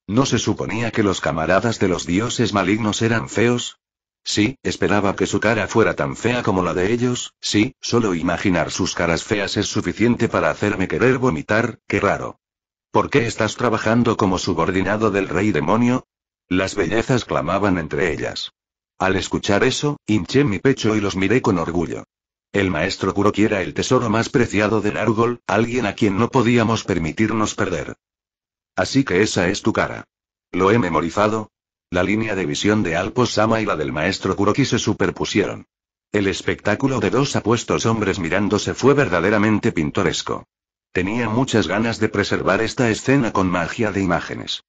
¿No se suponía que los camaradas de los dioses malignos eran feos? Sí, esperaba que su cara fuera tan fea como la de ellos, sí, solo imaginar sus caras feas es suficiente para hacerme querer vomitar, qué raro. ¿Por qué estás trabajando como subordinado del rey demonio? Las bellezas clamaban entre ellas. Al escuchar eso, hinché mi pecho y los miré con orgullo. El maestro Kurok era el tesoro más preciado de árbol, alguien a quien no podíamos permitirnos perder. Así que esa es tu cara. ¿Lo he memorizado? La línea de visión de Alpos Sama y la del maestro Kuroki se superpusieron. El espectáculo de dos apuestos hombres mirándose fue verdaderamente pintoresco. Tenía muchas ganas de preservar esta escena con magia de imágenes.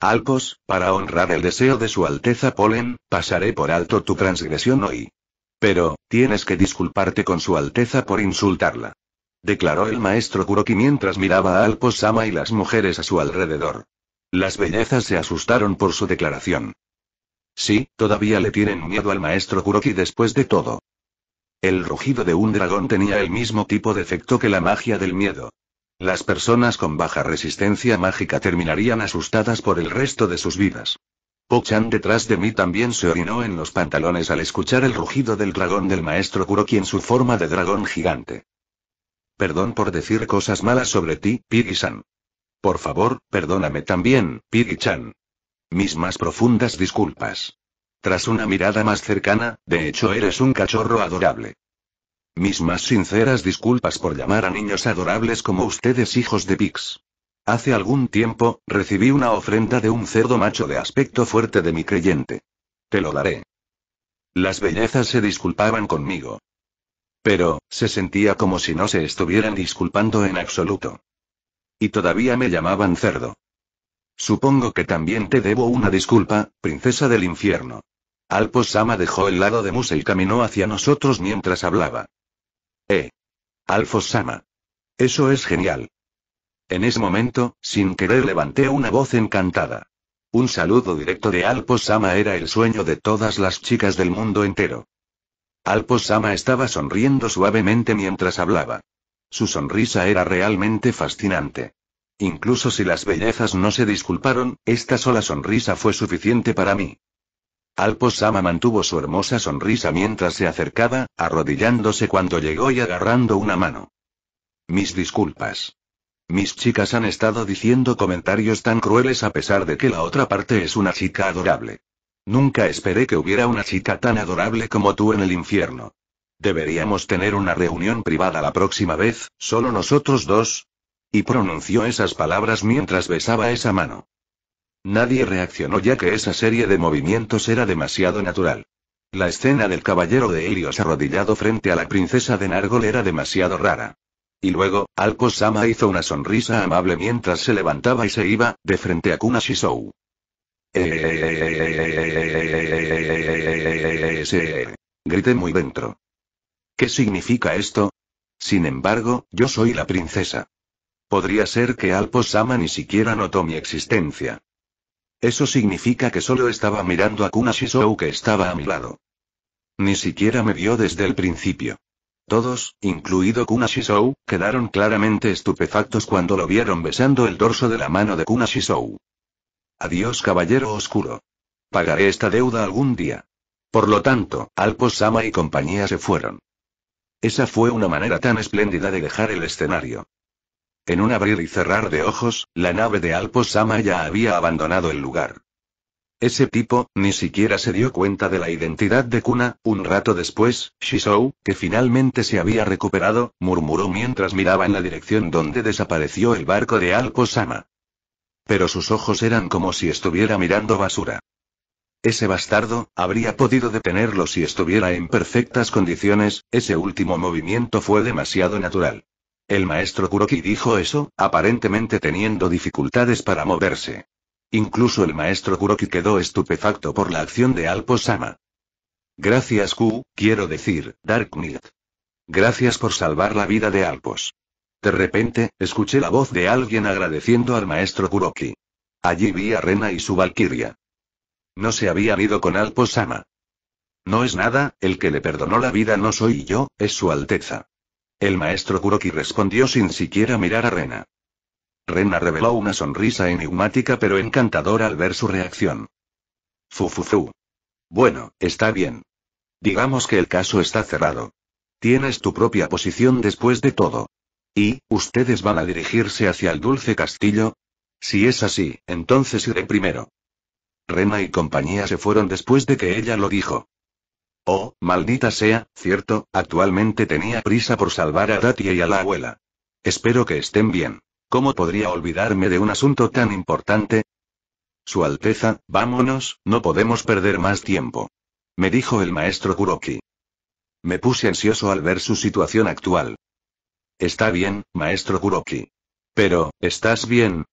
Alpos, para honrar el deseo de su Alteza Polen, pasaré por alto tu transgresión hoy. Pero, tienes que disculparte con su Alteza por insultarla declaró el maestro Kuroki mientras miraba a Alpo-sama y las mujeres a su alrededor. Las bellezas se asustaron por su declaración. Sí, todavía le tienen miedo al maestro Kuroki después de todo. El rugido de un dragón tenía el mismo tipo de efecto que la magia del miedo. Las personas con baja resistencia mágica terminarían asustadas por el resto de sus vidas. Pochan detrás de mí también se orinó en los pantalones al escuchar el rugido del dragón del maestro Kuroki en su forma de dragón gigante. Perdón por decir cosas malas sobre ti, Piggy-san. Por favor, perdóname también, Piggy-chan. Mis más profundas disculpas. Tras una mirada más cercana, de hecho eres un cachorro adorable. Mis más sinceras disculpas por llamar a niños adorables como ustedes hijos de Pix. Hace algún tiempo, recibí una ofrenda de un cerdo macho de aspecto fuerte de mi creyente. Te lo daré. Las bellezas se disculpaban conmigo. Pero, se sentía como si no se estuvieran disculpando en absoluto. Y todavía me llamaban cerdo. Supongo que también te debo una disculpa, princesa del infierno. Alpo Sama dejó el lado de Musa y caminó hacia nosotros mientras hablaba. Eh. Alpo Sama. Eso es genial. En ese momento, sin querer levanté una voz encantada. Un saludo directo de Alpo Sama era el sueño de todas las chicas del mundo entero. Alpo-sama estaba sonriendo suavemente mientras hablaba. Su sonrisa era realmente fascinante. Incluso si las bellezas no se disculparon, esta sola sonrisa fue suficiente para mí. Alpo-sama mantuvo su hermosa sonrisa mientras se acercaba, arrodillándose cuando llegó y agarrando una mano. Mis disculpas. Mis chicas han estado diciendo comentarios tan crueles a pesar de que la otra parte es una chica adorable. Nunca esperé que hubiera una chica tan adorable como tú en el infierno. Deberíamos tener una reunión privada la próxima vez, solo nosotros dos. Y pronunció esas palabras mientras besaba esa mano. Nadie reaccionó ya que esa serie de movimientos era demasiado natural. La escena del caballero de Helios arrodillado frente a la princesa de Nargol era demasiado rara. Y luego, Alko hizo una sonrisa amable mientras se levantaba y se iba, de frente a Kuna Grité muy dentro. ¿Qué significa esto? Sin embargo, yo soy la princesa. Podría ser que Alpo-sama ni siquiera notó mi existencia. Eso significa que solo estaba mirando a Kunashisou que estaba a mi lado. Ni siquiera me vio desde el principio. Todos, incluido Kunashisou, quedaron claramente estupefactos cuando lo vieron besando el dorso de la mano de Kunashisou. Adiós caballero oscuro. Pagaré esta deuda algún día. Por lo tanto, Alpo Sama y compañía se fueron. Esa fue una manera tan espléndida de dejar el escenario. En un abrir y cerrar de ojos, la nave de Alpo Sama ya había abandonado el lugar. Ese tipo, ni siquiera se dio cuenta de la identidad de Kuna, un rato después, Shishou, que finalmente se había recuperado, murmuró mientras miraba en la dirección donde desapareció el barco de Alpo Sama. Pero sus ojos eran como si estuviera mirando basura. Ese bastardo, habría podido detenerlo si estuviera en perfectas condiciones, ese último movimiento fue demasiado natural. El maestro Kuroki dijo eso, aparentemente teniendo dificultades para moverse. Incluso el maestro Kuroki quedó estupefacto por la acción de Alpo-sama. Gracias Q, quiero decir, Dark Gracias por salvar la vida de Alpos. De repente, escuché la voz de alguien agradeciendo al maestro Kuroki. Allí vi a Rena y su valquiria. No se habían ido con Alpo-sama. No es nada, el que le perdonó la vida no soy yo, es su alteza. El maestro Kuroki respondió sin siquiera mirar a Rena. Rena reveló una sonrisa enigmática pero encantadora al ver su reacción. Fufufu. Bueno, está bien. Digamos que el caso está cerrado. Tienes tu propia posición después de todo. Y, ustedes van a dirigirse hacia el dulce castillo. Si es así, entonces iré primero. Rena y compañía se fueron después de que ella lo dijo. Oh, maldita sea, cierto, actualmente tenía prisa por salvar a Dati y a la abuela. Espero que estén bien. ¿Cómo podría olvidarme de un asunto tan importante? Su Alteza, vámonos, no podemos perder más tiempo. Me dijo el maestro Kuroki. Me puse ansioso al ver su situación actual. Está bien, maestro Kuroki. Pero, ¿estás bien?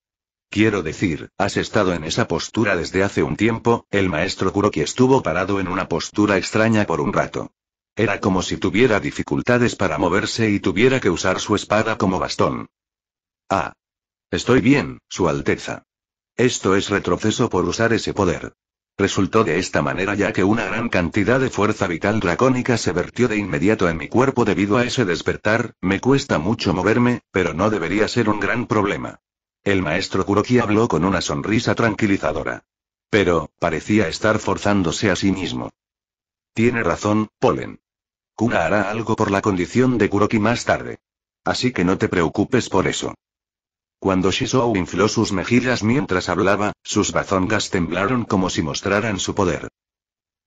Quiero decir, has estado en esa postura desde hace un tiempo, el maestro Kuroki estuvo parado en una postura extraña por un rato. Era como si tuviera dificultades para moverse y tuviera que usar su espada como bastón. Ah. Estoy bien, Su Alteza. Esto es retroceso por usar ese poder. Resultó de esta manera ya que una gran cantidad de fuerza vital dracónica se vertió de inmediato en mi cuerpo debido a ese despertar, me cuesta mucho moverme, pero no debería ser un gran problema. El maestro Kuroki habló con una sonrisa tranquilizadora. Pero, parecía estar forzándose a sí mismo. Tiene razón, Polen. Kuna hará algo por la condición de Kuroki más tarde. Así que no te preocupes por eso. Cuando Shizou infló sus mejillas mientras hablaba, sus bazongas temblaron como si mostraran su poder.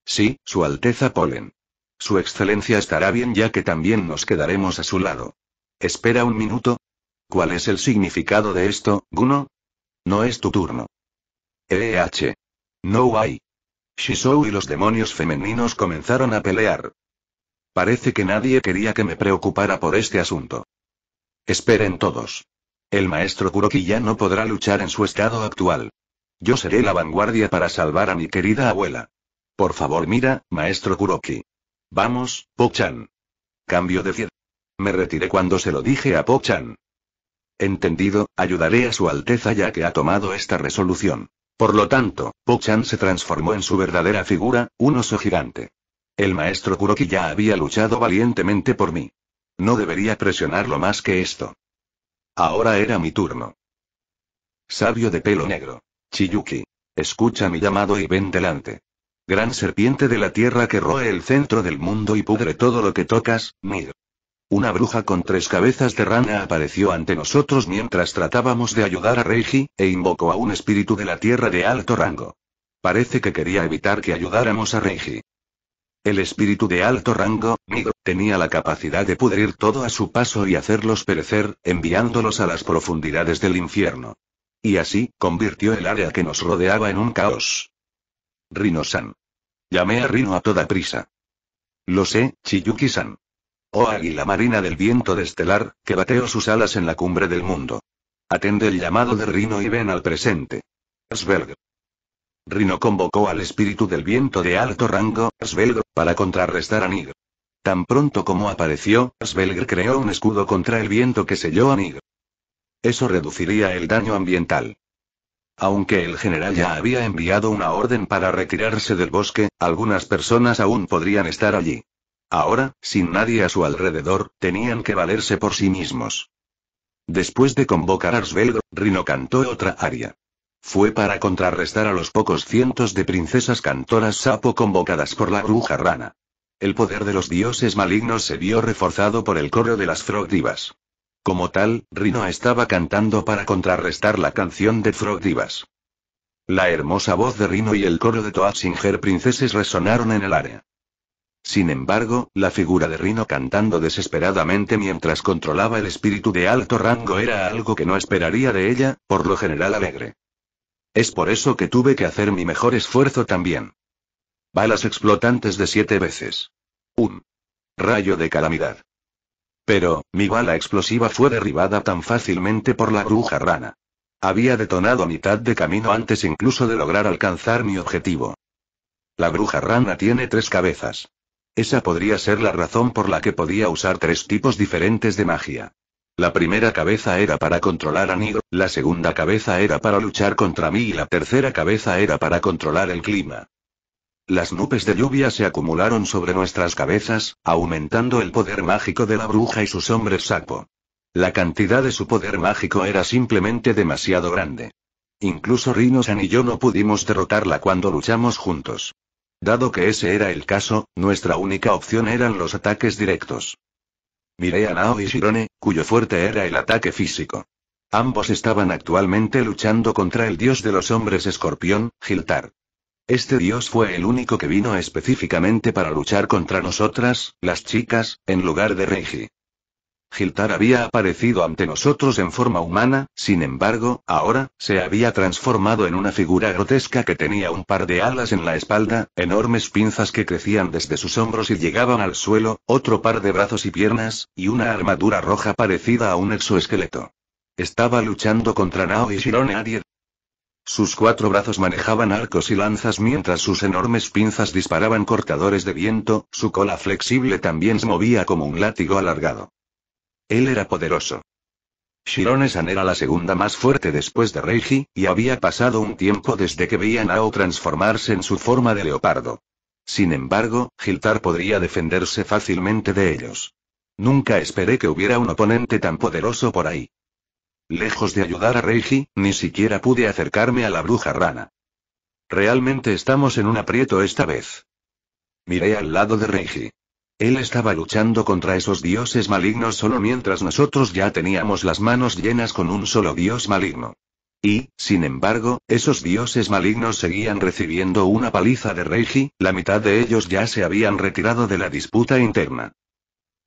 Sí, Su Alteza Polen. Su Excelencia estará bien ya que también nos quedaremos a su lado. Espera un minuto. ¿Cuál es el significado de esto, Guno? No es tu turno. EH. No hay. Shizou y los demonios femeninos comenzaron a pelear. Parece que nadie quería que me preocupara por este asunto. Esperen todos. El maestro Kuroki ya no podrá luchar en su estado actual. Yo seré la vanguardia para salvar a mi querida abuela. Por favor, mira, maestro Kuroki. Vamos, Pochan. Cambio de pie. Me retiré cuando se lo dije a Pochan. Entendido, ayudaré a su alteza ya que ha tomado esta resolución. Por lo tanto, Pochan se transformó en su verdadera figura, un oso gigante. El maestro Kuroki ya había luchado valientemente por mí. No debería presionarlo más que esto. Ahora era mi turno. Sabio de pelo negro. Chiyuki. Escucha mi llamado y ven delante. Gran serpiente de la tierra que roe el centro del mundo y pudre todo lo que tocas, Mir. Una bruja con tres cabezas de rana apareció ante nosotros mientras tratábamos de ayudar a Reiji, e invocó a un espíritu de la tierra de alto rango. Parece que quería evitar que ayudáramos a Reiji. El espíritu de alto rango, Mido, tenía la capacidad de pudrir todo a su paso y hacerlos perecer, enviándolos a las profundidades del infierno. Y así, convirtió el área que nos rodeaba en un caos. Rino-san. Llamé a Rino a toda prisa. Lo sé, Chiyuki-san. Oh águila marina del viento destelar, que bateó sus alas en la cumbre del mundo. Atende el llamado de Rino y ven al presente. Asberg. Rino convocó al espíritu del viento de alto rango, Svelgr, para contrarrestar a Nigr. Tan pronto como apareció, Svelgr creó un escudo contra el viento que selló a Nigr. Eso reduciría el daño ambiental. Aunque el general ya había enviado una orden para retirarse del bosque, algunas personas aún podrían estar allí. Ahora, sin nadie a su alrededor, tenían que valerse por sí mismos. Después de convocar a Arsvelg, Rino cantó otra aria. Fue para contrarrestar a los pocos cientos de princesas cantoras sapo convocadas por la bruja rana. El poder de los dioses malignos se vio reforzado por el coro de las Frogdivas. Como tal, Rino estaba cantando para contrarrestar la canción de Frogdivas. La hermosa voz de Rino y el coro de Toatzinger Princeses resonaron en el área. Sin embargo, la figura de Rino cantando desesperadamente mientras controlaba el espíritu de alto rango era algo que no esperaría de ella, por lo general alegre. Es por eso que tuve que hacer mi mejor esfuerzo también. Balas explotantes de siete veces. Un rayo de calamidad. Pero, mi bala explosiva fue derribada tan fácilmente por la bruja rana. Había detonado mitad de camino antes incluso de lograr alcanzar mi objetivo. La bruja rana tiene tres cabezas. Esa podría ser la razón por la que podía usar tres tipos diferentes de magia. La primera cabeza era para controlar a Niro, la segunda cabeza era para luchar contra mí y la tercera cabeza era para controlar el clima. Las nubes de lluvia se acumularon sobre nuestras cabezas, aumentando el poder mágico de la bruja y sus hombres sapo. La cantidad de su poder mágico era simplemente demasiado grande. Incluso Rinosan y yo no pudimos derrotarla cuando luchamos juntos. Dado que ese era el caso, nuestra única opción eran los ataques directos. Miré a Nao y Shirone, cuyo fuerte era el ataque físico. Ambos estaban actualmente luchando contra el dios de los hombres escorpión, Giltar. Este dios fue el único que vino específicamente para luchar contra nosotras, las chicas, en lugar de Reiji. Giltar había aparecido ante nosotros en forma humana, sin embargo, ahora, se había transformado en una figura grotesca que tenía un par de alas en la espalda, enormes pinzas que crecían desde sus hombros y llegaban al suelo, otro par de brazos y piernas, y una armadura roja parecida a un exoesqueleto. Estaba luchando contra Nao y Shirone Ariel. Sus cuatro brazos manejaban arcos y lanzas mientras sus enormes pinzas disparaban cortadores de viento, su cola flexible también se movía como un látigo alargado. Él era poderoso. Shironesan era la segunda más fuerte después de Reiji, y había pasado un tiempo desde que veían a O transformarse en su forma de leopardo. Sin embargo, Giltar podría defenderse fácilmente de ellos. Nunca esperé que hubiera un oponente tan poderoso por ahí. Lejos de ayudar a Reiji, ni siquiera pude acercarme a la bruja rana. Realmente estamos en un aprieto esta vez. Miré al lado de Reiji. Él estaba luchando contra esos dioses malignos solo mientras nosotros ya teníamos las manos llenas con un solo dios maligno. Y, sin embargo, esos dioses malignos seguían recibiendo una paliza de Reiji, la mitad de ellos ya se habían retirado de la disputa interna.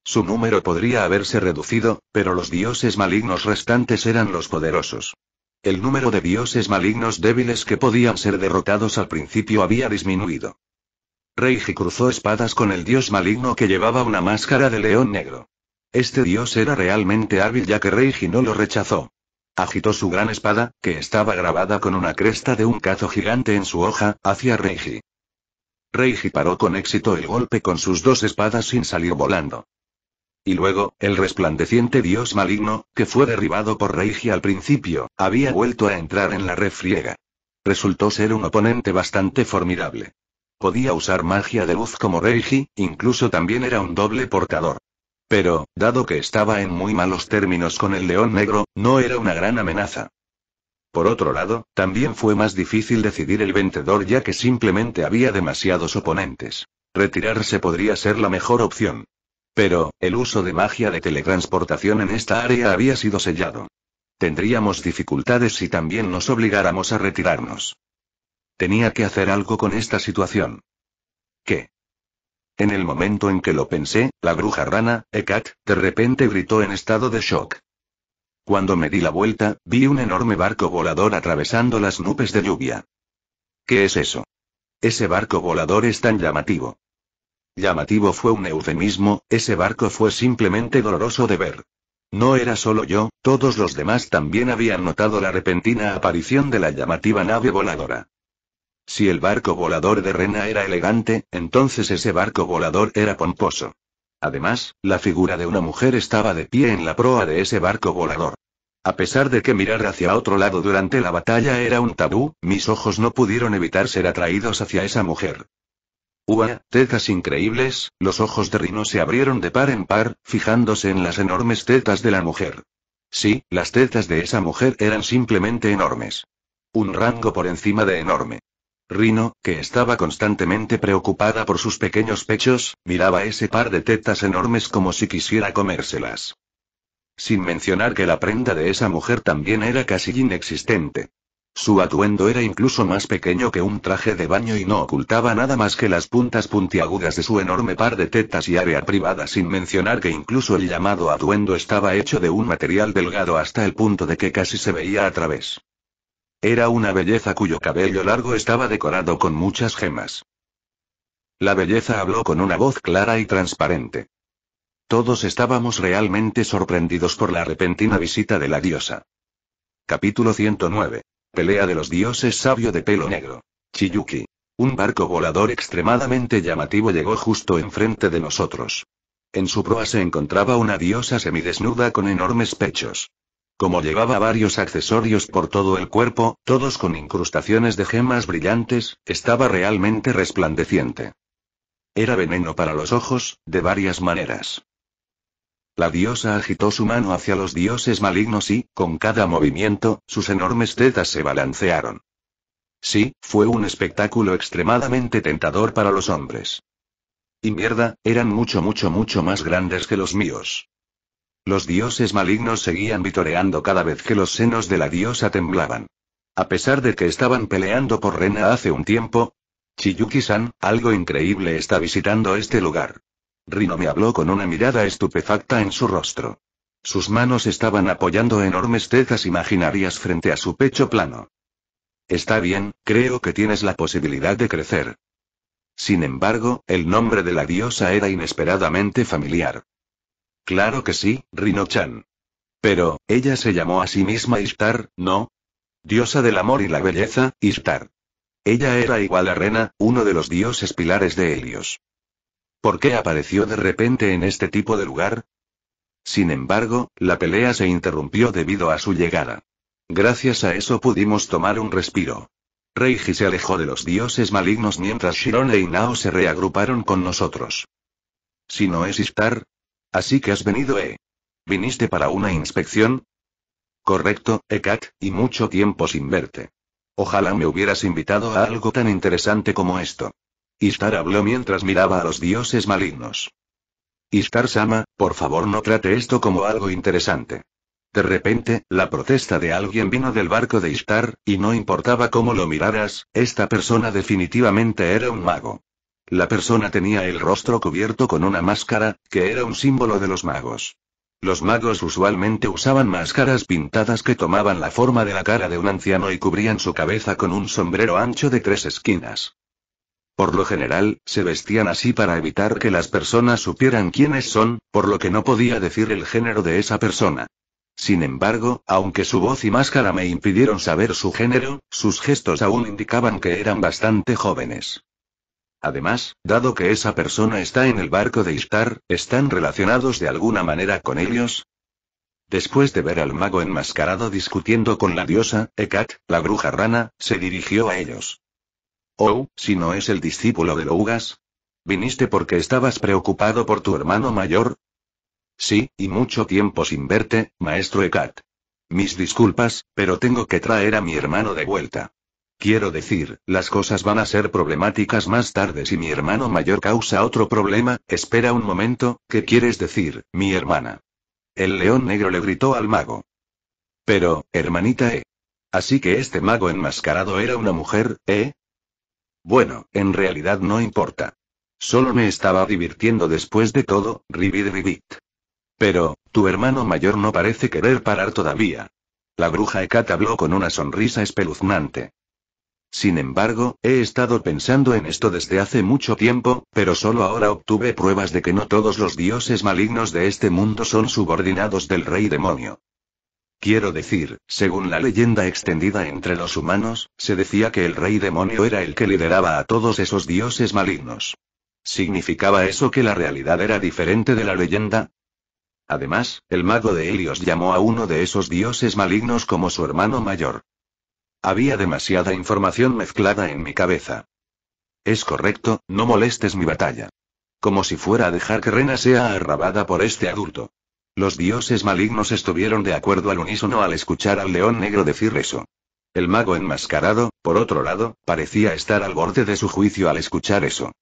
Su número podría haberse reducido, pero los dioses malignos restantes eran los poderosos. El número de dioses malignos débiles que podían ser derrotados al principio había disminuido. Reiji cruzó espadas con el dios maligno que llevaba una máscara de león negro. Este dios era realmente hábil ya que Reiji no lo rechazó. Agitó su gran espada, que estaba grabada con una cresta de un cazo gigante en su hoja, hacia Reiji. Reiji paró con éxito el golpe con sus dos espadas sin salir volando. Y luego, el resplandeciente dios maligno, que fue derribado por Reiji al principio, había vuelto a entrar en la refriega. Resultó ser un oponente bastante formidable. Podía usar magia de luz como Reiji, incluso también era un doble portador. Pero, dado que estaba en muy malos términos con el león negro, no era una gran amenaza. Por otro lado, también fue más difícil decidir el vencedor ya que simplemente había demasiados oponentes. Retirarse podría ser la mejor opción. Pero, el uso de magia de teletransportación en esta área había sido sellado. Tendríamos dificultades si también nos obligáramos a retirarnos. Tenía que hacer algo con esta situación. ¿Qué? En el momento en que lo pensé, la bruja rana, Ekat, de repente gritó en estado de shock. Cuando me di la vuelta, vi un enorme barco volador atravesando las nubes de lluvia. ¿Qué es eso? Ese barco volador es tan llamativo. Llamativo fue un eufemismo, ese barco fue simplemente doloroso de ver. No era solo yo, todos los demás también habían notado la repentina aparición de la llamativa nave voladora. Si el barco volador de Rena era elegante, entonces ese barco volador era pomposo. Además, la figura de una mujer estaba de pie en la proa de ese barco volador. A pesar de que mirar hacia otro lado durante la batalla era un tabú, mis ojos no pudieron evitar ser atraídos hacia esa mujer. Ua, tetas increíbles, los ojos de Rino se abrieron de par en par, fijándose en las enormes tetas de la mujer. Sí, las tetas de esa mujer eran simplemente enormes. Un rango por encima de enorme. Rino, que estaba constantemente preocupada por sus pequeños pechos, miraba ese par de tetas enormes como si quisiera comérselas. Sin mencionar que la prenda de esa mujer también era casi inexistente. Su atuendo era incluso más pequeño que un traje de baño y no ocultaba nada más que las puntas puntiagudas de su enorme par de tetas y área privada, sin mencionar que incluso el llamado atuendo estaba hecho de un material delgado hasta el punto de que casi se veía a través. Era una belleza cuyo cabello largo estaba decorado con muchas gemas. La belleza habló con una voz clara y transparente. Todos estábamos realmente sorprendidos por la repentina visita de la diosa. Capítulo 109. Pelea de los dioses sabio de pelo negro. Chiyuki. Un barco volador extremadamente llamativo llegó justo enfrente de nosotros. En su proa se encontraba una diosa semidesnuda con enormes pechos. Como llevaba varios accesorios por todo el cuerpo, todos con incrustaciones de gemas brillantes, estaba realmente resplandeciente. Era veneno para los ojos, de varias maneras. La diosa agitó su mano hacia los dioses malignos y, con cada movimiento, sus enormes tetas se balancearon. Sí, fue un espectáculo extremadamente tentador para los hombres. Y mierda, eran mucho, mucho, mucho más grandes que los míos. Los dioses malignos seguían vitoreando cada vez que los senos de la diosa temblaban. A pesar de que estaban peleando por Rena hace un tiempo, Chiyuki-san, algo increíble está visitando este lugar. Rino me habló con una mirada estupefacta en su rostro. Sus manos estaban apoyando enormes tezas imaginarias frente a su pecho plano. Está bien, creo que tienes la posibilidad de crecer. Sin embargo, el nombre de la diosa era inesperadamente familiar. Claro que sí, rino Pero, ella se llamó a sí misma Ishtar, ¿no? Diosa del amor y la belleza, Ishtar. Ella era igual a Rena, uno de los dioses pilares de Helios. ¿Por qué apareció de repente en este tipo de lugar? Sin embargo, la pelea se interrumpió debido a su llegada. Gracias a eso pudimos tomar un respiro. Reiji se alejó de los dioses malignos mientras Shirone y Nao se reagruparon con nosotros. Si no es Ishtar, Así que has venido, ¿eh? ¿Viniste para una inspección? Correcto, Ekat, y mucho tiempo sin verte. Ojalá me hubieras invitado a algo tan interesante como esto. Istar habló mientras miraba a los dioses malignos. Istar Sama, por favor no trate esto como algo interesante. De repente, la protesta de alguien vino del barco de Istar, y no importaba cómo lo miraras, esta persona definitivamente era un mago. La persona tenía el rostro cubierto con una máscara, que era un símbolo de los magos. Los magos usualmente usaban máscaras pintadas que tomaban la forma de la cara de un anciano y cubrían su cabeza con un sombrero ancho de tres esquinas. Por lo general, se vestían así para evitar que las personas supieran quiénes son, por lo que no podía decir el género de esa persona. Sin embargo, aunque su voz y máscara me impidieron saber su género, sus gestos aún indicaban que eran bastante jóvenes. Además, dado que esa persona está en el barco de Ishtar, ¿están relacionados de alguna manera con ellos? Después de ver al mago enmascarado discutiendo con la diosa, Ekat, la bruja rana, se dirigió a ellos. Oh, si no es el discípulo de Lougas. ¿Viniste porque estabas preocupado por tu hermano mayor? Sí, y mucho tiempo sin verte, maestro Ekat. Mis disculpas, pero tengo que traer a mi hermano de vuelta. Quiero decir, las cosas van a ser problemáticas más tarde si mi hermano mayor causa otro problema, espera un momento, ¿qué quieres decir, mi hermana? El león negro le gritó al mago. Pero, hermanita E. Así que este mago enmascarado era una mujer, ¿eh? Bueno, en realidad no importa. Solo me estaba divirtiendo después de todo, ribid ribit. Pero, tu hermano mayor no parece querer parar todavía. La bruja Ekata habló con una sonrisa espeluznante. Sin embargo, he estado pensando en esto desde hace mucho tiempo, pero solo ahora obtuve pruebas de que no todos los dioses malignos de este mundo son subordinados del rey demonio. Quiero decir, según la leyenda extendida entre los humanos, se decía que el rey demonio era el que lideraba a todos esos dioses malignos. ¿Significaba eso que la realidad era diferente de la leyenda? Además, el mago de Helios llamó a uno de esos dioses malignos como su hermano mayor. Había demasiada información mezclada en mi cabeza. Es correcto, no molestes mi batalla. Como si fuera a dejar que Rena sea arrabada por este adulto. Los dioses malignos estuvieron de acuerdo al unísono al escuchar al león negro decir eso. El mago enmascarado, por otro lado, parecía estar al borde de su juicio al escuchar eso.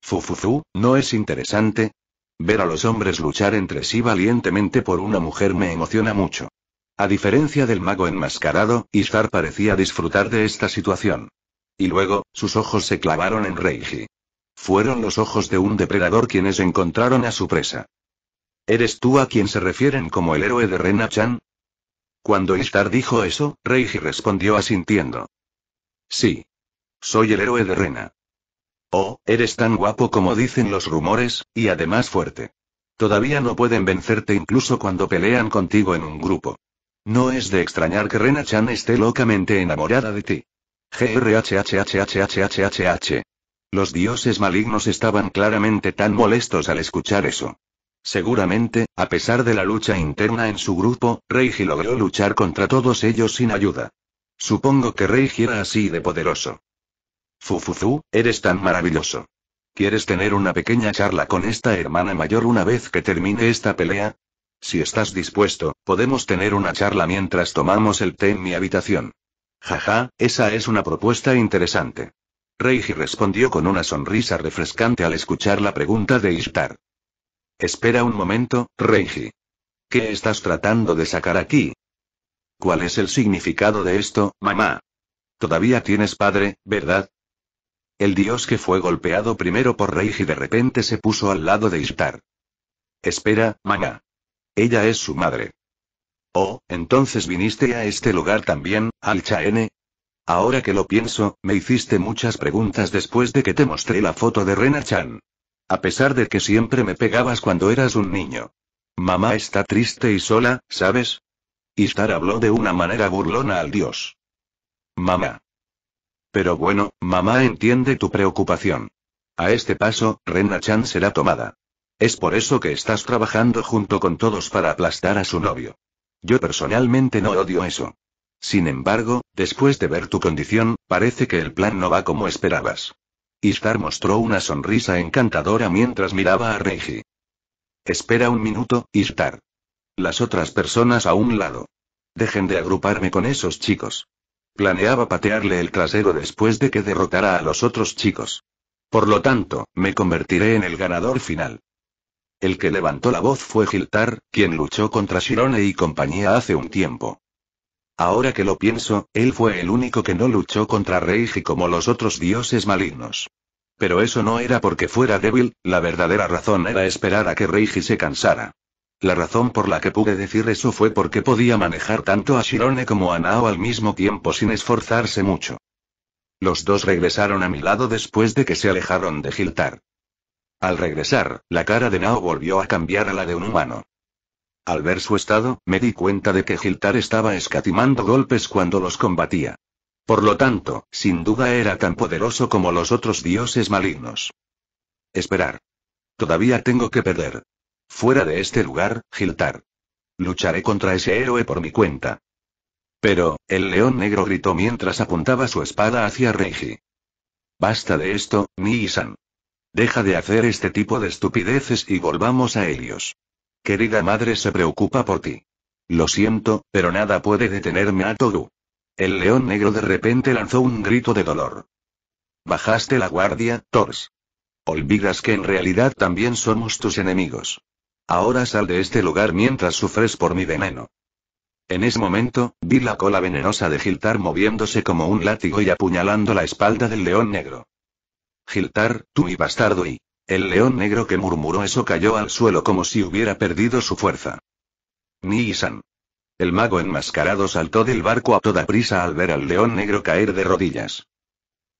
Fufufu, ¿no es interesante? Ver a los hombres luchar entre sí valientemente por una mujer me emociona mucho. A diferencia del mago enmascarado, Istar parecía disfrutar de esta situación. Y luego, sus ojos se clavaron en Reiji. Fueron los ojos de un depredador quienes encontraron a su presa. ¿Eres tú a quien se refieren como el héroe de Rena-chan? Cuando Istar dijo eso, Reiji respondió asintiendo. Sí. Soy el héroe de Rena. Oh, eres tan guapo como dicen los rumores, y además fuerte. Todavía no pueden vencerte incluso cuando pelean contigo en un grupo. No es de extrañar que Rena-chan esté locamente enamorada de ti. GRHHHHHHHH. Los dioses malignos estaban claramente tan molestos al escuchar eso. Seguramente, a pesar de la lucha interna en su grupo, Reiji logró luchar contra todos ellos sin ayuda. Supongo que Reiji era así de poderoso. Fufuzu, eres tan maravilloso. ¿Quieres tener una pequeña charla con esta hermana mayor una vez que termine esta pelea? Si estás dispuesto, podemos tener una charla mientras tomamos el té en mi habitación. Jaja, esa es una propuesta interesante. Reiji respondió con una sonrisa refrescante al escuchar la pregunta de Ishtar. Espera un momento, Reiji. ¿Qué estás tratando de sacar aquí? ¿Cuál es el significado de esto, mamá? Todavía tienes padre, ¿verdad? El dios que fue golpeado primero por Reiji de repente se puso al lado de Ishtar. Espera, mamá. Ella es su madre. Oh, entonces viniste a este lugar también, al Alchaene. Ahora que lo pienso, me hiciste muchas preguntas después de que te mostré la foto de Rena-chan. A pesar de que siempre me pegabas cuando eras un niño. Mamá está triste y sola, ¿sabes? Y Star habló de una manera burlona al dios. Mamá. Pero bueno, mamá entiende tu preocupación. A este paso, Rena-chan será tomada. Es por eso que estás trabajando junto con todos para aplastar a su novio. Yo personalmente no odio eso. Sin embargo, después de ver tu condición, parece que el plan no va como esperabas. Istar mostró una sonrisa encantadora mientras miraba a Reiji. Espera un minuto, Istar. Las otras personas a un lado. Dejen de agruparme con esos chicos. Planeaba patearle el trasero después de que derrotara a los otros chicos. Por lo tanto, me convertiré en el ganador final. El que levantó la voz fue Giltar, quien luchó contra Shirone y compañía hace un tiempo. Ahora que lo pienso, él fue el único que no luchó contra Reiji como los otros dioses malignos. Pero eso no era porque fuera débil, la verdadera razón era esperar a que Reiji se cansara. La razón por la que pude decir eso fue porque podía manejar tanto a Shirone como a Nao al mismo tiempo sin esforzarse mucho. Los dos regresaron a mi lado después de que se alejaron de Giltar. Al regresar, la cara de Nao volvió a cambiar a la de un humano. Al ver su estado, me di cuenta de que Giltar estaba escatimando golpes cuando los combatía. Por lo tanto, sin duda era tan poderoso como los otros dioses malignos. Esperar. Todavía tengo que perder. Fuera de este lugar, Giltar. Lucharé contra ese héroe por mi cuenta. Pero, el león negro gritó mientras apuntaba su espada hacia Reiji. Basta de esto, nii Deja de hacer este tipo de estupideces y volvamos a ellos. Querida madre se preocupa por ti. Lo siento, pero nada puede detenerme a todo. El león negro de repente lanzó un grito de dolor. Bajaste la guardia, Tors. Olvidas que en realidad también somos tus enemigos. Ahora sal de este lugar mientras sufres por mi veneno. En ese momento, vi la cola venenosa de Giltar moviéndose como un látigo y apuñalando la espalda del león negro. Giltar, tú y bastardo y... El león negro que murmuró eso cayó al suelo como si hubiera perdido su fuerza. Ni El mago enmascarado saltó del barco a toda prisa al ver al león negro caer de rodillas.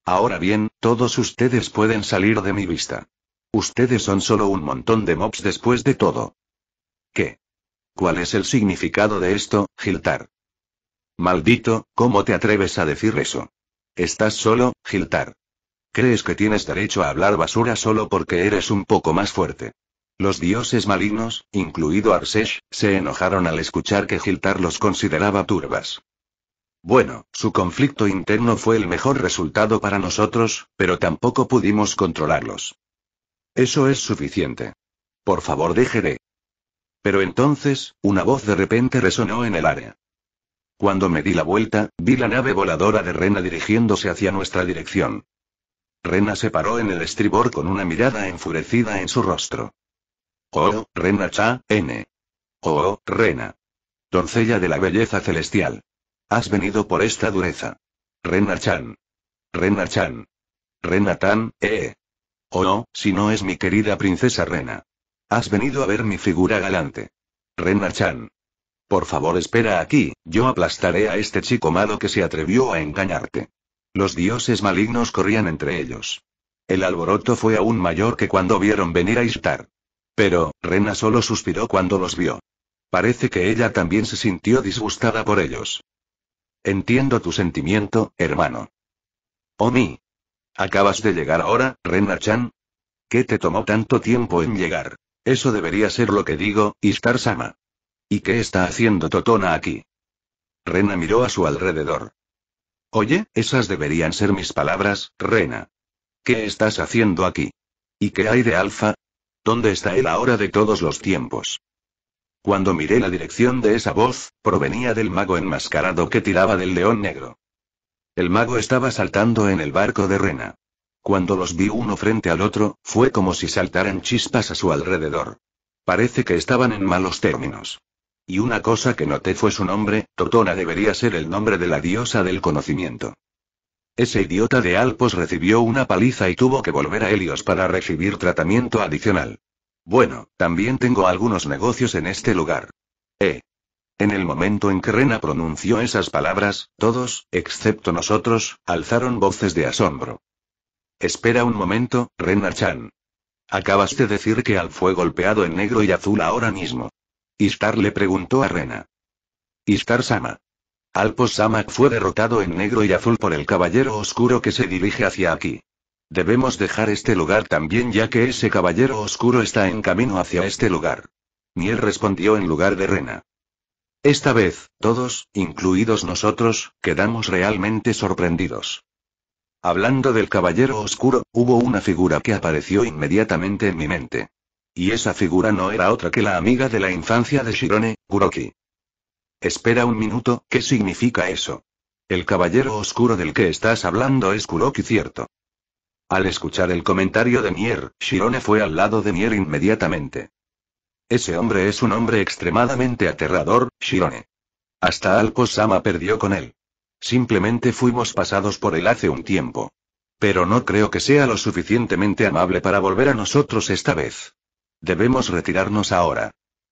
Ahora bien, todos ustedes pueden salir de mi vista. Ustedes son solo un montón de mobs después de todo. ¿Qué? ¿Cuál es el significado de esto, Giltar? Maldito, ¿cómo te atreves a decir eso? Estás solo, Giltar. Crees que tienes derecho a hablar basura solo porque eres un poco más fuerte. Los dioses malignos, incluido Arsesh, se enojaron al escuchar que Giltar los consideraba turbas. Bueno, su conflicto interno fue el mejor resultado para nosotros, pero tampoco pudimos controlarlos. Eso es suficiente. Por favor, déjere. Pero entonces, una voz de repente resonó en el área. Cuando me di la vuelta, vi la nave voladora de Rena dirigiéndose hacia nuestra dirección. Rena se paró en el estribor con una mirada enfurecida en su rostro. Oh, Rena Cha, N. Oh, Rena. Doncella de la belleza celestial. Has venido por esta dureza. Rena Chan. Rena Chan. Rena Tan, eh. Oh, si no es mi querida princesa Rena. Has venido a ver mi figura galante. Rena Chan. Por favor espera aquí, yo aplastaré a este chico malo que se atrevió a engañarte. Los dioses malignos corrían entre ellos. El alboroto fue aún mayor que cuando vieron venir a Istar. Pero, Rena solo suspiró cuando los vio. Parece que ella también se sintió disgustada por ellos. Entiendo tu sentimiento, hermano. Omi. ¿Acabas de llegar ahora, Rena-chan? ¿Qué te tomó tanto tiempo en llegar? Eso debería ser lo que digo, istar sama ¿Y qué está haciendo Totona aquí? Rena miró a su alrededor. Oye, esas deberían ser mis palabras, Rena. ¿Qué estás haciendo aquí? ¿Y qué hay de Alfa? ¿Dónde está él ahora de todos los tiempos? Cuando miré la dirección de esa voz, provenía del mago enmascarado que tiraba del león negro. El mago estaba saltando en el barco de Rena. Cuando los vi uno frente al otro, fue como si saltaran chispas a su alrededor. Parece que estaban en malos términos. Y una cosa que noté fue su nombre, Totona debería ser el nombre de la diosa del conocimiento. Ese idiota de Alpos recibió una paliza y tuvo que volver a Helios para recibir tratamiento adicional. Bueno, también tengo algunos negocios en este lugar. Eh. En el momento en que Rena pronunció esas palabras, todos, excepto nosotros, alzaron voces de asombro. Espera un momento, Rena-chan. Acabas de decir que Al fue golpeado en negro y azul ahora mismo. Istar le preguntó a Rena. Istar-sama. Alpos Sama fue derrotado en negro y azul por el caballero oscuro que se dirige hacia aquí. Debemos dejar este lugar también ya que ese caballero oscuro está en camino hacia este lugar. Miel respondió en lugar de Rena. Esta vez, todos, incluidos nosotros, quedamos realmente sorprendidos. Hablando del caballero oscuro, hubo una figura que apareció inmediatamente en mi mente. Y esa figura no era otra que la amiga de la infancia de Shirone, Kuroki. Espera un minuto, ¿qué significa eso? El caballero oscuro del que estás hablando es Kuroki, cierto. Al escuchar el comentario de Mier, Shirone fue al lado de Mier inmediatamente. Ese hombre es un hombre extremadamente aterrador, Shirone. Hasta Alko-sama perdió con él. Simplemente fuimos pasados por él hace un tiempo. Pero no creo que sea lo suficientemente amable para volver a nosotros esta vez. Debemos retirarnos ahora.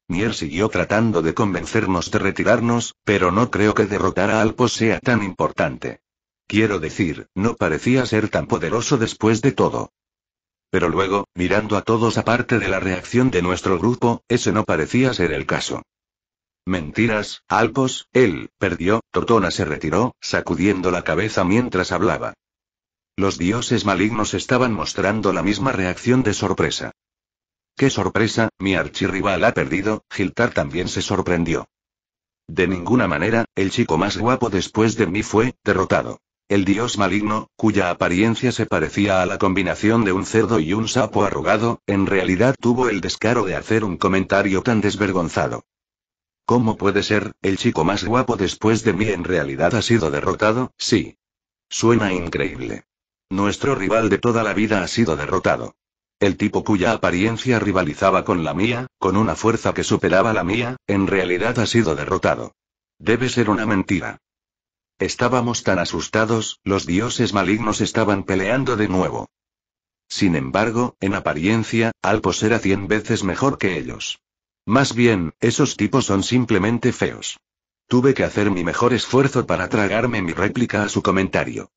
Mier siguió tratando de convencernos de retirarnos, pero no creo que derrotar a Alpos sea tan importante. Quiero decir, no parecía ser tan poderoso después de todo. Pero luego, mirando a todos aparte de la reacción de nuestro grupo, ese no parecía ser el caso. Mentiras, Alpos, él, perdió, Tortona se retiró, sacudiendo la cabeza mientras hablaba. Los dioses malignos estaban mostrando la misma reacción de sorpresa. ¡Qué sorpresa! Mi archirrival ha perdido, Giltar también se sorprendió. De ninguna manera, el chico más guapo después de mí fue, derrotado. El dios maligno, cuya apariencia se parecía a la combinación de un cerdo y un sapo arrugado, en realidad tuvo el descaro de hacer un comentario tan desvergonzado. ¿Cómo puede ser, el chico más guapo después de mí en realidad ha sido derrotado? Sí. Suena increíble. Nuestro rival de toda la vida ha sido derrotado. El tipo cuya apariencia rivalizaba con la mía, con una fuerza que superaba la mía, en realidad ha sido derrotado. Debe ser una mentira. Estábamos tan asustados, los dioses malignos estaban peleando de nuevo. Sin embargo, en apariencia, Alpos era cien veces mejor que ellos. Más bien, esos tipos son simplemente feos. Tuve que hacer mi mejor esfuerzo para tragarme mi réplica a su comentario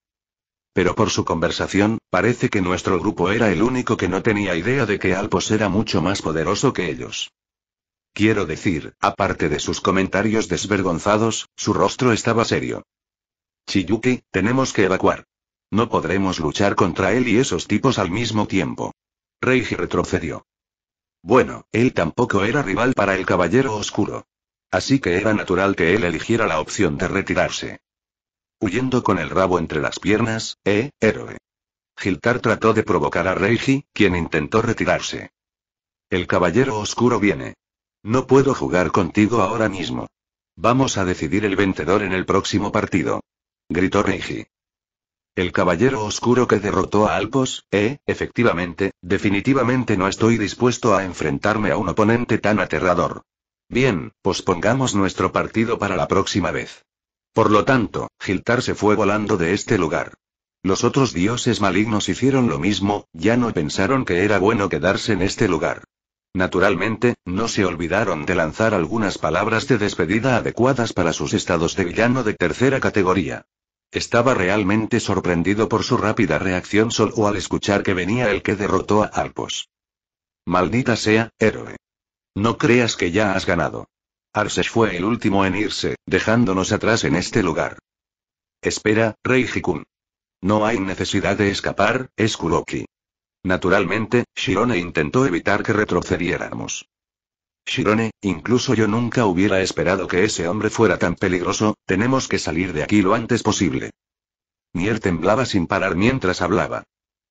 pero por su conversación, parece que nuestro grupo era el único que no tenía idea de que Alpos era mucho más poderoso que ellos. Quiero decir, aparte de sus comentarios desvergonzados, su rostro estaba serio. Chiyuki, tenemos que evacuar. No podremos luchar contra él y esos tipos al mismo tiempo. Reiji retrocedió. Bueno, él tampoco era rival para el Caballero Oscuro. Así que era natural que él eligiera la opción de retirarse. Huyendo con el rabo entre las piernas, eh, héroe. Giltar trató de provocar a Reiji, quien intentó retirarse. El caballero oscuro viene. No puedo jugar contigo ahora mismo. Vamos a decidir el vencedor en el próximo partido. Gritó Reiji. El caballero oscuro que derrotó a Alpos, eh, efectivamente, definitivamente no estoy dispuesto a enfrentarme a un oponente tan aterrador. Bien, pospongamos nuestro partido para la próxima vez. Por lo tanto, Giltar se fue volando de este lugar. Los otros dioses malignos hicieron lo mismo, ya no pensaron que era bueno quedarse en este lugar. Naturalmente, no se olvidaron de lanzar algunas palabras de despedida adecuadas para sus estados de villano de tercera categoría. Estaba realmente sorprendido por su rápida reacción solo al escuchar que venía el que derrotó a Alpos. Maldita sea, héroe. No creas que ya has ganado. Arses fue el último en irse, dejándonos atrás en este lugar. Espera, Rey Hikun. No hay necesidad de escapar, es Kuroki. Naturalmente, Shirone intentó evitar que retrocediéramos. Shirone, incluso yo nunca hubiera esperado que ese hombre fuera tan peligroso, tenemos que salir de aquí lo antes posible. Mier temblaba sin parar mientras hablaba.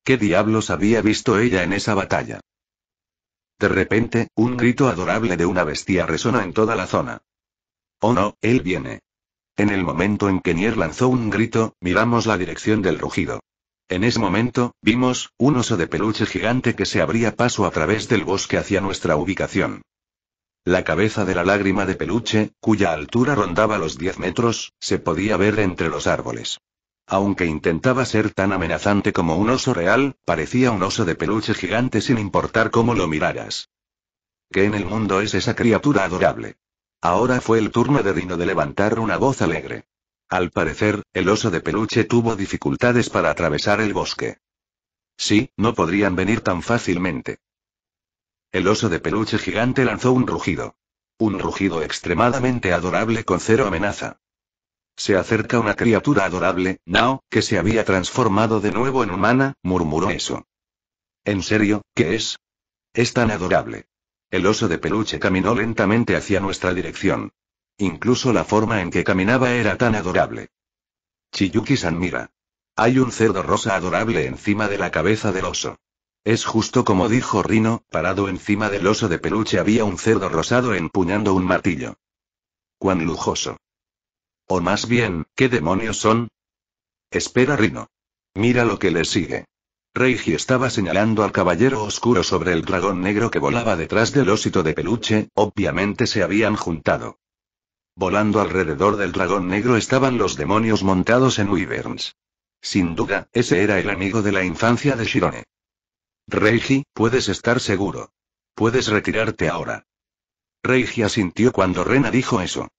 ¿Qué diablos había visto ella en esa batalla? De repente, un grito adorable de una bestia resona en toda la zona. Oh no, él viene. En el momento en que Nier lanzó un grito, miramos la dirección del rugido. En ese momento, vimos, un oso de peluche gigante que se abría paso a través del bosque hacia nuestra ubicación. La cabeza de la lágrima de peluche, cuya altura rondaba los 10 metros, se podía ver entre los árboles. Aunque intentaba ser tan amenazante como un oso real, parecía un oso de peluche gigante sin importar cómo lo miraras. ¿Qué en el mundo es esa criatura adorable? Ahora fue el turno de Dino de levantar una voz alegre. Al parecer, el oso de peluche tuvo dificultades para atravesar el bosque. Sí, no podrían venir tan fácilmente. El oso de peluche gigante lanzó un rugido. Un rugido extremadamente adorable con cero amenaza. Se acerca una criatura adorable, Nao, que se había transformado de nuevo en humana, murmuró eso. ¿En serio, qué es? Es tan adorable. El oso de peluche caminó lentamente hacia nuestra dirección. Incluso la forma en que caminaba era tan adorable. Chiyuki-san mira. Hay un cerdo rosa adorable encima de la cabeza del oso. Es justo como dijo Rino, parado encima del oso de peluche había un cerdo rosado empuñando un martillo. ¡Cuán lujoso! O más bien, ¿qué demonios son? Espera, Rino. Mira lo que le sigue. Reiji estaba señalando al caballero oscuro sobre el dragón negro que volaba detrás del osito de peluche, obviamente se habían juntado. Volando alrededor del dragón negro estaban los demonios montados en Wyverns. Sin duda, ese era el amigo de la infancia de Shirone. Reiji, puedes estar seguro. Puedes retirarte ahora. Reiji asintió cuando Rena dijo eso.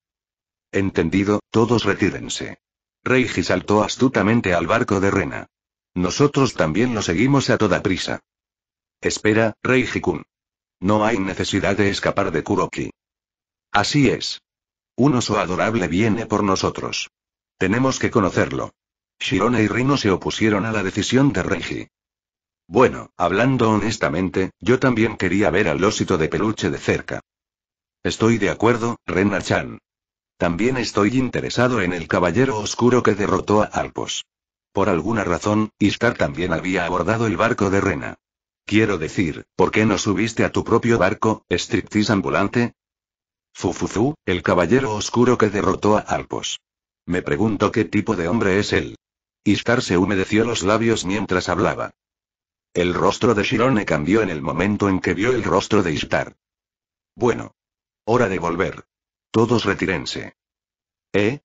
Entendido, todos retírense. Reiji saltó astutamente al barco de Rena. Nosotros también lo seguimos a toda prisa. Espera, Reiji-kun. No hay necesidad de escapar de Kuroki. Así es. Un oso adorable viene por nosotros. Tenemos que conocerlo. Shirona y Rino se opusieron a la decisión de Reiji. Bueno, hablando honestamente, yo también quería ver al ósito de peluche de cerca. Estoy de acuerdo, Rena-chan. También estoy interesado en el caballero oscuro que derrotó a Alpos. Por alguna razón, Istar también había abordado el barco de Rena. Quiero decir, ¿por qué no subiste a tu propio barco, striptease ambulante? Fufufu, el caballero oscuro que derrotó a Alpos. Me pregunto qué tipo de hombre es él. Istar se humedeció los labios mientras hablaba. El rostro de Shirone cambió en el momento en que vio el rostro de Istar. Bueno. Hora de volver. Todos retírense. ¿Eh?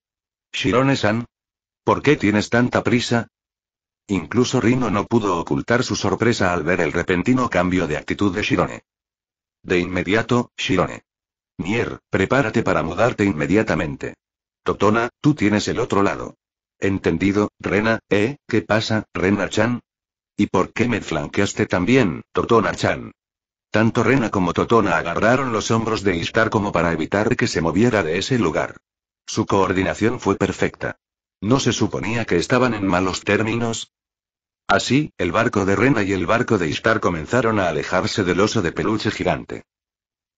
Shirone-san. ¿Por qué tienes tanta prisa? Incluso Rino no pudo ocultar su sorpresa al ver el repentino cambio de actitud de Shirone. De inmediato, Shirone. Mier, prepárate para mudarte inmediatamente. Totona, tú tienes el otro lado. Entendido, Rena, ¿eh? ¿Qué pasa, Rena-chan? ¿Y por qué me flanqueaste también, Totona-chan? Tanto Rena como Totona agarraron los hombros de Istar como para evitar que se moviera de ese lugar. Su coordinación fue perfecta. No se suponía que estaban en malos términos, Así, el barco de Rena y el barco de Istar comenzaron a alejarse del oso de peluche gigante.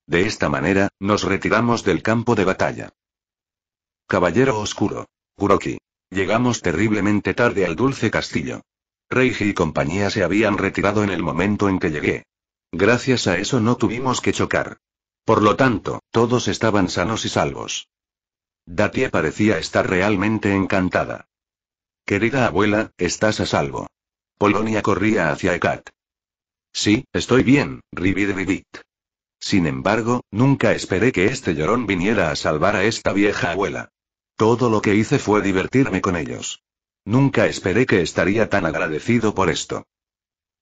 De esta manera, nos retiramos del campo de batalla. Caballero Oscuro. Kuroki. Llegamos terriblemente tarde al dulce castillo. Reiji y compañía se habían retirado en el momento en que llegué. Gracias a eso no tuvimos que chocar. Por lo tanto, todos estaban sanos y salvos. Dati parecía estar realmente encantada. Querida abuela, estás a salvo. Polonia corría hacia Ekat. Sí, estoy bien, Rivid Sin embargo, nunca esperé que este llorón viniera a salvar a esta vieja abuela. Todo lo que hice fue divertirme con ellos. Nunca esperé que estaría tan agradecido por esto.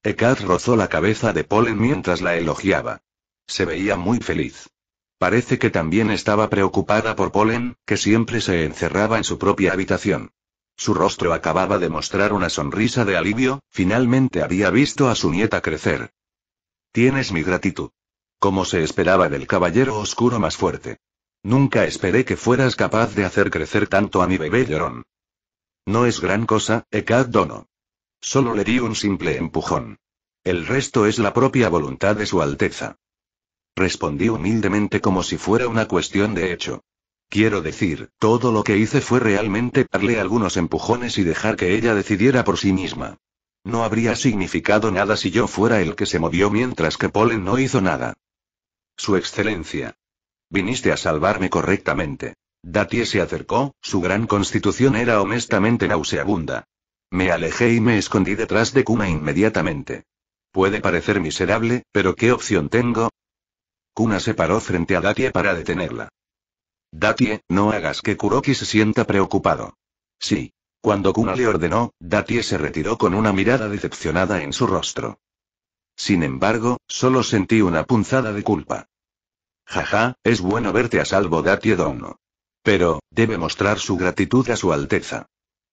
Ecad rozó la cabeza de Polen mientras la elogiaba. Se veía muy feliz. Parece que también estaba preocupada por Polen, que siempre se encerraba en su propia habitación. Su rostro acababa de mostrar una sonrisa de alivio, finalmente había visto a su nieta crecer. Tienes mi gratitud. Como se esperaba del caballero oscuro más fuerte. Nunca esperé que fueras capaz de hacer crecer tanto a mi bebé llorón. No es gran cosa, Ecad Dono. Solo le di un simple empujón. El resto es la propia voluntad de Su Alteza. Respondí humildemente como si fuera una cuestión de hecho. Quiero decir, todo lo que hice fue realmente darle algunos empujones y dejar que ella decidiera por sí misma. No habría significado nada si yo fuera el que se movió mientras que Polen no hizo nada. Su Excelencia. Viniste a salvarme correctamente. Datie se acercó, su gran constitución era honestamente nauseabunda. Me alejé y me escondí detrás de Kuna inmediatamente. Puede parecer miserable, pero ¿qué opción tengo? Kuna se paró frente a Datie para detenerla. Datie, no hagas que Kuroki se sienta preocupado. Sí. Cuando Kuna le ordenó, Datie se retiró con una mirada decepcionada en su rostro. Sin embargo, solo sentí una punzada de culpa. Jaja, es bueno verte a salvo Datie Dono. Pero, debe mostrar su gratitud a su Alteza.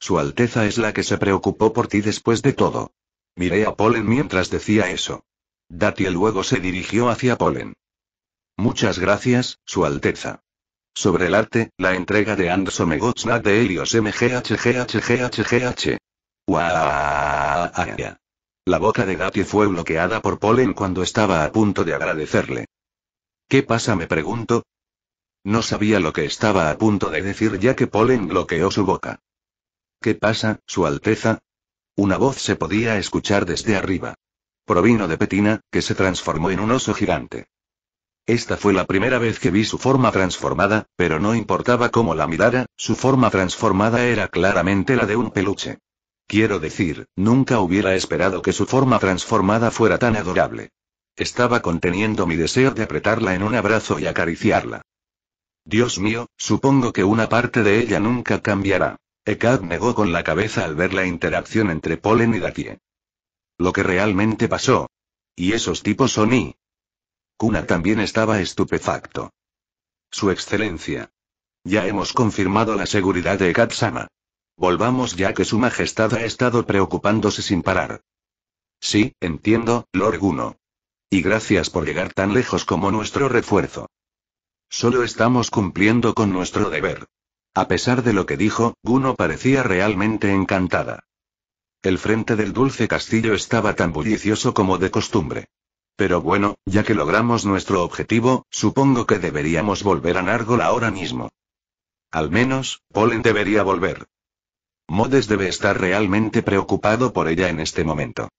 Su Alteza es la que se preocupó por ti después de todo. Miré a Polen mientras decía eso. Dati luego se dirigió hacia Polen. Muchas gracias, Su Alteza. Sobre el arte, la entrega de Andsomegotsna de Helios MGHGHGHGH. La boca de Dati fue bloqueada por Polen cuando estaba a punto de agradecerle. ¿Qué pasa? me pregunto. No sabía lo que estaba a punto de decir ya que Polen bloqueó su boca. ¿Qué pasa, Su Alteza? Una voz se podía escuchar desde arriba. Provino de Petina, que se transformó en un oso gigante. Esta fue la primera vez que vi su forma transformada, pero no importaba cómo la mirara, su forma transformada era claramente la de un peluche. Quiero decir, nunca hubiera esperado que su forma transformada fuera tan adorable. Estaba conteniendo mi deseo de apretarla en un abrazo y acariciarla. Dios mío, supongo que una parte de ella nunca cambiará. Ekad negó con la cabeza al ver la interacción entre Polen y Datie. Lo que realmente pasó. Y esos tipos son y. Kuna también estaba estupefacto. Su excelencia. Ya hemos confirmado la seguridad de Katsama. Volvamos ya que su majestad ha estado preocupándose sin parar. Sí, entiendo, Lord Guno. Y gracias por llegar tan lejos como nuestro refuerzo. Solo estamos cumpliendo con nuestro deber. A pesar de lo que dijo, Guno parecía realmente encantada. El frente del dulce castillo estaba tan bullicioso como de costumbre. Pero bueno, ya que logramos nuestro objetivo, supongo que deberíamos volver a Nargol ahora mismo. Al menos, Polen debería volver. Modes debe estar realmente preocupado por ella en este momento.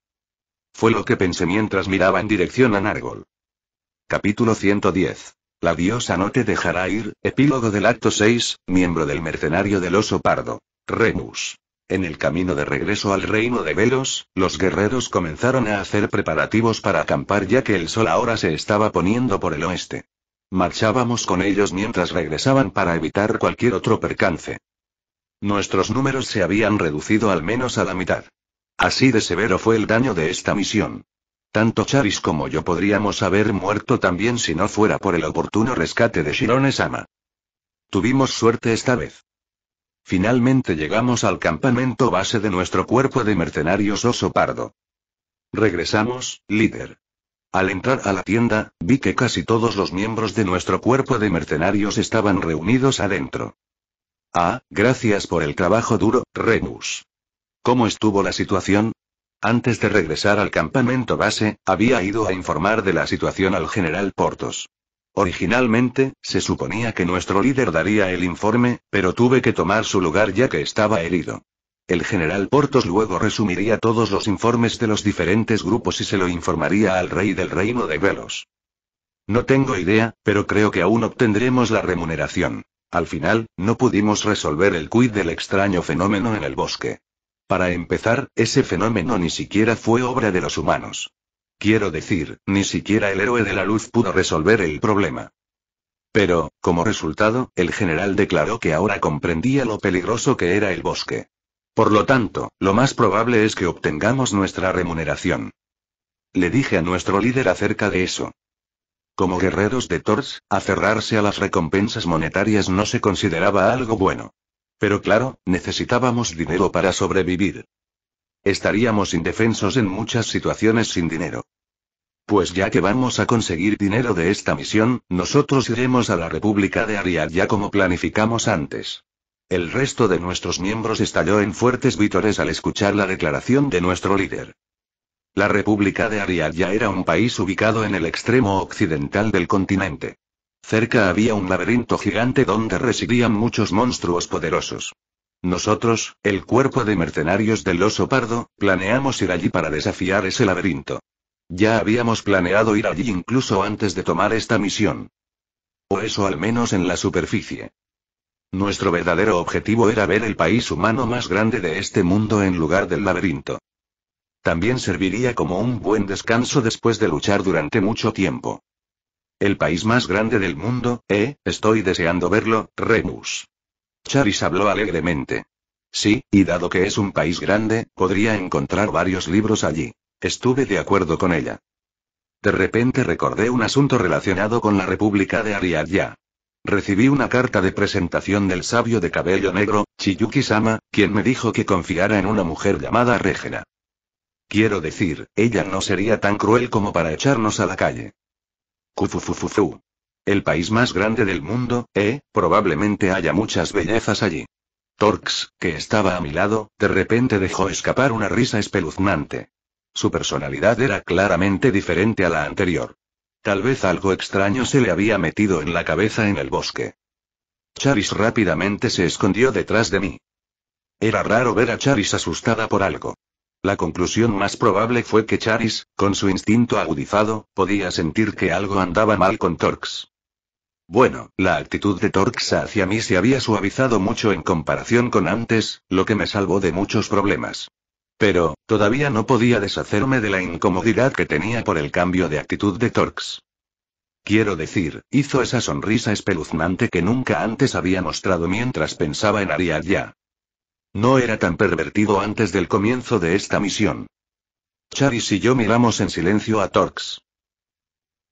Fue lo que pensé mientras miraba en dirección a Nargol. Capítulo 110. La diosa no te dejará ir, epílogo del acto 6, miembro del mercenario del oso pardo. Remus. En el camino de regreso al reino de Velos, los guerreros comenzaron a hacer preparativos para acampar ya que el sol ahora se estaba poniendo por el oeste. Marchábamos con ellos mientras regresaban para evitar cualquier otro percance. Nuestros números se habían reducido al menos a la mitad. Así de severo fue el daño de esta misión. Tanto Charis como yo podríamos haber muerto también si no fuera por el oportuno rescate de shirone Tuvimos suerte esta vez. Finalmente llegamos al campamento base de nuestro cuerpo de mercenarios oso pardo. Regresamos, líder. Al entrar a la tienda, vi que casi todos los miembros de nuestro cuerpo de mercenarios estaban reunidos adentro. Ah, gracias por el trabajo duro, Remus. ¿Cómo estuvo la situación? Antes de regresar al campamento base, había ido a informar de la situación al general Portos. Originalmente, se suponía que nuestro líder daría el informe, pero tuve que tomar su lugar ya que estaba herido. El general Portos luego resumiría todos los informes de los diferentes grupos y se lo informaría al rey del reino de Velos. No tengo idea, pero creo que aún obtendremos la remuneración. Al final, no pudimos resolver el quid del extraño fenómeno en el bosque. Para empezar, ese fenómeno ni siquiera fue obra de los humanos. Quiero decir, ni siquiera el héroe de la luz pudo resolver el problema. Pero, como resultado, el general declaró que ahora comprendía lo peligroso que era el bosque. Por lo tanto, lo más probable es que obtengamos nuestra remuneración. Le dije a nuestro líder acerca de eso. Como guerreros de Tors, aferrarse a las recompensas monetarias no se consideraba algo bueno. Pero claro, necesitábamos dinero para sobrevivir. Estaríamos indefensos en muchas situaciones sin dinero. Pues ya que vamos a conseguir dinero de esta misión, nosotros iremos a la República de Ariadna ya como planificamos antes. El resto de nuestros miembros estalló en fuertes vítores al escuchar la declaración de nuestro líder. La República de Ariadna era un país ubicado en el extremo occidental del continente. Cerca había un laberinto gigante donde residían muchos monstruos poderosos. Nosotros, el cuerpo de mercenarios del oso pardo, planeamos ir allí para desafiar ese laberinto. Ya habíamos planeado ir allí incluso antes de tomar esta misión. O eso al menos en la superficie. Nuestro verdadero objetivo era ver el país humano más grande de este mundo en lugar del laberinto. También serviría como un buen descanso después de luchar durante mucho tiempo. El país más grande del mundo, eh, estoy deseando verlo, Remus. Charis habló alegremente. Sí, y dado que es un país grande, podría encontrar varios libros allí. Estuve de acuerdo con ella. De repente recordé un asunto relacionado con la República de Ariadya. Recibí una carta de presentación del sabio de cabello negro, Chiyuki-sama, quien me dijo que confiara en una mujer llamada Regena. Quiero decir, ella no sería tan cruel como para echarnos a la calle. Kufufufufu. El país más grande del mundo, eh, probablemente haya muchas bellezas allí. Torx, que estaba a mi lado, de repente dejó escapar una risa espeluznante. Su personalidad era claramente diferente a la anterior. Tal vez algo extraño se le había metido en la cabeza en el bosque. Charis rápidamente se escondió detrás de mí. Era raro ver a Charis asustada por algo. La conclusión más probable fue que Charis, con su instinto agudizado, podía sentir que algo andaba mal con Torx. Bueno, la actitud de Torx hacia mí se había suavizado mucho en comparación con antes, lo que me salvó de muchos problemas. Pero, todavía no podía deshacerme de la incomodidad que tenía por el cambio de actitud de Torx. Quiero decir, hizo esa sonrisa espeluznante que nunca antes había mostrado mientras pensaba en Ariadna. No era tan pervertido antes del comienzo de esta misión. Charis y yo miramos en silencio a Torx.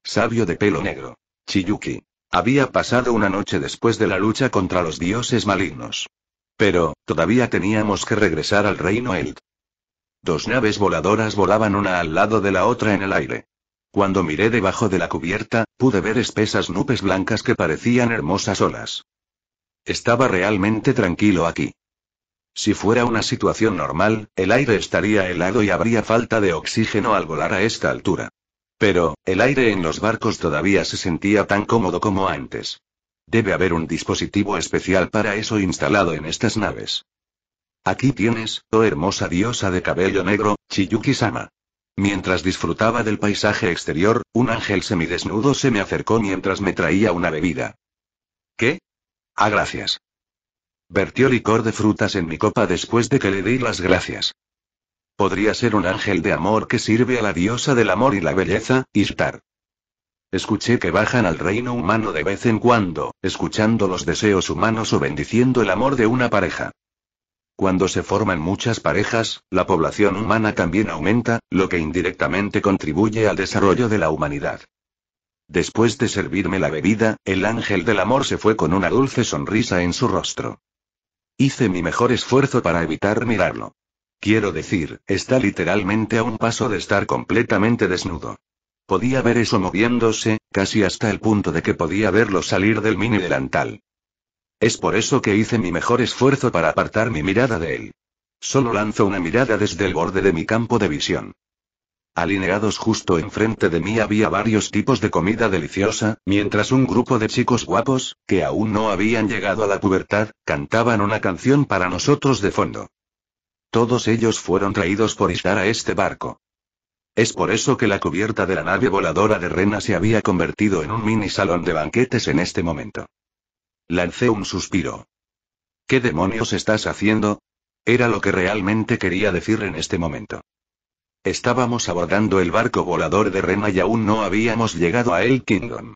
Sabio de pelo negro. Chiyuki. Había pasado una noche después de la lucha contra los dioses malignos. Pero, todavía teníamos que regresar al reino Eld. Dos naves voladoras volaban una al lado de la otra en el aire. Cuando miré debajo de la cubierta, pude ver espesas nubes blancas que parecían hermosas olas. Estaba realmente tranquilo aquí. Si fuera una situación normal, el aire estaría helado y habría falta de oxígeno al volar a esta altura. Pero, el aire en los barcos todavía se sentía tan cómodo como antes. Debe haber un dispositivo especial para eso instalado en estas naves. Aquí tienes, oh hermosa diosa de cabello negro, Chiyuki-sama. Mientras disfrutaba del paisaje exterior, un ángel semidesnudo se me acercó mientras me traía una bebida. ¿Qué? Ah, gracias. Vertió licor de frutas en mi copa después de que le di las gracias. Podría ser un ángel de amor que sirve a la diosa del amor y la belleza, Ishtar. Escuché que bajan al reino humano de vez en cuando, escuchando los deseos humanos o bendiciendo el amor de una pareja. Cuando se forman muchas parejas, la población humana también aumenta, lo que indirectamente contribuye al desarrollo de la humanidad. Después de servirme la bebida, el ángel del amor se fue con una dulce sonrisa en su rostro. Hice mi mejor esfuerzo para evitar mirarlo. Quiero decir, está literalmente a un paso de estar completamente desnudo. Podía ver eso moviéndose, casi hasta el punto de que podía verlo salir del mini delantal. Es por eso que hice mi mejor esfuerzo para apartar mi mirada de él. Solo lanzo una mirada desde el borde de mi campo de visión. Alineados justo enfrente de mí había varios tipos de comida deliciosa, mientras un grupo de chicos guapos, que aún no habían llegado a la pubertad, cantaban una canción para nosotros de fondo. Todos ellos fueron traídos por estar a este barco. Es por eso que la cubierta de la nave voladora de Rena se había convertido en un mini salón de banquetes en este momento. Lancé un suspiro. ¿Qué demonios estás haciendo? Era lo que realmente quería decir en este momento. Estábamos abordando el barco volador de Rena y aún no habíamos llegado a El Kingdom.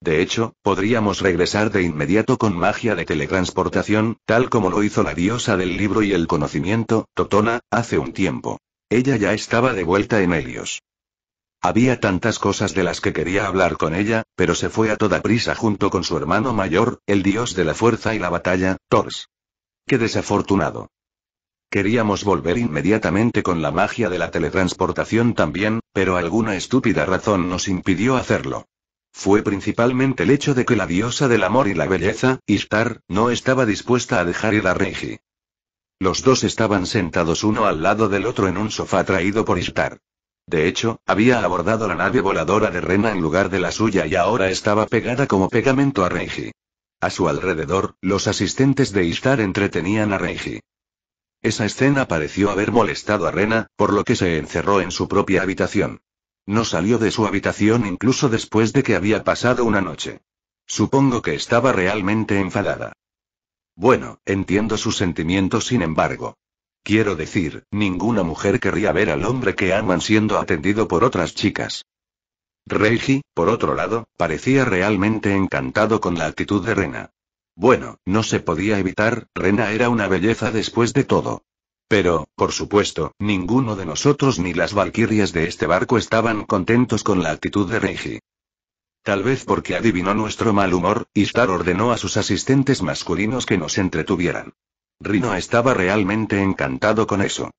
De hecho, podríamos regresar de inmediato con magia de teletransportación, tal como lo hizo la diosa del libro y el conocimiento, Totona, hace un tiempo. Ella ya estaba de vuelta en Helios. Había tantas cosas de las que quería hablar con ella, pero se fue a toda prisa junto con su hermano mayor, el dios de la fuerza y la batalla, Tors. Qué desafortunado. Queríamos volver inmediatamente con la magia de la teletransportación también, pero alguna estúpida razón nos impidió hacerlo. Fue principalmente el hecho de que la diosa del amor y la belleza, Istar, no estaba dispuesta a dejar ir a Reiji. Los dos estaban sentados uno al lado del otro en un sofá traído por Istar. De hecho, había abordado la nave voladora de Rena en lugar de la suya y ahora estaba pegada como pegamento a Reiji. A su alrededor, los asistentes de Istar entretenían a Reiji. Esa escena pareció haber molestado a Rena, por lo que se encerró en su propia habitación. No salió de su habitación incluso después de que había pasado una noche. Supongo que estaba realmente enfadada. Bueno, entiendo sus sentimientos sin embargo. Quiero decir, ninguna mujer querría ver al hombre que aman siendo atendido por otras chicas. Reiji, por otro lado, parecía realmente encantado con la actitud de Rena. Bueno, no se podía evitar, Rena era una belleza después de todo. Pero, por supuesto, ninguno de nosotros ni las valquirias de este barco estaban contentos con la actitud de Regi. Tal vez porque adivinó nuestro mal humor, Star ordenó a sus asistentes masculinos que nos entretuvieran. Rino estaba realmente encantado con eso.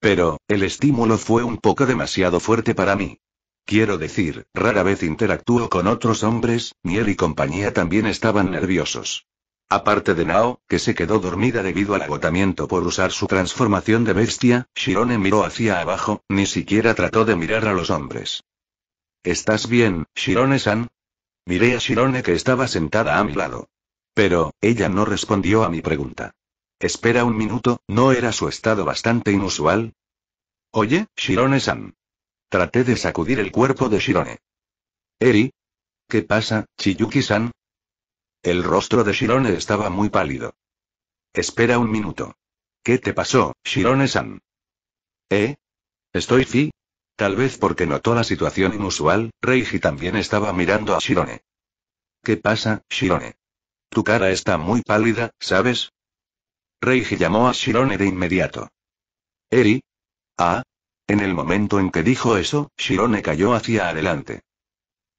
Pero, el estímulo fue un poco demasiado fuerte para mí. Quiero decir, rara vez interactúo con otros hombres, ni y compañía también estaban nerviosos. Aparte de Nao, que se quedó dormida debido al agotamiento por usar su transformación de bestia, Shirone miró hacia abajo, ni siquiera trató de mirar a los hombres. ¿Estás bien, Shirone-san? Miré a Shirone que estaba sentada a mi lado. Pero, ella no respondió a mi pregunta. Espera un minuto, ¿no era su estado bastante inusual? Oye, Shirone-san. Traté de sacudir el cuerpo de Shirone. Eri. ¿Qué pasa, Chiyuki-san? El rostro de Shirone estaba muy pálido. Espera un minuto. ¿Qué te pasó, Shirone-san? ¿Eh? ¿Estoy fi? Tal vez porque notó la situación inusual, Reiji también estaba mirando a Shirone. ¿Qué pasa, Shirone? Tu cara está muy pálida, ¿sabes? Reiji llamó a Shirone de inmediato. Eri. Ah, en el momento en que dijo eso, Shirone cayó hacia adelante.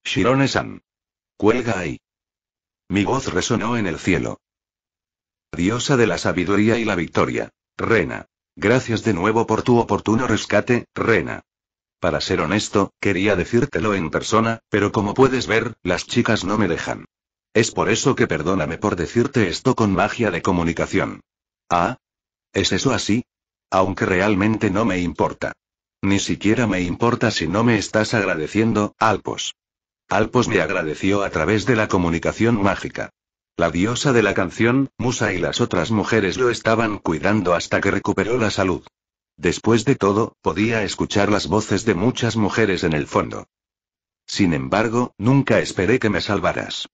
Shirone-san. Cuelga ahí. Mi voz resonó en el cielo. Diosa de la sabiduría y la victoria. Rena. Gracias de nuevo por tu oportuno rescate, Rena. Para ser honesto, quería decírtelo en persona, pero como puedes ver, las chicas no me dejan. Es por eso que perdóname por decirte esto con magia de comunicación. Ah. ¿Es eso así? Aunque realmente no me importa. Ni siquiera me importa si no me estás agradeciendo, Alpos. Alpos me agradeció a través de la comunicación mágica. La diosa de la canción, Musa y las otras mujeres lo estaban cuidando hasta que recuperó la salud. Después de todo, podía escuchar las voces de muchas mujeres en el fondo. Sin embargo, nunca esperé que me salvaras.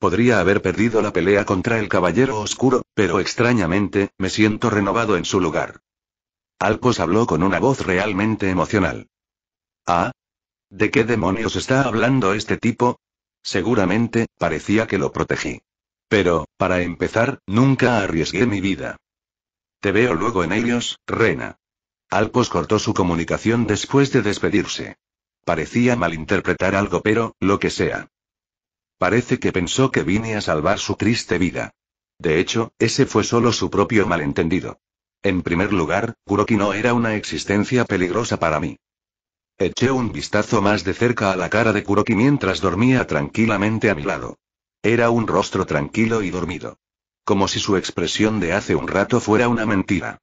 Podría haber perdido la pelea contra el Caballero Oscuro, pero extrañamente, me siento renovado en su lugar. Alpos habló con una voz realmente emocional. ¿Ah? ¿De qué demonios está hablando este tipo? Seguramente, parecía que lo protegí. Pero, para empezar, nunca arriesgué mi vida. Te veo luego en ellos, Rena. Alpos cortó su comunicación después de despedirse. Parecía malinterpretar algo, pero, lo que sea. Parece que pensó que vine a salvar su triste vida. De hecho, ese fue solo su propio malentendido. En primer lugar, Kuroki no era una existencia peligrosa para mí. Eché un vistazo más de cerca a la cara de Kuroki mientras dormía tranquilamente a mi lado. Era un rostro tranquilo y dormido. Como si su expresión de hace un rato fuera una mentira.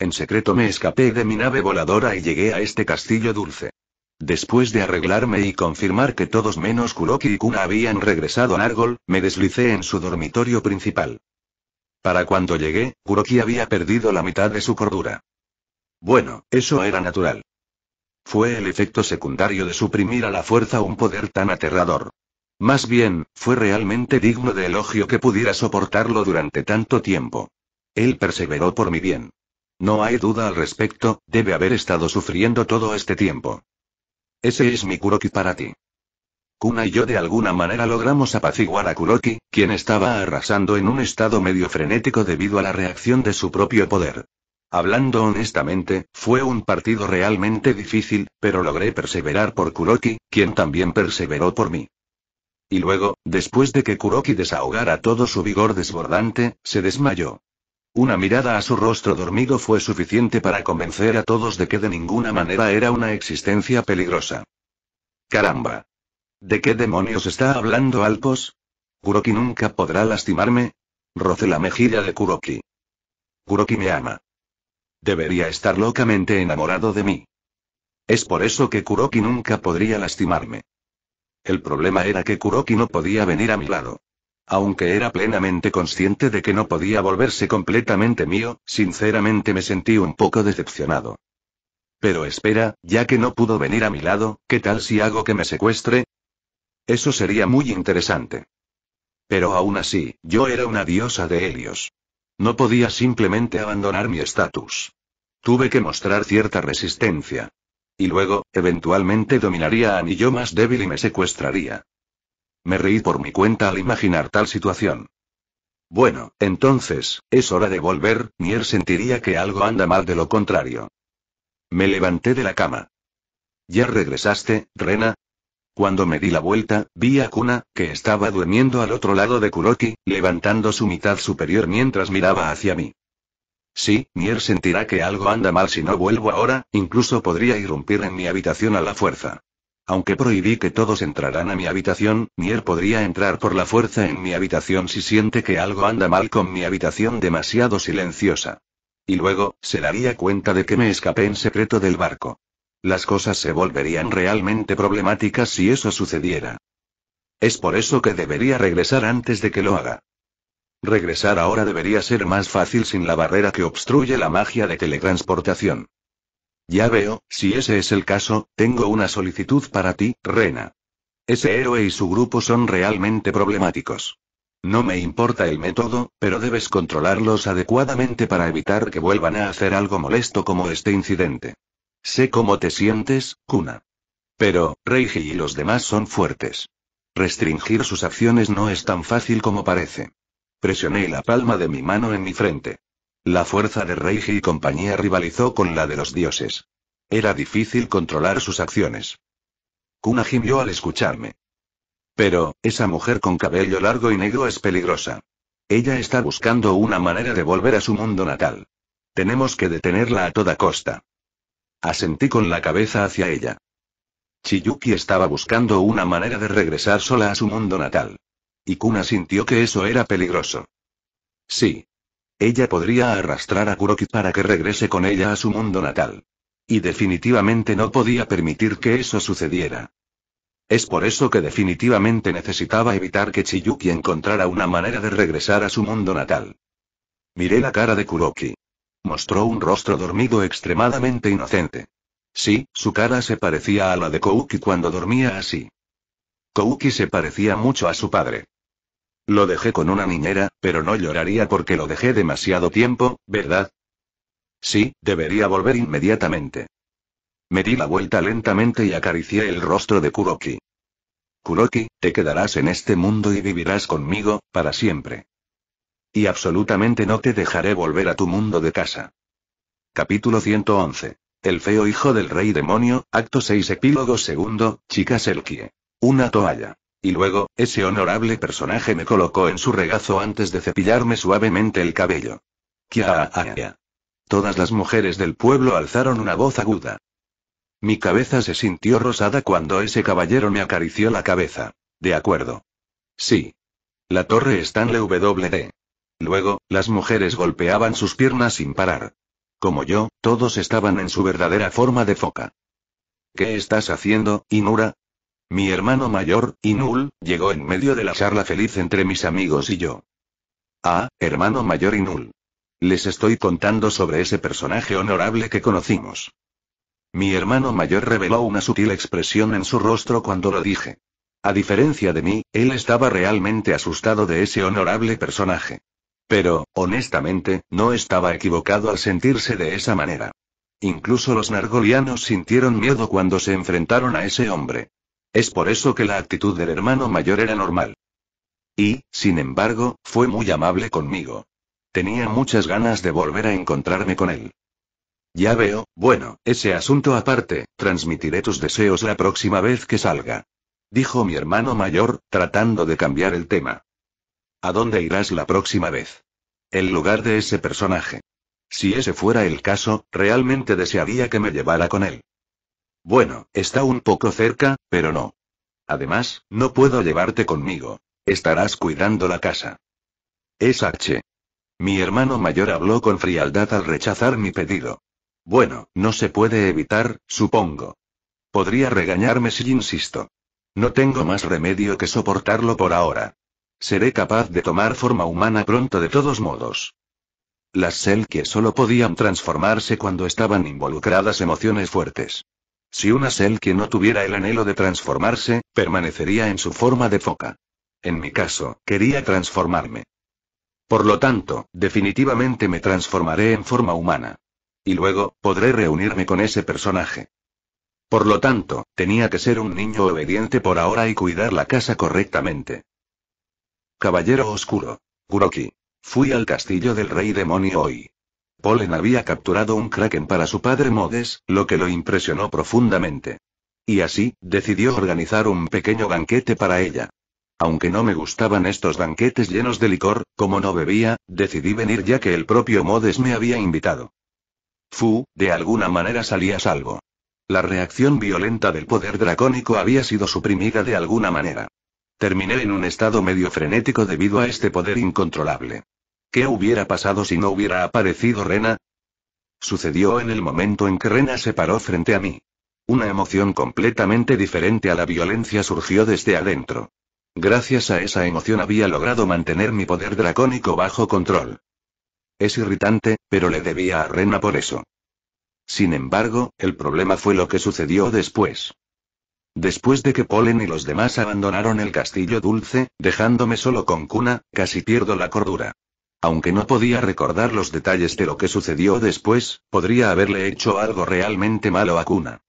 En secreto me escapé de mi nave voladora y llegué a este castillo dulce. Después de arreglarme y confirmar que todos menos Kuroki y Kuna habían regresado a Nargol, me deslicé en su dormitorio principal. Para cuando llegué, Kuroki había perdido la mitad de su cordura. Bueno, eso era natural. Fue el efecto secundario de suprimir a la fuerza un poder tan aterrador. Más bien, fue realmente digno de elogio que pudiera soportarlo durante tanto tiempo. Él perseveró por mi bien. No hay duda al respecto, debe haber estado sufriendo todo este tiempo. Ese es mi Kuroki para ti. Kuna y yo de alguna manera logramos apaciguar a Kuroki, quien estaba arrasando en un estado medio frenético debido a la reacción de su propio poder. Hablando honestamente, fue un partido realmente difícil, pero logré perseverar por Kuroki, quien también perseveró por mí. Y luego, después de que Kuroki desahogara todo su vigor desbordante, se desmayó. Una mirada a su rostro dormido fue suficiente para convencer a todos de que de ninguna manera era una existencia peligrosa. Caramba. ¿De qué demonios está hablando Alpos? Kuroki nunca podrá lastimarme. Roce la mejilla de Kuroki. Kuroki me ama. Debería estar locamente enamorado de mí. Es por eso que Kuroki nunca podría lastimarme. El problema era que Kuroki no podía venir a mi lado. Aunque era plenamente consciente de que no podía volverse completamente mío, sinceramente me sentí un poco decepcionado. Pero espera, ya que no pudo venir a mi lado, ¿qué tal si hago que me secuestre? Eso sería muy interesante. Pero aún así, yo era una diosa de Helios. No podía simplemente abandonar mi estatus. Tuve que mostrar cierta resistencia. Y luego, eventualmente dominaría a mi yo más débil y me secuestraría. Me reí por mi cuenta al imaginar tal situación. Bueno, entonces, es hora de volver, Nier sentiría que algo anda mal de lo contrario. Me levanté de la cama. ¿Ya regresaste, Rena? Cuando me di la vuelta, vi a Kuna, que estaba durmiendo al otro lado de Kuroki, levantando su mitad superior mientras miraba hacia mí. Sí, Mier sentirá que algo anda mal si no vuelvo ahora, incluso podría irrumpir en mi habitación a la fuerza. Aunque prohibí que todos entraran a mi habitación, Mier podría entrar por la fuerza en mi habitación si siente que algo anda mal con mi habitación demasiado silenciosa. Y luego, se daría cuenta de que me escapé en secreto del barco. Las cosas se volverían realmente problemáticas si eso sucediera. Es por eso que debería regresar antes de que lo haga. Regresar ahora debería ser más fácil sin la barrera que obstruye la magia de teletransportación. Ya veo, si ese es el caso, tengo una solicitud para ti, Rena. Ese héroe y su grupo son realmente problemáticos. No me importa el método, pero debes controlarlos adecuadamente para evitar que vuelvan a hacer algo molesto como este incidente. Sé cómo te sientes, Kuna. Pero, Reiji y los demás son fuertes. Restringir sus acciones no es tan fácil como parece. Presioné la palma de mi mano en mi frente. La fuerza de Reiji y compañía rivalizó con la de los dioses. Era difícil controlar sus acciones. Kuna gimió al escucharme. Pero, esa mujer con cabello largo y negro es peligrosa. Ella está buscando una manera de volver a su mundo natal. Tenemos que detenerla a toda costa. Asentí con la cabeza hacia ella. Chiyuki estaba buscando una manera de regresar sola a su mundo natal. Y Kuna sintió que eso era peligroso. Sí. Ella podría arrastrar a Kuroki para que regrese con ella a su mundo natal. Y definitivamente no podía permitir que eso sucediera. Es por eso que definitivamente necesitaba evitar que Chiyuki encontrara una manera de regresar a su mundo natal. Miré la cara de Kuroki. Mostró un rostro dormido extremadamente inocente. Sí, su cara se parecía a la de Kouki cuando dormía así. Kouki se parecía mucho a su padre. Lo dejé con una niñera, pero no lloraría porque lo dejé demasiado tiempo, ¿verdad? Sí, debería volver inmediatamente. Me di la vuelta lentamente y acaricié el rostro de Kuroki. Kuroki, te quedarás en este mundo y vivirás conmigo, para siempre. Y absolutamente no te dejaré volver a tu mundo de casa. Capítulo 111. El feo hijo del rey demonio, acto 6 epílogo segundo, chica Selkie. Una toalla. Y luego, ese honorable personaje me colocó en su regazo antes de cepillarme suavemente el cabello. Kia. Ah, ah, ah. Todas las mujeres del pueblo alzaron una voz aguda. Mi cabeza se sintió rosada cuando ese caballero me acarició la cabeza. De acuerdo. Sí. La torre Stanley WD. Luego, las mujeres golpeaban sus piernas sin parar. Como yo, todos estaban en su verdadera forma de foca. ¿Qué estás haciendo, Inura? Mi hermano mayor, Inul, llegó en medio de la charla feliz entre mis amigos y yo. Ah, hermano mayor Inul. Les estoy contando sobre ese personaje honorable que conocimos. Mi hermano mayor reveló una sutil expresión en su rostro cuando lo dije. A diferencia de mí, él estaba realmente asustado de ese honorable personaje. Pero, honestamente, no estaba equivocado al sentirse de esa manera. Incluso los nargolianos sintieron miedo cuando se enfrentaron a ese hombre. Es por eso que la actitud del hermano mayor era normal. Y, sin embargo, fue muy amable conmigo. Tenía muchas ganas de volver a encontrarme con él. Ya veo, bueno, ese asunto aparte, transmitiré tus deseos la próxima vez que salga. Dijo mi hermano mayor, tratando de cambiar el tema. ¿A dónde irás la próxima vez? El lugar de ese personaje. Si ese fuera el caso, realmente desearía que me llevara con él. Bueno, está un poco cerca, pero no. Además, no puedo llevarte conmigo. Estarás cuidando la casa. Es H. Mi hermano mayor habló con frialdad al rechazar mi pedido. Bueno, no se puede evitar, supongo. Podría regañarme si insisto. No tengo más remedio que soportarlo por ahora. Seré capaz de tomar forma humana pronto de todos modos. Las Selkie solo podían transformarse cuando estaban involucradas emociones fuertes. Si una Selkie no tuviera el anhelo de transformarse, permanecería en su forma de foca. En mi caso, quería transformarme. Por lo tanto, definitivamente me transformaré en forma humana. Y luego, podré reunirme con ese personaje. Por lo tanto, tenía que ser un niño obediente por ahora y cuidar la casa correctamente caballero oscuro. Kuroki. Fui al castillo del rey demonio hoy. Polen había capturado un kraken para su padre Modes, lo que lo impresionó profundamente. Y así, decidió organizar un pequeño banquete para ella. Aunque no me gustaban estos banquetes llenos de licor, como no bebía, decidí venir ya que el propio Modes me había invitado. Fu, de alguna manera salía salvo. La reacción violenta del poder dracónico había sido suprimida de alguna manera. Terminé en un estado medio frenético debido a este poder incontrolable. ¿Qué hubiera pasado si no hubiera aparecido Rena? Sucedió en el momento en que Rena se paró frente a mí. Una emoción completamente diferente a la violencia surgió desde adentro. Gracias a esa emoción había logrado mantener mi poder dracónico bajo control. Es irritante, pero le debía a Rena por eso. Sin embargo, el problema fue lo que sucedió después. Después de que Polen y los demás abandonaron el castillo dulce, dejándome solo con Kuna, casi pierdo la cordura. Aunque no podía recordar los detalles de lo que sucedió después, podría haberle hecho algo realmente malo a Kuna.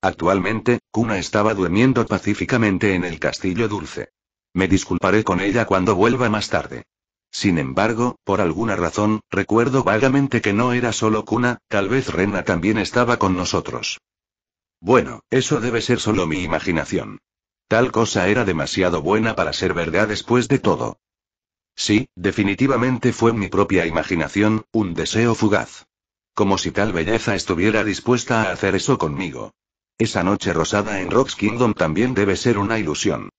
Actualmente, Kuna estaba durmiendo pacíficamente en el castillo dulce. Me disculparé con ella cuando vuelva más tarde. Sin embargo, por alguna razón, recuerdo vagamente que no era solo Kuna, tal vez Rena también estaba con nosotros. Bueno, eso debe ser solo mi imaginación. Tal cosa era demasiado buena para ser verdad después de todo. Sí, definitivamente fue mi propia imaginación, un deseo fugaz. Como si tal belleza estuviera dispuesta a hacer eso conmigo. Esa noche rosada en Rock's Kingdom también debe ser una ilusión.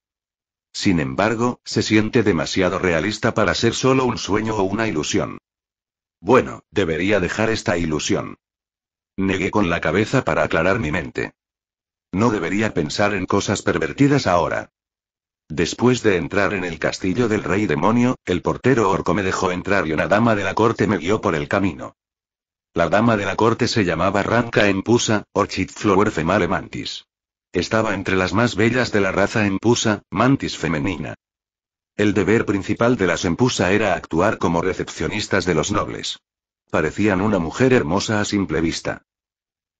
Sin embargo, se siente demasiado realista para ser solo un sueño o una ilusión. Bueno, debería dejar esta ilusión. Negué con la cabeza para aclarar mi mente. No debería pensar en cosas pervertidas ahora. Después de entrar en el castillo del rey demonio, el portero orco me dejó entrar y una dama de la corte me guió por el camino. La dama de la corte se llamaba Ranka Empusa, flower Female Mantis. Estaba entre las más bellas de la raza Empusa, Mantis femenina. El deber principal de las Empusa era actuar como recepcionistas de los nobles. Parecían una mujer hermosa a simple vista.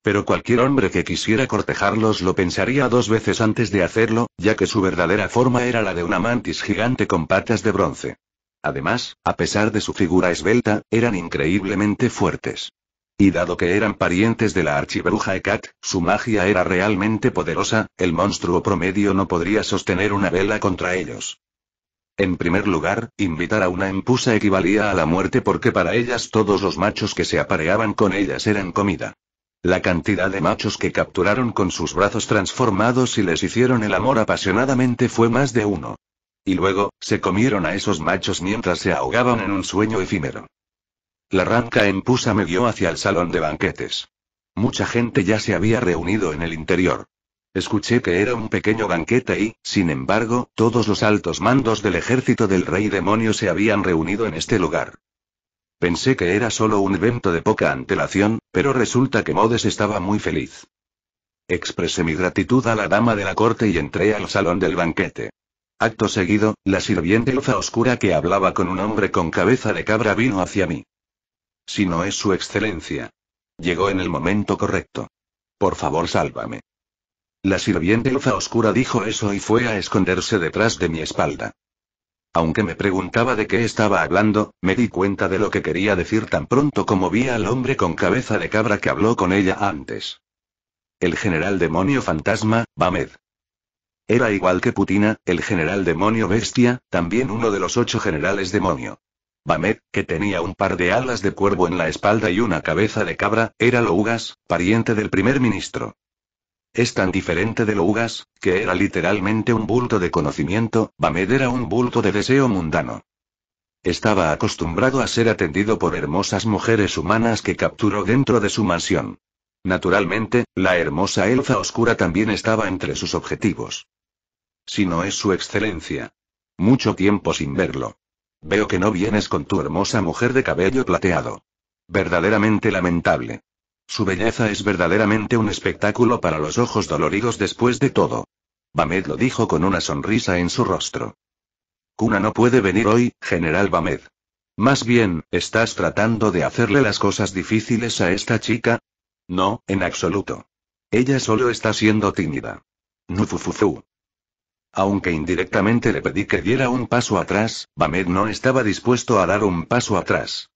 Pero cualquier hombre que quisiera cortejarlos lo pensaría dos veces antes de hacerlo, ya que su verdadera forma era la de una mantis gigante con patas de bronce. Además, a pesar de su figura esbelta, eran increíblemente fuertes. Y dado que eran parientes de la archibruja Ekat, su magia era realmente poderosa, el monstruo promedio no podría sostener una vela contra ellos. En primer lugar, invitar a una empusa equivalía a la muerte porque para ellas todos los machos que se apareaban con ellas eran comida. La cantidad de machos que capturaron con sus brazos transformados y les hicieron el amor apasionadamente fue más de uno. Y luego, se comieron a esos machos mientras se ahogaban en un sueño efímero. La ranca empusa me guió hacia el salón de banquetes. Mucha gente ya se había reunido en el interior. Escuché que era un pequeño banquete y, sin embargo, todos los altos mandos del ejército del rey demonio se habían reunido en este lugar. Pensé que era solo un evento de poca antelación, pero resulta que Modes estaba muy feliz. Expresé mi gratitud a la dama de la corte y entré al salón del banquete. Acto seguido, la sirviente loza oscura que hablaba con un hombre con cabeza de cabra vino hacia mí. Si no es su excelencia. Llegó en el momento correcto. Por favor, sálvame. La sirviente loza oscura dijo eso y fue a esconderse detrás de mi espalda. Aunque me preguntaba de qué estaba hablando, me di cuenta de lo que quería decir tan pronto como vi al hombre con cabeza de cabra que habló con ella antes. El general demonio fantasma, Bamed. Era igual que Putina, el general demonio bestia, también uno de los ocho generales demonio. Bamed, que tenía un par de alas de cuervo en la espalda y una cabeza de cabra, era Lougas, pariente del primer ministro. Es tan diferente de Lougas, que era literalmente un bulto de conocimiento, Bamed era un bulto de deseo mundano. Estaba acostumbrado a ser atendido por hermosas mujeres humanas que capturó dentro de su mansión. Naturalmente, la hermosa elfa oscura también estaba entre sus objetivos. Si no es su excelencia. Mucho tiempo sin verlo. Veo que no vienes con tu hermosa mujer de cabello plateado. Verdaderamente lamentable. Su belleza es verdaderamente un espectáculo para los ojos doloridos después de todo. Bamed lo dijo con una sonrisa en su rostro. Kuna no puede venir hoy, general Bamed. Más bien, ¿estás tratando de hacerle las cosas difíciles a esta chica? No, en absoluto. Ella solo está siendo tímida. Nufufuzu. Aunque indirectamente le pedí que diera un paso atrás, Bamed no estaba dispuesto a dar un paso atrás.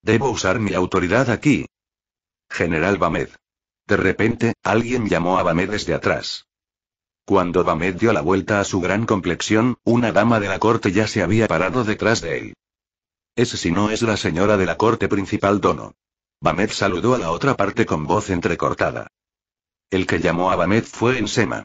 Debo usar mi autoridad aquí, General Bamed. De repente, alguien llamó a Bamed desde atrás. Cuando Bamed dio la vuelta a su gran complexión, una dama de la corte ya se había parado detrás de él. Ese si no es la señora de la corte principal Dono. Bamed saludó a la otra parte con voz entrecortada. El que llamó a Bamed fue Ensema.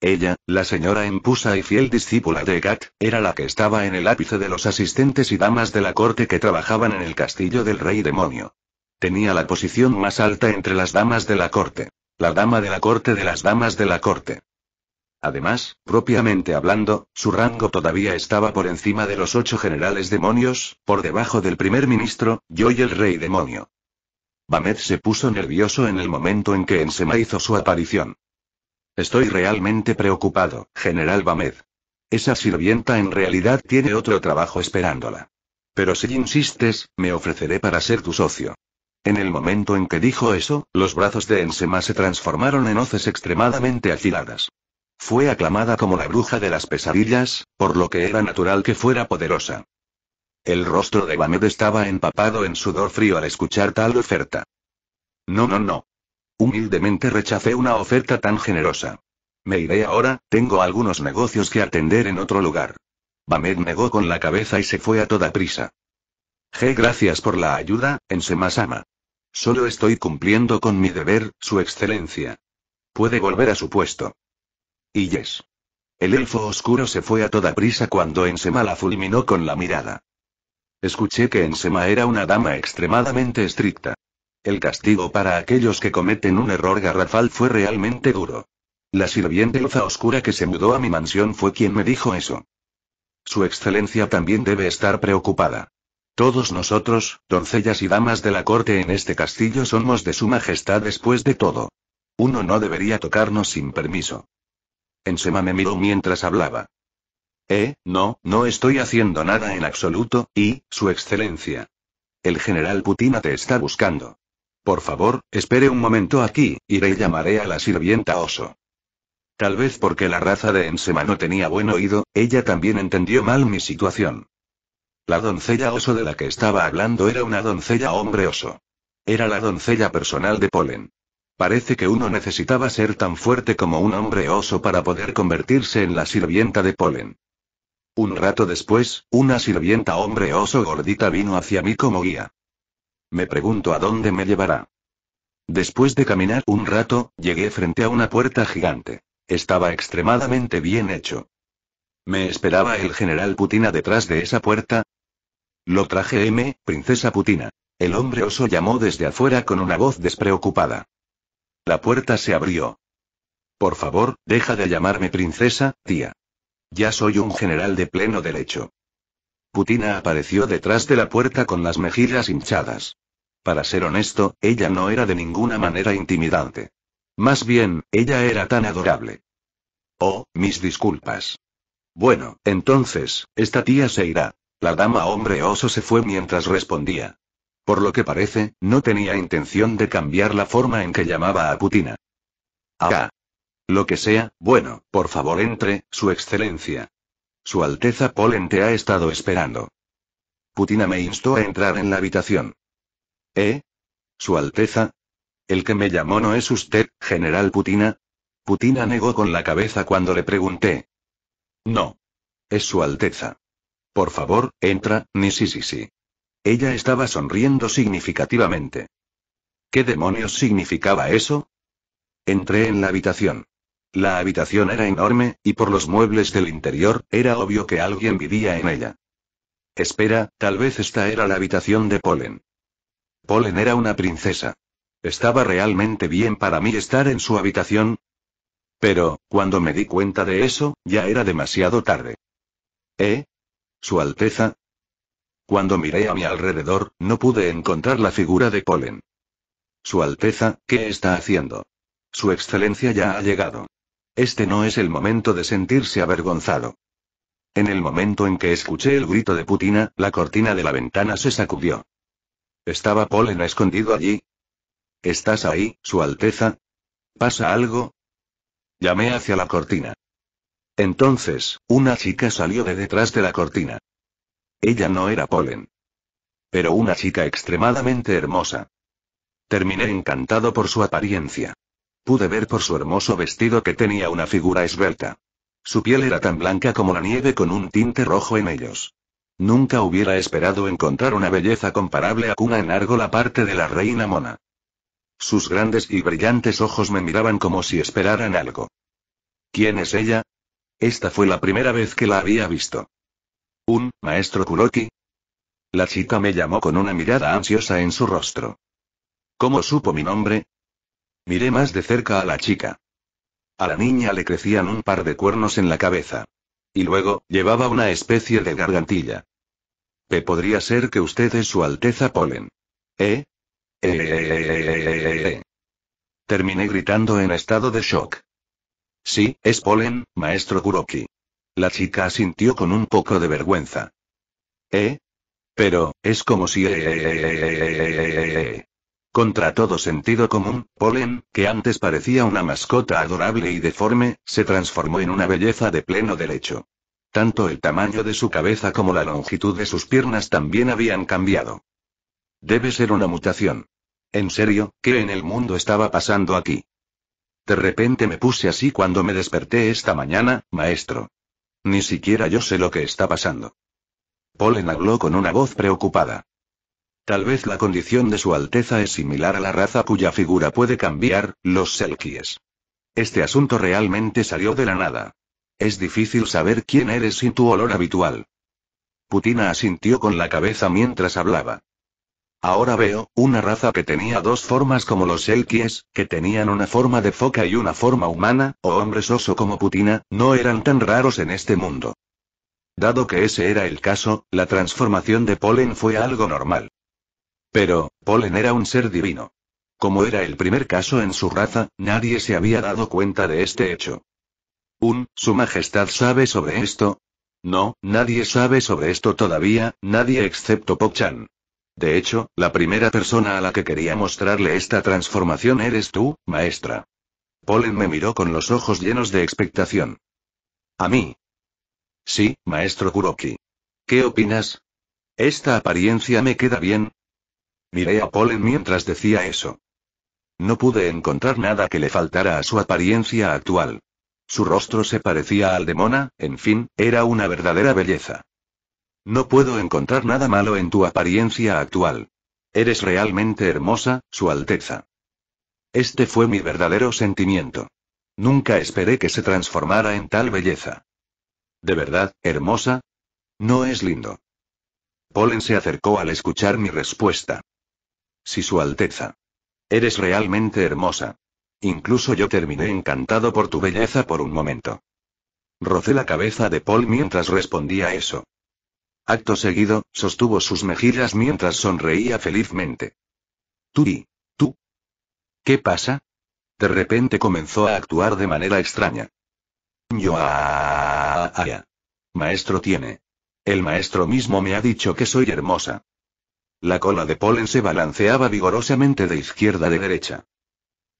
Ella, la señora empusa y fiel discípula de Gat, era la que estaba en el ápice de los asistentes y damas de la corte que trabajaban en el castillo del rey demonio. Tenía la posición más alta entre las damas de la corte. La dama de la corte de las damas de la corte. Además, propiamente hablando, su rango todavía estaba por encima de los ocho generales demonios, por debajo del primer ministro, yo y el rey demonio. Bamed se puso nervioso en el momento en que Ensema hizo su aparición. Estoy realmente preocupado, general Bamed. Esa sirvienta en realidad tiene otro trabajo esperándola. Pero si insistes, me ofreceré para ser tu socio. En el momento en que dijo eso, los brazos de Ensema se transformaron en hoces extremadamente afiladas. Fue aclamada como la bruja de las pesadillas, por lo que era natural que fuera poderosa. El rostro de Bamed estaba empapado en sudor frío al escuchar tal oferta. No, no, no. Humildemente rechacé una oferta tan generosa. Me iré ahora, tengo algunos negocios que atender en otro lugar. Bamed negó con la cabeza y se fue a toda prisa. G gracias por la ayuda, sama. Solo estoy cumpliendo con mi deber, Su Excelencia. Puede volver a su puesto. Y yes. El elfo oscuro se fue a toda prisa cuando Ensema la fulminó con la mirada. Escuché que Ensema era una dama extremadamente estricta. El castigo para aquellos que cometen un error garrafal fue realmente duro. La sirviente elfa oscura que se mudó a mi mansión fue quien me dijo eso. Su excelencia también debe estar preocupada. Todos nosotros, doncellas y damas de la corte en este castillo, somos de su majestad después de todo. Uno no debería tocarnos sin permiso. Ensema me miró mientras hablaba. Eh, no, no estoy haciendo nada en absoluto, y, Su Excelencia. El general Putina te está buscando. Por favor, espere un momento aquí, y le llamaré a la sirvienta oso. Tal vez porque la raza de Ensema no tenía buen oído, ella también entendió mal mi situación. La doncella oso de la que estaba hablando era una doncella hombre oso. Era la doncella personal de Polen. Parece que uno necesitaba ser tan fuerte como un hombre oso para poder convertirse en la sirvienta de Polen. Un rato después, una sirvienta hombre oso gordita vino hacia mí como guía. Me pregunto a dónde me llevará. Después de caminar un rato, llegué frente a una puerta gigante. Estaba extremadamente bien hecho. Me esperaba el general Putina detrás de esa puerta, lo traje M, princesa Putina. El hombre oso llamó desde afuera con una voz despreocupada. La puerta se abrió. Por favor, deja de llamarme princesa, tía. Ya soy un general de pleno derecho. Putina apareció detrás de la puerta con las mejillas hinchadas. Para ser honesto, ella no era de ninguna manera intimidante. Más bien, ella era tan adorable. Oh, mis disculpas. Bueno, entonces, esta tía se irá. La dama hombre oso se fue mientras respondía. Por lo que parece, no tenía intención de cambiar la forma en que llamaba a Putina. Ah. Lo que sea, bueno, por favor entre, Su Excelencia. Su Alteza Polen te ha estado esperando. Putina me instó a entrar en la habitación. ¿Eh? Su Alteza. El que me llamó no es usted, General Putina. Putina negó con la cabeza cuando le pregunté. No. Es Su Alteza. Por favor, entra, ni sí Ella estaba sonriendo significativamente. ¿Qué demonios significaba eso? Entré en la habitación. La habitación era enorme, y por los muebles del interior, era obvio que alguien vivía en ella. Espera, tal vez esta era la habitación de Polen. Polen era una princesa. ¿Estaba realmente bien para mí estar en su habitación? Pero, cuando me di cuenta de eso, ya era demasiado tarde. ¿Eh? Su Alteza. Cuando miré a mi alrededor, no pude encontrar la figura de Polen. Su Alteza, ¿qué está haciendo? Su Excelencia ya ha llegado. Este no es el momento de sentirse avergonzado. En el momento en que escuché el grito de Putina, la cortina de la ventana se sacudió. ¿Estaba Polen escondido allí? ¿Estás ahí, Su Alteza? ¿Pasa algo? Llamé hacia la cortina. Entonces, una chica salió de detrás de la cortina. Ella no era Polen. Pero una chica extremadamente hermosa. Terminé encantado por su apariencia. Pude ver por su hermoso vestido que tenía una figura esbelta. Su piel era tan blanca como la nieve con un tinte rojo en ellos. Nunca hubiera esperado encontrar una belleza comparable a una la parte de la reina mona. Sus grandes y brillantes ojos me miraban como si esperaran algo. ¿Quién es ella? Esta fue la primera vez que la había visto. ¿Un maestro Kuroki? La chica me llamó con una mirada ansiosa en su rostro. ¿Cómo supo mi nombre? Miré más de cerca a la chica. A la niña le crecían un par de cuernos en la cabeza. Y luego, llevaba una especie de gargantilla. Pe podría ser que usted es su Alteza Polen. ¿Eh? Eh, eh, eh, eh, eh Terminé gritando en estado de shock. Sí, es polen, maestro Kuroki. La chica asintió con un poco de vergüenza. ¿Eh? Pero, es como si... Contra todo sentido común, Polen, que antes parecía una mascota adorable y deforme, se transformó en una belleza de pleno derecho. Tanto el tamaño de su cabeza como la longitud de sus piernas también habían cambiado. Debe ser una mutación. En serio, ¿qué en el mundo estaba pasando aquí? De repente me puse así cuando me desperté esta mañana, maestro. Ni siquiera yo sé lo que está pasando. Polen habló con una voz preocupada. Tal vez la condición de su Alteza es similar a la raza cuya figura puede cambiar, los Selkies. Este asunto realmente salió de la nada. Es difícil saber quién eres sin tu olor habitual. Putina asintió con la cabeza mientras hablaba. Ahora veo, una raza que tenía dos formas como los Elkies, que tenían una forma de foca y una forma humana, o hombres oso como Putina, no eran tan raros en este mundo. Dado que ese era el caso, la transformación de Polen fue algo normal. Pero, Polen era un ser divino. Como era el primer caso en su raza, nadie se había dado cuenta de este hecho. Un, Su Majestad sabe sobre esto. No, nadie sabe sobre esto todavía, nadie excepto Popchan. De hecho, la primera persona a la que quería mostrarle esta transformación eres tú, maestra. Polen me miró con los ojos llenos de expectación. ¿A mí? Sí, maestro Kuroki. ¿Qué opinas? ¿Esta apariencia me queda bien? Miré a Polen mientras decía eso. No pude encontrar nada que le faltara a su apariencia actual. Su rostro se parecía al de Mona, en fin, era una verdadera belleza. No puedo encontrar nada malo en tu apariencia actual. Eres realmente hermosa, Su Alteza. Este fue mi verdadero sentimiento. Nunca esperé que se transformara en tal belleza. ¿De verdad, hermosa? No es lindo. Polen se acercó al escuchar mi respuesta. Si Su Alteza. Eres realmente hermosa. Incluso yo terminé encantado por tu belleza por un momento. Rocé la cabeza de Paul mientras respondía eso. Acto seguido, sostuvo sus mejillas mientras sonreía felizmente. Tú y tú. ¿Qué pasa? De repente comenzó a actuar de manera extraña. Yo ah, ah, ah, Maestro tiene. El maestro mismo me ha dicho que soy hermosa. La cola de polen se balanceaba vigorosamente de izquierda a derecha.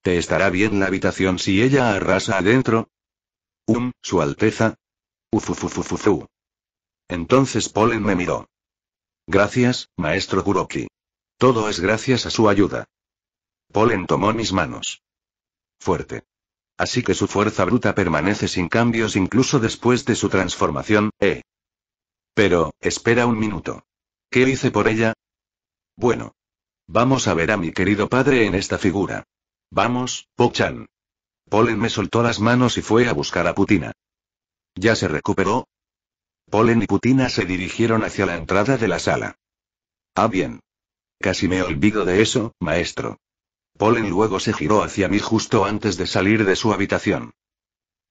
¿Te estará bien la habitación si ella arrasa adentro? Um, su alteza. Ufufufufufu. Entonces Polen me miró. Gracias, maestro Kuroki. Todo es gracias a su ayuda. Polen tomó mis manos. Fuerte. Así que su fuerza bruta permanece sin cambios incluso después de su transformación, ¿eh? Pero, espera un minuto. ¿Qué hice por ella? Bueno. Vamos a ver a mi querido padre en esta figura. Vamos, Pochan. Polen me soltó las manos y fue a buscar a Putina. Ya se recuperó, Polen y Putina se dirigieron hacia la entrada de la sala. Ah, bien. Casi me olvido de eso, maestro. Polen luego se giró hacia mí justo antes de salir de su habitación.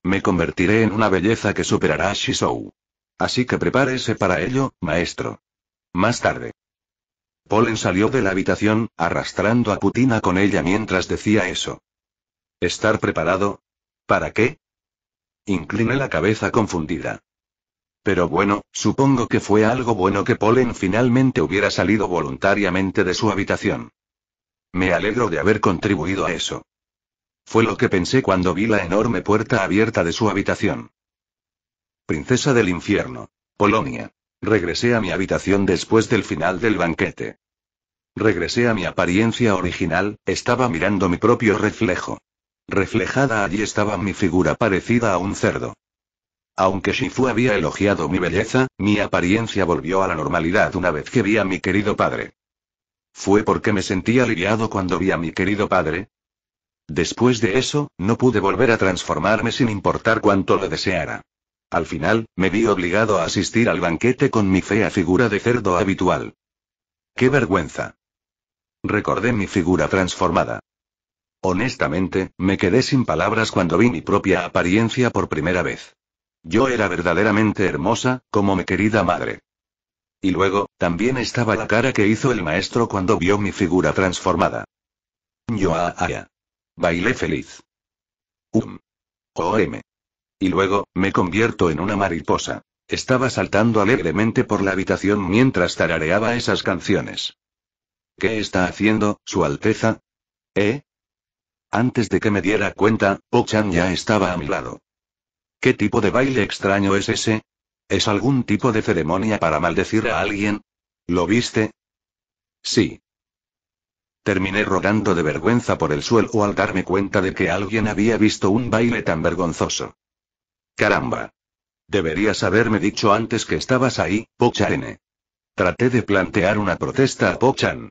Me convertiré en una belleza que superará a Shizou. Así que prepárese para ello, maestro. Más tarde. Polen salió de la habitación, arrastrando a Putina con ella mientras decía eso. ¿Estar preparado? ¿Para qué? Incliné la cabeza confundida. Pero bueno, supongo que fue algo bueno que Polen finalmente hubiera salido voluntariamente de su habitación. Me alegro de haber contribuido a eso. Fue lo que pensé cuando vi la enorme puerta abierta de su habitación. Princesa del infierno. Polonia. Regresé a mi habitación después del final del banquete. Regresé a mi apariencia original, estaba mirando mi propio reflejo. Reflejada allí estaba mi figura parecida a un cerdo. Aunque Shifu había elogiado mi belleza, mi apariencia volvió a la normalidad una vez que vi a mi querido padre. ¿Fue porque me sentí aliviado cuando vi a mi querido padre? Después de eso, no pude volver a transformarme sin importar cuánto lo deseara. Al final, me vi obligado a asistir al banquete con mi fea figura de cerdo habitual. ¡Qué vergüenza! Recordé mi figura transformada. Honestamente, me quedé sin palabras cuando vi mi propia apariencia por primera vez. Yo era verdaderamente hermosa, como mi querida madre. Y luego, también estaba la cara que hizo el maestro cuando vio mi figura transformada. Yo ah, ah, a, Bailé feliz. Um. OM. Y luego, me convierto en una mariposa. Estaba saltando alegremente por la habitación mientras tarareaba esas canciones. ¿Qué está haciendo, Su Alteza? ¿Eh? Antes de que me diera cuenta, Ochan ya estaba a mi lado. ¿Qué tipo de baile extraño es ese? ¿Es algún tipo de ceremonia para maldecir a alguien? ¿Lo viste? Sí. Terminé rogando de vergüenza por el suelo al darme cuenta de que alguien había visto un baile tan vergonzoso. Caramba. Deberías haberme dicho antes que estabas ahí, Pochan. Traté de plantear una protesta a Pochan.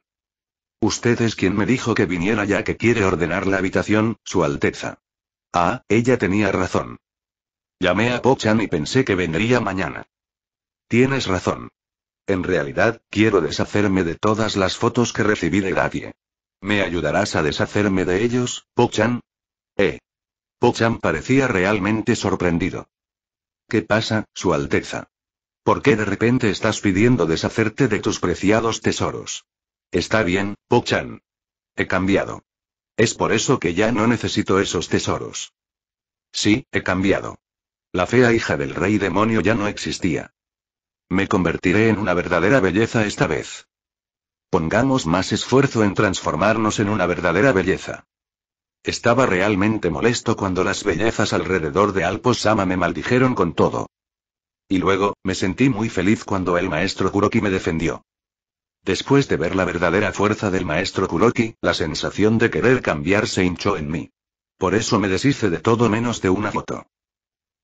Usted es quien me dijo que viniera ya que quiere ordenar la habitación, Su Alteza. Ah, ella tenía razón. Llamé a Pochan y pensé que vendría mañana. Tienes razón. En realidad, quiero deshacerme de todas las fotos que recibí de Gatie. ¿Me ayudarás a deshacerme de ellos, Pochan? Eh. Pochan parecía realmente sorprendido. ¿Qué pasa, Su Alteza? ¿Por qué de repente estás pidiendo deshacerte de tus preciados tesoros? Está bien, Pochan. He cambiado. Es por eso que ya no necesito esos tesoros. Sí, he cambiado. La fea hija del rey demonio ya no existía. Me convertiré en una verdadera belleza esta vez. Pongamos más esfuerzo en transformarnos en una verdadera belleza. Estaba realmente molesto cuando las bellezas alrededor de Alpo Sama me maldijeron con todo. Y luego, me sentí muy feliz cuando el maestro Kuroki me defendió. Después de ver la verdadera fuerza del maestro Kuroki, la sensación de querer cambiar se hinchó en mí. Por eso me deshice de todo menos de una foto.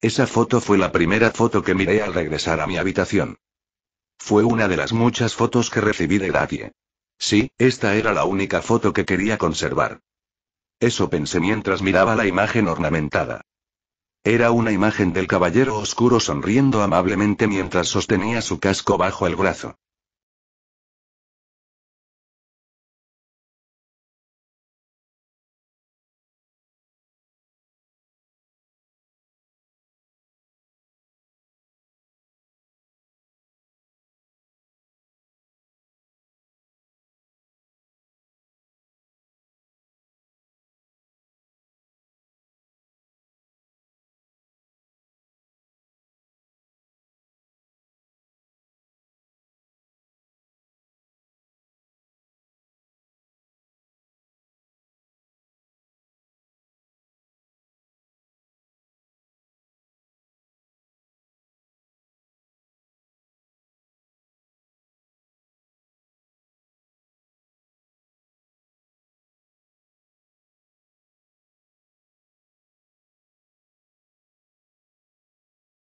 Esa foto fue la primera foto que miré al regresar a mi habitación. Fue una de las muchas fotos que recibí de nadie. Sí, esta era la única foto que quería conservar. Eso pensé mientras miraba la imagen ornamentada. Era una imagen del caballero oscuro sonriendo amablemente mientras sostenía su casco bajo el brazo.